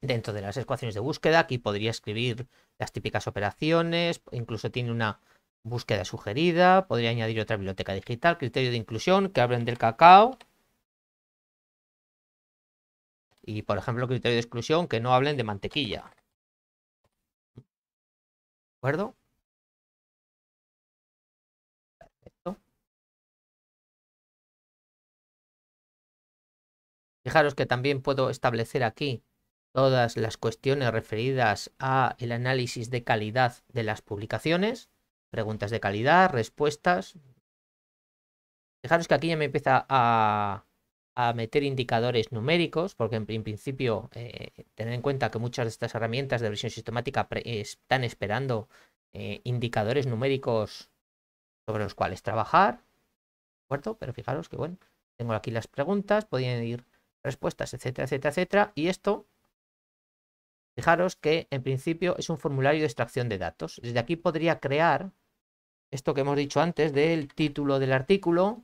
dentro de las ecuaciones de búsqueda. Aquí podría escribir las típicas operaciones, incluso tiene una búsqueda sugerida, podría añadir otra biblioteca digital, criterio de inclusión que hablen del cacao. Y por ejemplo, criterio de exclusión que no hablen de mantequilla. ¿De acuerdo? Perfecto. Fijaros que también puedo establecer aquí todas las cuestiones referidas a el análisis de calidad de las publicaciones, preguntas de calidad, respuestas. Fijaros que aquí ya me empieza a, meter indicadores numéricos, porque en, principio eh, tener en cuenta que muchas de estas herramientas de versión sistemática están esperando eh, indicadores numéricos sobre los cuales trabajar, ¿de acuerdo? Pero fijaros que bueno, tengo aquí las preguntas, podían ir respuestas, etcétera, etcétera, etcétera, y esto Fijaros que en principio es un formulario de extracción de datos. Desde aquí podría crear esto que hemos dicho antes del título del artículo,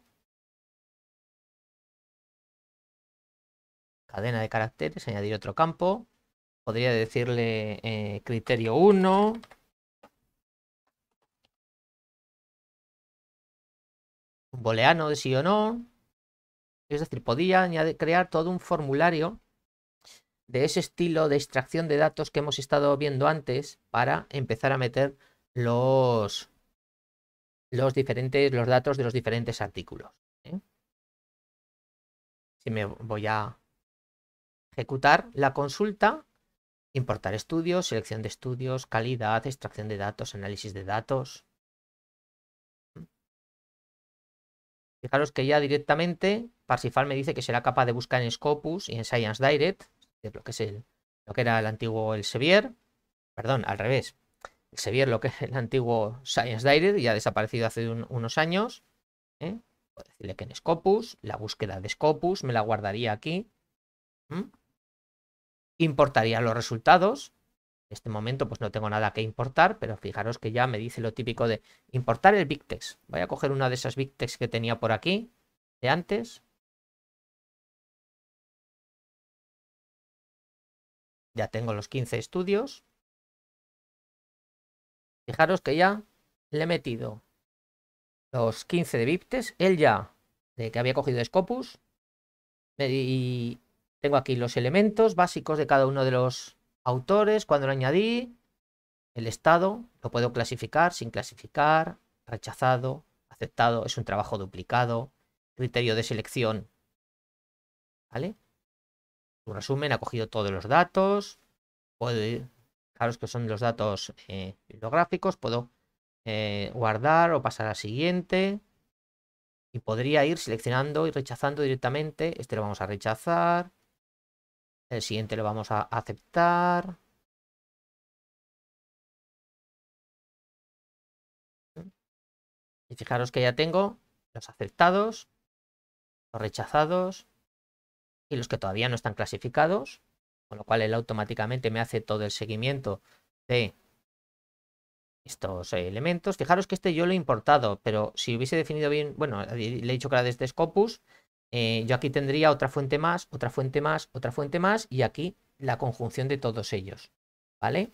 cadena de caracteres, añadir otro campo. Podría decirle eh, criterio 1. Un booleano de sí o no. Es decir, podía crear todo un formulario de ese estilo de extracción de datos que hemos estado viendo antes para empezar a meter los, los diferentes los datos de los diferentes artículos. ¿eh? Si me voy a ejecutar la consulta, importar estudios, selección de estudios, calidad, extracción de datos, análisis de datos. Fijaros que ya directamente Parsifal me dice que será capaz de buscar en Scopus y en Science Direct lo que es el, lo era el antiguo perdón, al revés, el Sevier, lo que es el antiguo Science Direct, ya ha desaparecido hace unos años. ¿eh? Puedo decirle que en Scopus, la búsqueda de Scopus, me la guardaría aquí. Importaría los resultados. En este momento pues no tengo nada que importar, pero fijaros que ya me dice lo típico de importar el Big Voy a coger una de esas Big que tenía por aquí, de antes. Ya tengo los 15 estudios. Fijaros que ya le he metido los 15 de Viptes. Él ya, de que había cogido Scopus. Y tengo aquí los elementos básicos de cada uno de los autores. Cuando lo añadí, el estado lo puedo clasificar, sin clasificar, rechazado, aceptado. Es un trabajo duplicado. Criterio de selección. ¿Vale? un resumen, ha cogido todos los datos, puedo ir, fijaros que son los datos eh, bibliográficos, puedo eh, guardar o pasar al siguiente y podría ir seleccionando y rechazando directamente, este lo vamos a rechazar, el siguiente lo vamos a aceptar. Y fijaros que ya tengo los aceptados, los rechazados y los que todavía no están clasificados, con lo cual él automáticamente me hace todo el seguimiento de estos elementos. Fijaros que este yo lo he importado, pero si hubiese definido bien, bueno, le he dicho que era desde Scopus, eh, yo aquí tendría otra fuente más, otra fuente más, otra fuente más, y aquí la conjunción de todos ellos, ¿vale?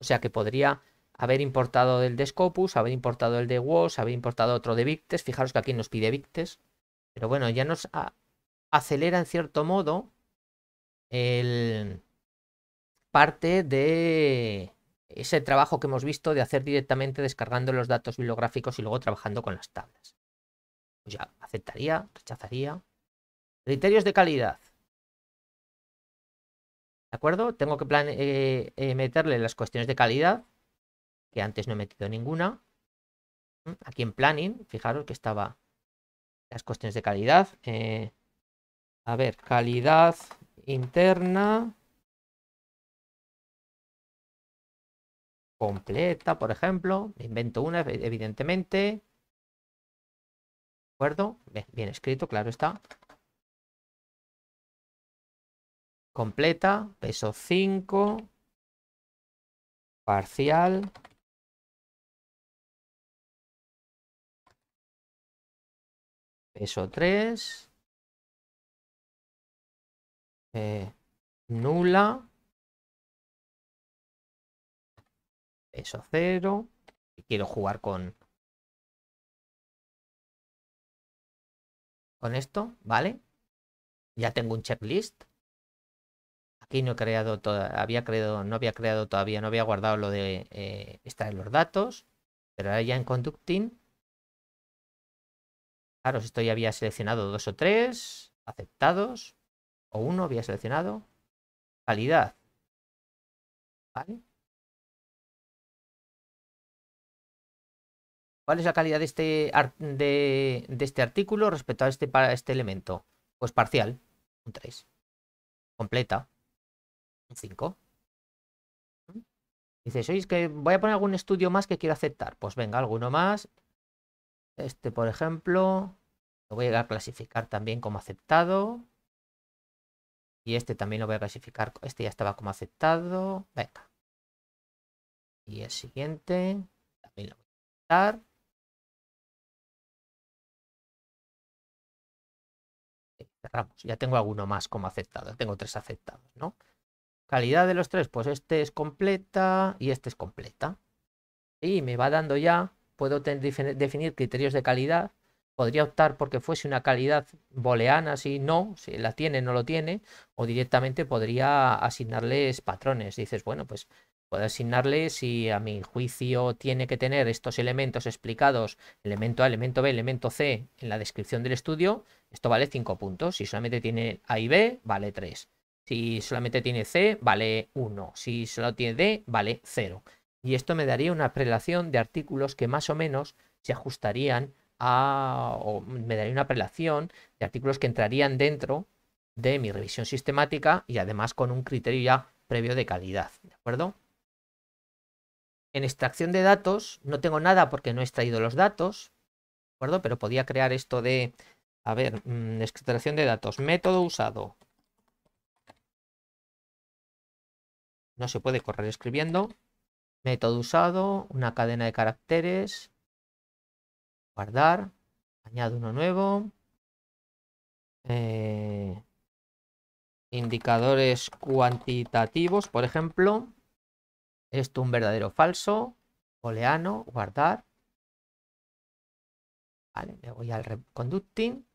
O sea que podría haber importado el de Scopus, haber importado el de WOS, haber importado otro de Victes, fijaros que aquí nos pide Victes, pero bueno, ya nos ha, acelera en cierto modo el parte de ese trabajo que hemos visto de hacer directamente descargando los datos bibliográficos y luego trabajando con las tablas. Pues ya, aceptaría, rechazaría. Criterios de calidad. ¿De acuerdo? Tengo que eh, eh, meterle las cuestiones de calidad, que antes no he metido ninguna. ¿Mm? Aquí en planning, fijaros que estaba las cuestiones de calidad. Eh, a ver, calidad interna. Completa, por ejemplo. invento una, evidentemente. ¿De acuerdo? Bien, bien escrito, claro está. Completa, peso 5. Parcial. Peso 3. Eh, nula. Eso cero. Y quiero jugar con... Con esto, ¿vale? Ya tengo un checklist. Aquí no he creado todavía, había creado, no había creado todavía, no había guardado lo de eh, extraer los datos. Pero ahora ya en Conducting. Claro, esto ya había seleccionado dos o tres. Aceptados o uno, había seleccionado. Calidad. ¿Cuál es la calidad de este, de, este artículo respecto a este, para este elemento? Pues parcial, un 3. Completa, un 5. dice, oye, es que voy a poner algún estudio más que quiero aceptar. Pues venga, alguno más. Este, por ejemplo, lo voy a clasificar también como aceptado. Y este también lo voy a clasificar. Este ya estaba como aceptado. Venga. Y el siguiente. También lo voy a aceptar. Cerramos. Ya tengo alguno más como aceptado. Tengo tres aceptados, ¿no? Calidad de los tres. Pues este es completa y este es completa. Y me va dando ya. Puedo definir criterios de calidad podría optar porque fuese una calidad booleana, si no, si la tiene, no lo tiene, o directamente podría asignarles patrones. Dices, bueno, pues puedo asignarle si a mi juicio tiene que tener estos elementos explicados, elemento A, elemento B, elemento C, en la descripción del estudio, esto vale 5 puntos. Si solamente tiene A y B, vale 3. Si solamente tiene C, vale 1. Si solo tiene D, vale 0. Y esto me daría una prelación de artículos que más o menos se ajustarían o me daría una apelación de artículos que entrarían dentro de mi revisión sistemática y además con un criterio ya previo de calidad, ¿de acuerdo? En extracción de datos no tengo nada porque no he extraído los datos, ¿de acuerdo? Pero podía crear esto de, a ver, mm, extracción de datos, método usado. No se puede correr escribiendo. Método usado, una cadena de caracteres, guardar, añado uno nuevo, eh, indicadores cuantitativos, por ejemplo, esto un verdadero falso, oleano, guardar, vale, me voy al reconducting,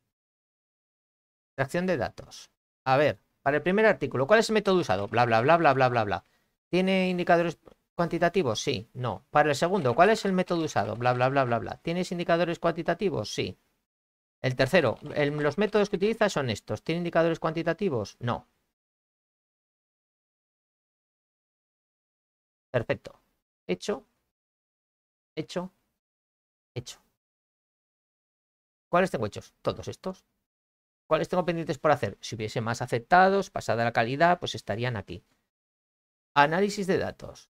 extracción de datos. A ver, para el primer artículo, ¿cuál es el método usado? Bla, bla, bla, bla, bla, bla, bla. Tiene indicadores cuantitativos? Sí, no. Para el segundo, ¿cuál es el método usado? Bla, bla, bla, bla, bla. ¿Tienes indicadores cuantitativos? Sí. El tercero, los métodos que utilizas son estos. ¿Tiene indicadores cuantitativos? No. Perfecto. Hecho. Hecho. Hecho. ¿Cuáles tengo hechos? Todos estos. ¿Cuáles tengo pendientes por hacer? Si hubiese más aceptados, pasada la calidad, pues estarían aquí. Análisis de datos.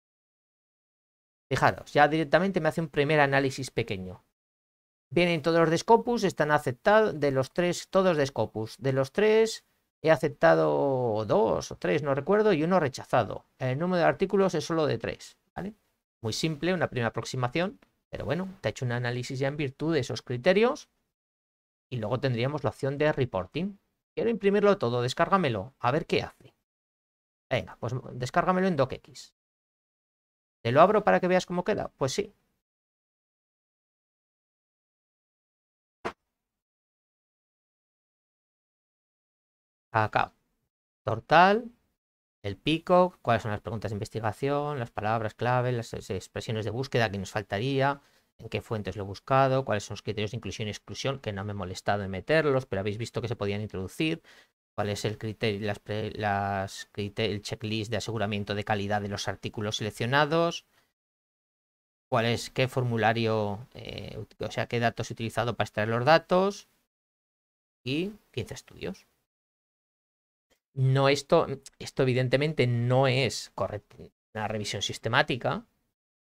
Fijaros, ya directamente me hace un primer análisis pequeño. Vienen todos los de Scopus, están aceptados, de los tres, todos de Scopus. De los tres, he aceptado dos o tres, no recuerdo, y uno rechazado. El número de artículos es solo de tres, ¿vale? Muy simple, una primera aproximación, pero bueno, te ha hecho un análisis ya en virtud de esos criterios. Y luego tendríamos la opción de reporting. Quiero imprimirlo todo, descárgamelo, a ver qué hace. Venga, pues descárgamelo en DocX. ¿Te lo abro para que veas cómo queda? Pues sí. Acá. Total, el pico, cuáles son las preguntas de investigación, las palabras clave, las expresiones de búsqueda que nos faltaría, en qué fuentes lo he buscado, cuáles son los criterios de inclusión y exclusión, que no me he molestado en meterlos, pero habéis visto que se podían introducir, cuál es el criterio, el checklist de aseguramiento de calidad de los artículos seleccionados, cuál es qué formulario, eh, o sea, qué datos he utilizado para extraer los datos y 15 estudios. No esto, esto evidentemente no es una revisión sistemática,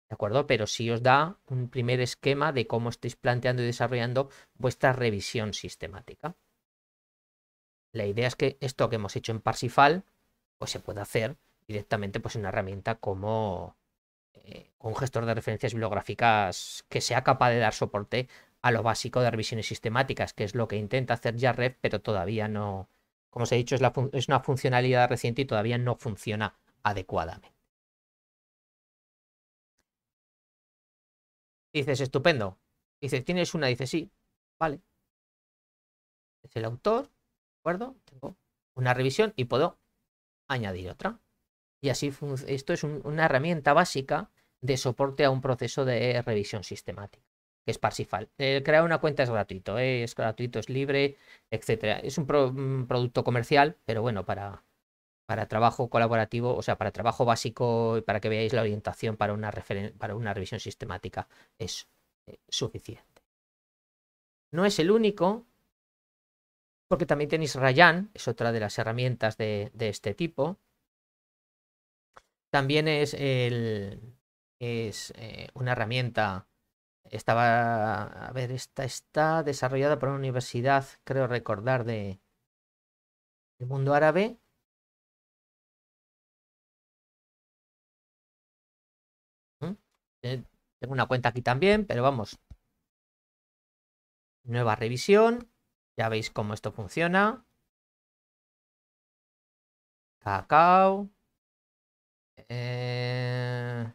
¿de acuerdo? Pero sí os da un primer esquema de cómo estáis planteando y desarrollando vuestra revisión sistemática. La idea es que esto que hemos hecho en Parsifal, pues se puede hacer directamente pues, en una herramienta como eh, un gestor de referencias bibliográficas que sea capaz de dar soporte a lo básico de revisiones sistemáticas, que es lo que intenta hacer JARREF, pero todavía no, como os he dicho, es, una funcionalidad reciente y todavía no funciona adecuadamente. Dices, estupendo. Dices, ¿tienes una? Dices, sí. Vale. Es el autor acuerdo? Tengo una revisión y puedo añadir otra. Y así esto es una herramienta básica de soporte a un proceso de revisión sistemática, que es Parsifal. crear una cuenta es gratuito, ¿eh? es gratuito, es libre, etcétera. Es un, producto comercial, pero bueno, para, para trabajo colaborativo, o sea, para trabajo básico y para que veáis la orientación para una, para una revisión sistemática es eh, suficiente. No es el único, porque también tenéis Rayan, es otra de las herramientas de, este tipo. También es, el, es eh, una herramienta, estaba, a ver, esta está desarrollada por una universidad, creo recordar, de, el mundo árabe. ¿Mm? Eh, tengo una cuenta aquí también, pero vamos. Nueva revisión, ya veis cómo esto funciona. Cacao. Eh...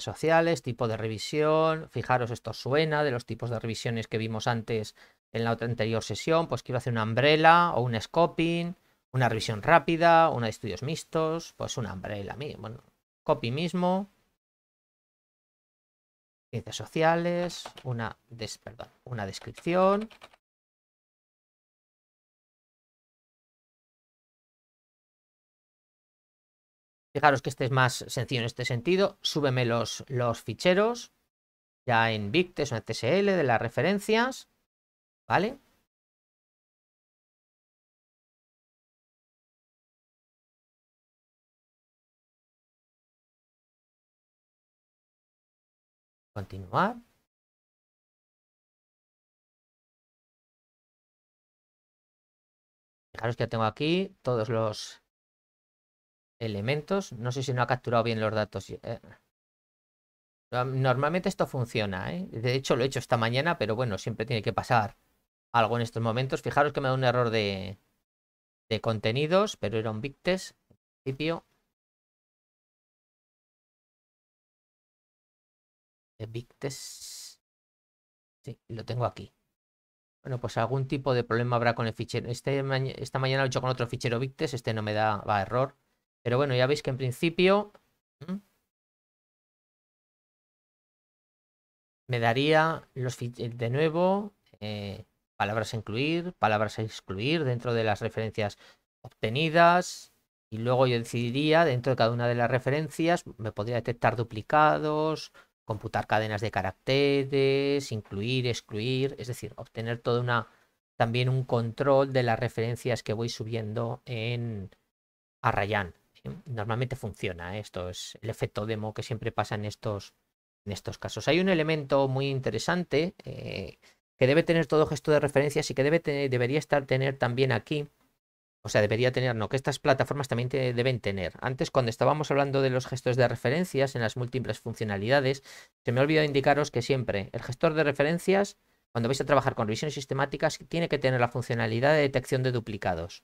sociales, tipo de revisión. Fijaros, esto suena de los tipos de revisiones que vimos antes en la otra anterior sesión. Pues quiero hacer una umbrella o un scoping, una revisión rápida, una de estudios mixtos, pues una umbrella. Bueno, copy mismo ciencias sociales, una, des, perdón, una descripción. Fijaros que este es más sencillo en este sentido. Súbeme los, los ficheros ya en Victes o en CSL de las referencias. ¿Vale? Continuar. Fijaros que ya tengo aquí todos los elementos. No sé si no ha capturado bien los datos. Eh, normalmente esto funciona, ¿eh? De hecho, lo he hecho esta mañana, pero bueno, siempre tiene que pasar algo en estos momentos. Fijaros que me da un error de, de contenidos, pero era un big principio, Evictes. Sí, lo tengo aquí. Bueno, pues algún tipo de problema habrá con el fichero. Este esta mañana lo he hecho con otro fichero Victes, este no me da error. Pero bueno, ya veis que en principio me daría los eh, de nuevo eh, palabras a incluir, palabras a excluir dentro de las referencias obtenidas. Y luego yo decidiría, dentro de cada una de las referencias, me podría detectar duplicados, computar cadenas de caracteres, incluir, excluir, es decir, obtener toda una también un control de las referencias que voy subiendo en Arrayan. Normalmente funciona, ¿eh? esto es el efecto demo que siempre pasa en estos, en estos casos. Hay un elemento muy interesante eh, que debe tener todo gesto de referencias y que debe debería estar tener también aquí, o sea, debería tener, no, que estas plataformas también deben tener. Antes, cuando estábamos hablando de los gestores de referencias en las múltiples funcionalidades, se me ha olvidado indicaros que siempre el gestor de referencias, cuando vais a trabajar con revisiones sistemáticas, tiene que tener la funcionalidad de detección de duplicados.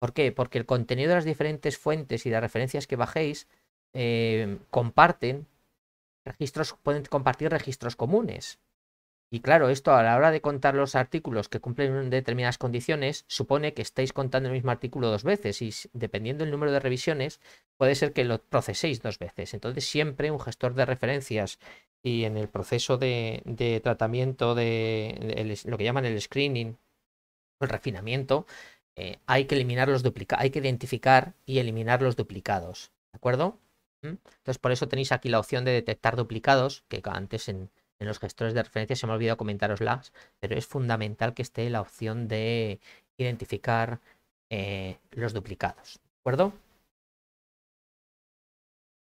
¿Por qué? Porque el contenido de las diferentes fuentes y de referencias que bajéis eh, comparten registros, pueden compartir registros comunes. Y claro, esto a la hora de contar los artículos que cumplen determinadas condiciones, supone que estáis contando el mismo artículo dos veces y dependiendo del número de revisiones, puede ser que lo proceséis dos veces. Entonces siempre un gestor de referencias y en el proceso de, tratamiento de, lo que llaman el screening, el refinamiento, eh, hay que eliminar los duplicados, hay que identificar y eliminar los duplicados. ¿De acuerdo? ¿Mm? Entonces por eso tenéis aquí la opción de detectar duplicados, que antes en en los gestores de referencia, se me ha olvidado las, pero es fundamental que esté la opción de identificar eh, los duplicados. ¿De acuerdo?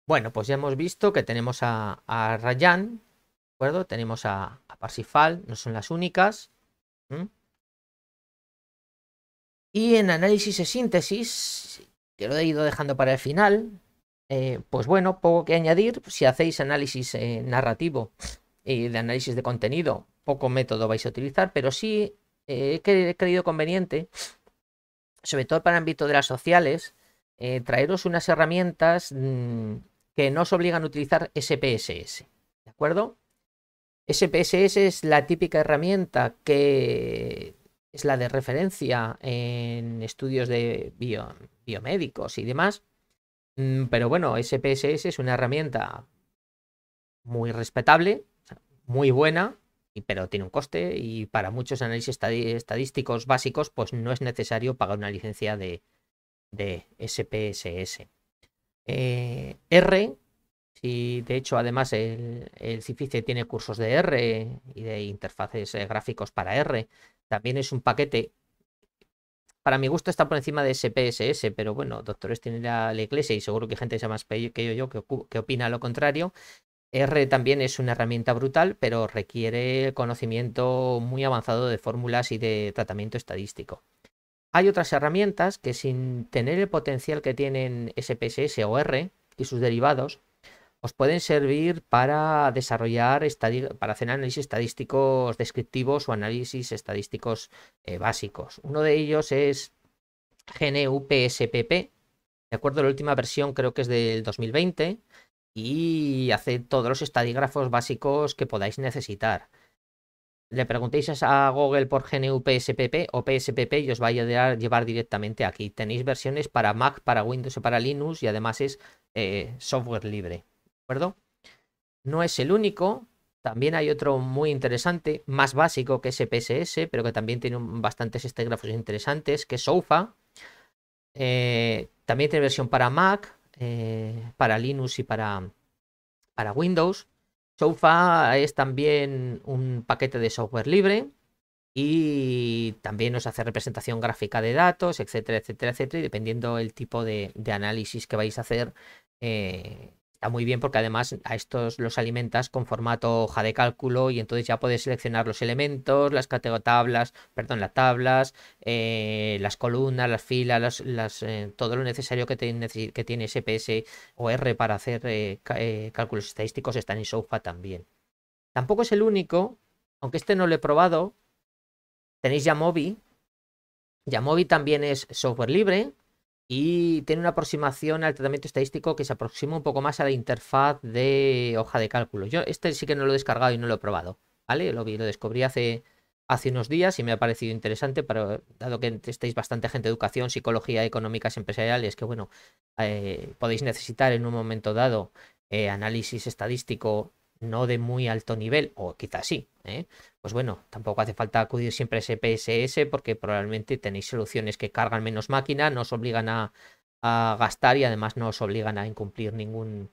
Bueno, pues ya hemos visto que tenemos a, Rayan, ¿de acuerdo? Tenemos a, Parsifal, no son las únicas. Y en análisis y síntesis, que lo he ido dejando para el final, eh, pues bueno, poco que añadir. Si hacéis análisis eh, narrativo y de análisis de contenido, poco método vais a utilizar, pero sí eh, he creído conveniente, sobre todo para el ámbito de las sociales, eh, traeros unas herramientas mm, que no os obligan a utilizar SPSS. ¿De acuerdo? SPSS es la típica herramienta que es la de referencia en estudios de biomédicos y demás. Mm, pero bueno, SPSS es una herramienta muy respetable muy buena, pero tiene un coste y para muchos análisis estadísticos básicos pues no es necesario pagar una licencia de, SPSS. Eh, R, y de hecho además el, el Cifice tiene cursos de R y de interfaces eh, gráficos para R, también es un paquete para mi gusto está por encima de SPSS, pero bueno, doctores tienen la, iglesia y seguro que hay gente que sea más que yo, que, opina lo contrario. R también es una herramienta brutal, pero requiere conocimiento muy avanzado de fórmulas y de tratamiento estadístico. Hay otras herramientas que sin tener el potencial que tienen SPSS o R y sus derivados, os pueden servir para desarrollar, para hacer análisis estadísticos descriptivos o análisis estadísticos eh, básicos. Uno de ellos es GNUPSPP, de acuerdo, la última versión creo que es del 2020 y hace todos los estadígrafos básicos que podáis necesitar. Le preguntéis a Google por GNU PSPP o PSPP y os va a llevar directamente aquí. Tenéis versiones para Mac, para Windows y para Linux y además es eh, software libre. ¿De acuerdo? No es el único, también hay otro muy interesante, más básico que SPSS, pero que también tiene bastantes estadígrafos interesantes, que es SOFA. Eh, también tiene versión para Mac, eh, para Linux y para, para Windows. SoFa es también un paquete de software libre y también nos hace representación gráfica de datos, etcétera, etcétera, etcétera. Y dependiendo el tipo de, de análisis que vais a hacer, eh, muy bien porque además a estos los alimentas con formato hoja de cálculo y entonces ya puedes seleccionar los elementos, las tablas, perdón, las tablas, eh, las columnas, las filas, las, eh, todo lo necesario que, tiene que tiene SPS o R para hacer eh, cálculos estadísticos están en SOFA también. Tampoco es el único, aunque este no lo he probado. Tenéis ya Yamobi también es software libre, y tiene una aproximación al tratamiento estadístico que se aproxima un poco más a la interfaz de hoja de cálculo. Yo este sí que no lo he descargado y no lo he probado, ¿vale? Lo vi, lo descubrí hace, hace unos días y me ha parecido interesante, pero dado que estáis bastante gente de educación, psicología, económicas, empresariales, que bueno, eh, podéis necesitar en un momento dado eh, análisis estadístico no de muy alto nivel, o quizás sí, ¿eh? pues bueno, tampoco hace falta acudir siempre a SPSS porque probablemente tenéis soluciones que cargan menos máquina, no os obligan a, gastar y además no os obligan a incumplir ningún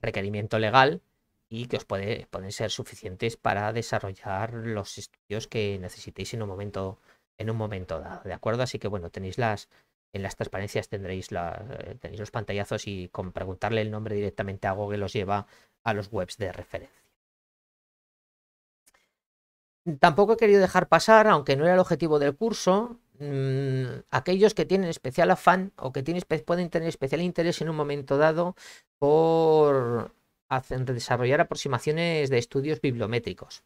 requerimiento legal y que os puede, pueden ser suficientes para desarrollar los estudios que necesitéis en un momento en un momento dado, ¿de acuerdo? Así que bueno, tenéis las, en las transparencias tendréis, la, eh, tenéis los pantallazos y con preguntarle el nombre directamente a Google os lleva a los webs de referencia. Tampoco he querido dejar pasar, aunque no era el objetivo del curso, mm, aquellos que tienen especial afán o que pueden tener especial interés en un momento dado por hacer, desarrollar aproximaciones de estudios bibliométricos.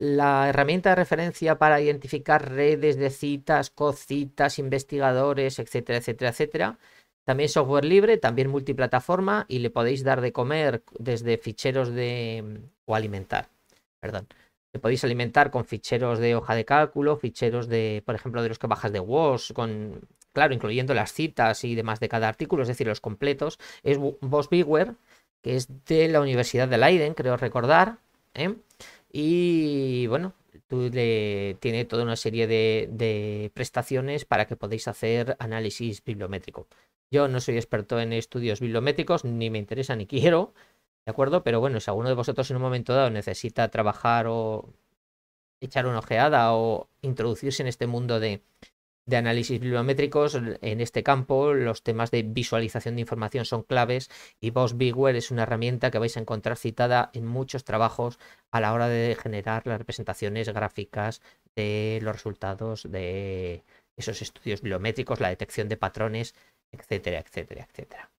La herramienta de referencia para identificar redes de citas, cocitas, investigadores, etcétera, etcétera, etcétera, también software libre, también multiplataforma y le podéis dar de comer desde ficheros de... o alimentar, perdón. Le podéis alimentar con ficheros de hoja de cálculo, ficheros de, por ejemplo, de los que bajas de WOS, con, claro, incluyendo las citas y demás de cada artículo, es decir, los completos. Es Boss Beware, que es de la Universidad de Leiden, creo recordar. ¿eh? Y bueno, tú le, tiene toda una serie de, de prestaciones para que podáis hacer análisis bibliométrico. Yo no soy experto en estudios bibliométricos, ni me interesa ni quiero, ¿de acuerdo? Pero bueno, si alguno de vosotros en un momento dado necesita trabajar o echar una ojeada o introducirse en este mundo de, de análisis bibliométricos. En este campo, los temas de visualización de información son claves y Boss es una herramienta que vais a encontrar citada en muchos trabajos a la hora de generar las representaciones gráficas de los resultados de esos estudios bibliométricos, la detección de patrones, etcétera, etcétera, etcétera.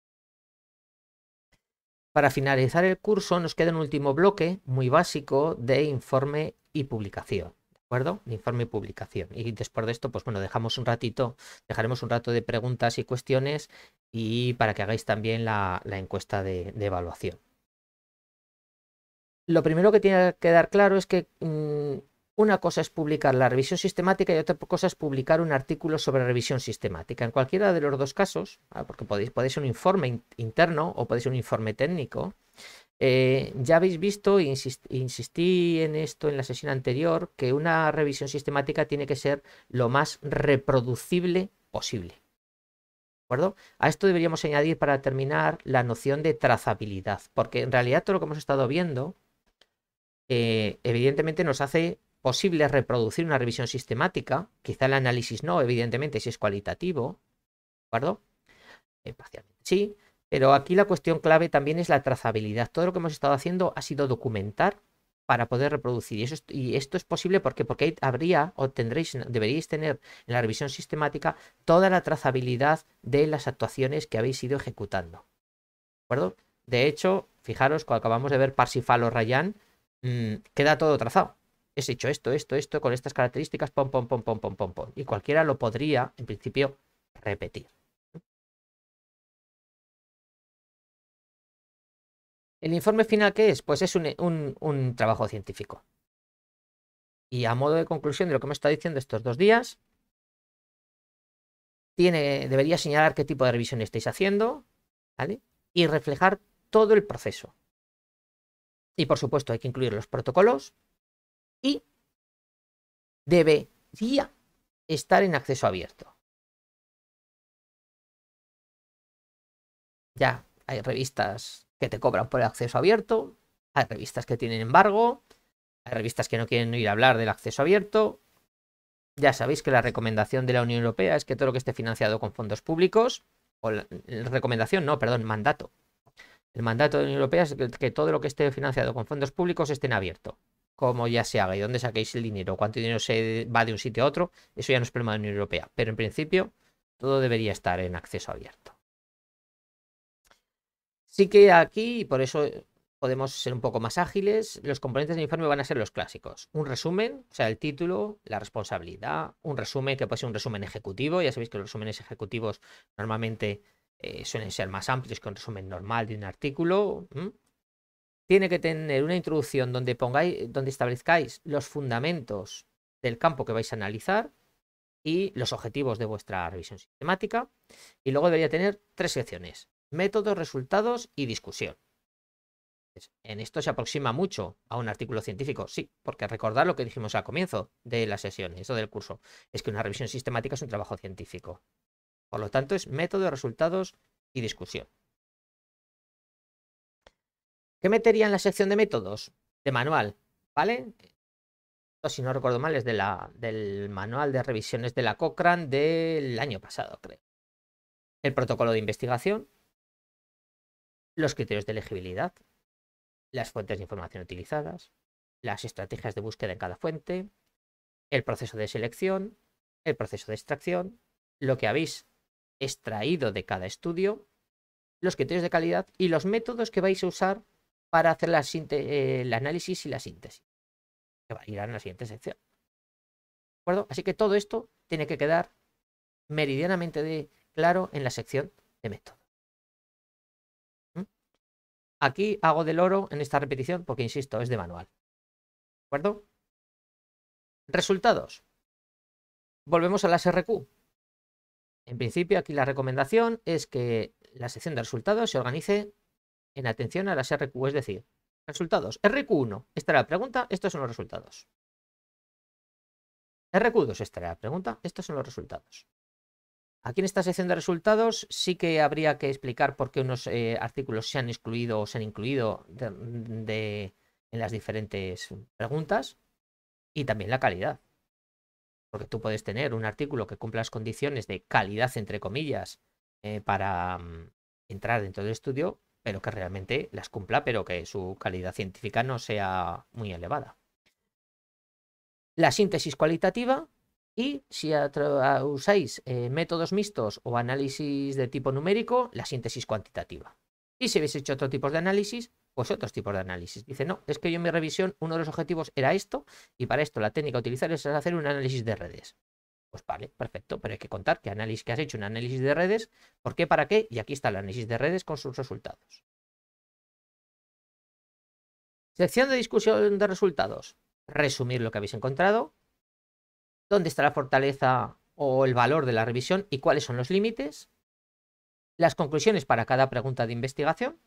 Para finalizar el curso nos queda un último bloque muy básico de informe y publicación. ¿De acuerdo? Informe y publicación. Y después de esto, pues bueno, dejamos un ratito, dejaremos un rato de preguntas y cuestiones y para que hagáis también la, encuesta de, evaluación. Lo primero que tiene que dar claro es que mm, una cosa es publicar la revisión sistemática y otra cosa es publicar un artículo sobre revisión sistemática. En cualquiera de los dos casos, ah, porque podéis, podéis un informe interno o podéis un informe técnico, eh, ya habéis visto, insistí en esto en la sesión anterior, que una revisión sistemática tiene que ser lo más reproducible posible. ¿De acuerdo? A esto deberíamos añadir para terminar la noción de trazabilidad, porque en realidad todo lo que hemos estado viendo, eh, evidentemente nos hace posible reproducir una revisión sistemática, quizá el análisis no, evidentemente si es cualitativo, ¿de acuerdo? parcialmente sí pero aquí la cuestión clave también es la trazabilidad. Todo lo que hemos estado haciendo ha sido documentar para poder reproducir. Y, eso y esto es posible porque, porque habría o tendréis, deberíais tener en la revisión sistemática toda la trazabilidad de las actuaciones que habéis ido ejecutando. ¿De acuerdo? De hecho, fijaros, cuando acabamos de ver Parsifal o Rayan, mm, queda todo trazado. He hecho esto, esto, esto, con estas características, pom, pom, pom, pom, pom, pom, pom. Y cualquiera lo podría, en principio, repetir. ¿El informe final qué es? Pues es un, trabajo científico. Y a modo de conclusión de lo que me está diciendo estos dos días, tiene, debería señalar qué tipo de revisión estáis haciendo, Y reflejar todo el proceso. Y por supuesto hay que incluir los protocolos y debería estar en acceso abierto. Ya, hay revistas que te cobran por el acceso abierto, hay revistas que tienen embargo, hay revistas que no quieren ir a hablar del acceso abierto. Ya sabéis que la recomendación de la Unión Europea es que todo lo que esté financiado con fondos públicos, o la, recomendación, no, perdón, mandato. El mandato de la Unión Europea es que todo lo que esté financiado con fondos públicos esté abierto. Como ya se haga y dónde saquéis el dinero, cuánto dinero se va de un sitio a otro, eso ya no es problema de la Unión Europea. Pero en principio, todo debería estar en acceso abierto. Sí que aquí, por eso eh, podemos ser un poco más ágiles, los componentes del informe van a ser los clásicos. Un resumen, o sea, el título, la responsabilidad, un resumen que puede ser un resumen ejecutivo, ya sabéis que los resúmenes ejecutivos normalmente eh, suelen ser más amplios que un resumen normal de un artículo. Tiene que tener una introducción donde pongáis, donde establezcáis los fundamentos del campo que vais a analizar y los objetivos de vuestra revisión sistemática. Y luego debería tener tres secciones métodos, resultados y discusión. En esto se aproxima mucho a un artículo científico, sí, porque recordar lo que dijimos al comienzo de la sesión, esto del curso, es que una revisión sistemática es un trabajo científico. Por lo tanto, es método, resultados y discusión. ¿Qué metería en la sección de métodos? De manual, ¿vale? Esto, si no recuerdo mal, es de la, del manual de revisiones de la Cochrane del año pasado, creo. El protocolo de investigación, los criterios de elegibilidad, las fuentes de información utilizadas, las estrategias de búsqueda en cada fuente, el proceso de selección, el proceso de extracción, lo que habéis extraído de cada estudio, los criterios de calidad y los métodos que vais a usar para hacer eh, el análisis y la síntesis, que va a ir a la siguiente sección. ¿De acuerdo? Así que todo esto tiene que quedar meridianamente claro en la sección de métodos. Aquí hago del oro en esta repetición porque, insisto, es de manual. ¿De acuerdo? Resultados. Volvemos a las RQ. En principio, aquí la recomendación es que la sección de resultados se organice en atención a las RQ, es decir, resultados. RQ1, esta era la pregunta, estos son los resultados. RQ2, esta era la pregunta, estos son los resultados. Aquí en esta sección de resultados sí que habría que explicar por qué unos eh, artículos se han excluido o se han incluido en las diferentes preguntas y también la calidad. Porque tú puedes tener un artículo que cumpla las condiciones de calidad, entre comillas, eh, para mm, entrar dentro del estudio, pero que realmente las cumpla, pero que su calidad científica no sea muy elevada. La síntesis cualitativa, y si usáis eh, métodos mixtos o análisis de tipo numérico, la síntesis cuantitativa. Y si habéis hecho otros tipo de análisis, pues otros tipos de análisis. Dice, no, es que yo en mi revisión uno de los objetivos era esto, y para esto la técnica a utilizar es hacer un análisis de redes. Pues vale, perfecto, pero hay que contar qué análisis que has hecho, un análisis de redes, por qué, para qué, y aquí está el análisis de redes con sus resultados. Sección de discusión de resultados. Resumir lo que habéis encontrado, dónde está la fortaleza o el valor de la revisión y cuáles son los límites, las conclusiones para cada pregunta de investigación,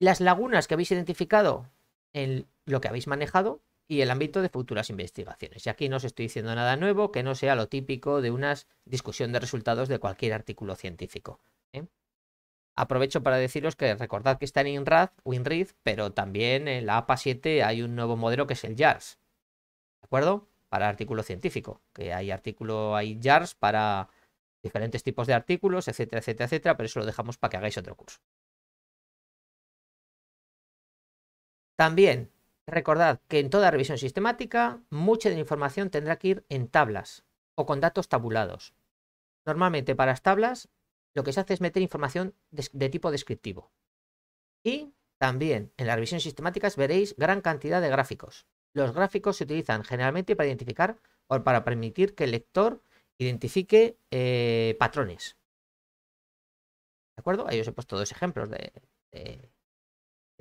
las lagunas que habéis identificado en lo que habéis manejado y el ámbito de futuras investigaciones. Y aquí no os estoy diciendo nada nuevo que no sea lo típico de una discusión de resultados de cualquier artículo científico. ¿eh? Aprovecho para deciros que recordad que está en o WinRID, pero también en la APA 7 hay un nuevo modelo que es el JARS, para artículo científico, que hay artículo, hay jars para diferentes tipos de artículos, etcétera, etcétera, etcétera, pero eso lo dejamos para que hagáis otro curso. También recordad que en toda revisión sistemática mucha de la información tendrá que ir en tablas o con datos tabulados. Normalmente para las tablas lo que se hace es meter información de, tipo descriptivo. Y también en las revisión sistemáticas veréis gran cantidad de gráficos. Los gráficos se utilizan generalmente para identificar o para permitir que el lector identifique eh, patrones. ¿De acuerdo? Ahí os he puesto dos ejemplos de,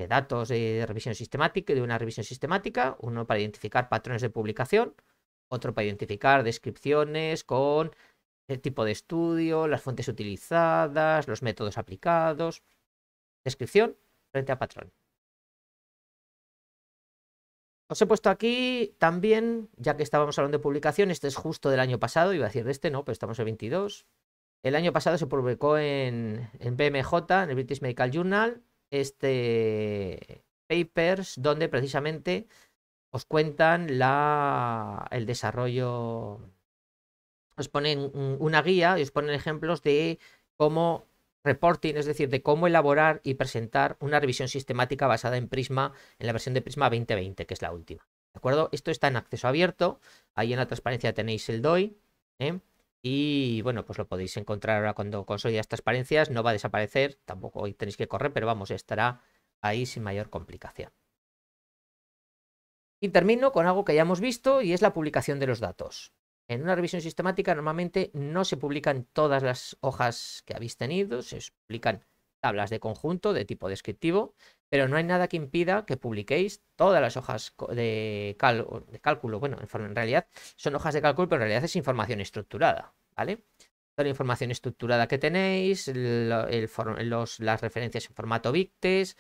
datos de revisión sistemática, de una revisión sistemática, uno para identificar patrones de publicación, otro para identificar descripciones con el tipo de estudio, las fuentes utilizadas, los métodos aplicados, descripción frente a patrón. Os he puesto aquí también, ya que estábamos hablando de publicación, este es justo del año pasado, iba a decir de este, no, pero estamos en 22. El año pasado se publicó en, BMJ, en el British Medical Journal, este papers donde precisamente os cuentan el desarrollo, os ponen una guía y os ponen ejemplos de cómo reporting, es decir, de cómo elaborar y presentar una revisión sistemática basada en Prisma, en la versión de Prisma 2020, que es la última. ¿De acuerdo? Esto está en acceso abierto. Ahí en la transparencia tenéis el DOI. ¿eh? Y bueno, pues lo podéis encontrar ahora cuando consolidas transparencias. No va a desaparecer, tampoco hoy tenéis que correr, pero vamos, estará ahí sin mayor complicación. Y termino con algo que ya hemos visto y es la publicación de los datos. En una revisión sistemática normalmente no se publican todas las hojas que habéis tenido, se publican tablas de conjunto de tipo descriptivo, pero no hay nada que impida que publiquéis todas las hojas de, de cálculo. Bueno, en realidad son hojas de cálculo, pero en realidad es información estructurada, ¿vale? Toda la información estructurada que tenéis, el, las referencias en formato VICTES,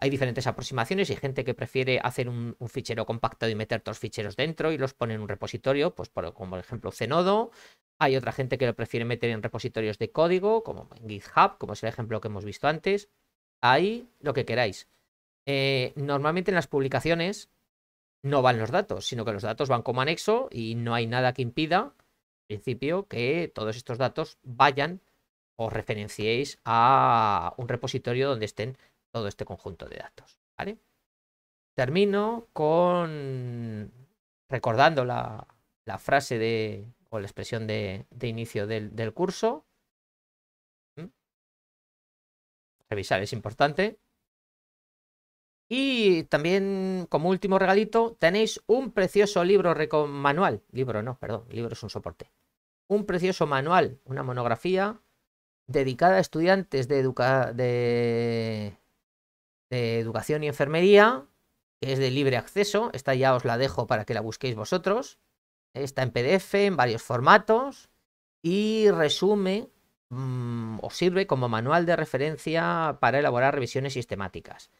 hay diferentes aproximaciones y hay gente que prefiere hacer un, fichero compacto y meter todos los ficheros dentro y los pone en un repositorio, pues como por ejemplo Zenodo. Hay otra gente que lo prefiere meter en repositorios de código, como en GitHub, como es el ejemplo que hemos visto antes. Ahí lo que queráis. Eh, normalmente en las publicaciones no van los datos, sino que los datos van como anexo y no hay nada que impida, en principio, que todos estos datos vayan o referenciéis a un repositorio donde estén todo este conjunto de datos. ¿vale? Termino con recordando la, frase de, o la expresión de, inicio del, curso. ¿Mm? Revisar es importante. Y también, como último regalito, tenéis un precioso libro manual. Libro no, perdón, libro es un soporte. Un precioso manual, una monografía dedicada a estudiantes de, educa de de educación y enfermería, que es de libre acceso. Esta ya os la dejo para que la busquéis vosotros. Está en PDF, en varios formatos, y resume mm, o sirve como manual de referencia para elaborar revisiones sistemáticas.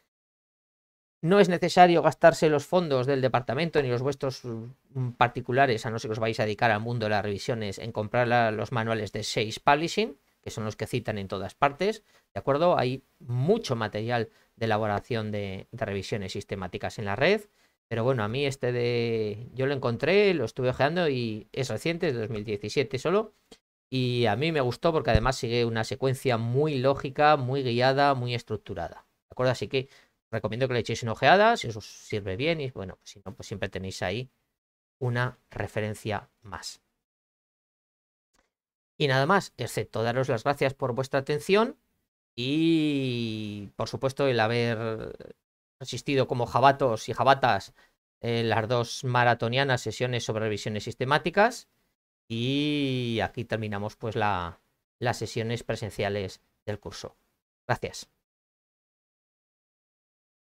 No es necesario gastarse los fondos del departamento ni los vuestros mm, particulares, a no ser que os vais a dedicar al mundo de las revisiones, en comprar los manuales de 6 Publishing son los que citan en todas partes, ¿de acuerdo? Hay mucho material de elaboración de, revisiones sistemáticas en la red, pero bueno, a mí este de... Yo lo encontré, lo estuve ojeando y es reciente, es de 2017 solo, y a mí me gustó porque además sigue una secuencia muy lógica, muy guiada, muy estructurada, ¿de acuerdo? Así que recomiendo que le echéis una ojeada, si os sirve bien y bueno, pues si no, pues siempre tenéis ahí una referencia más. Y nada más, excepto daros las gracias por vuestra atención y por supuesto el haber asistido como jabatos y jabatas en las dos maratonianas sesiones sobre revisiones sistemáticas y aquí terminamos pues las sesiones presenciales del curso. Gracias.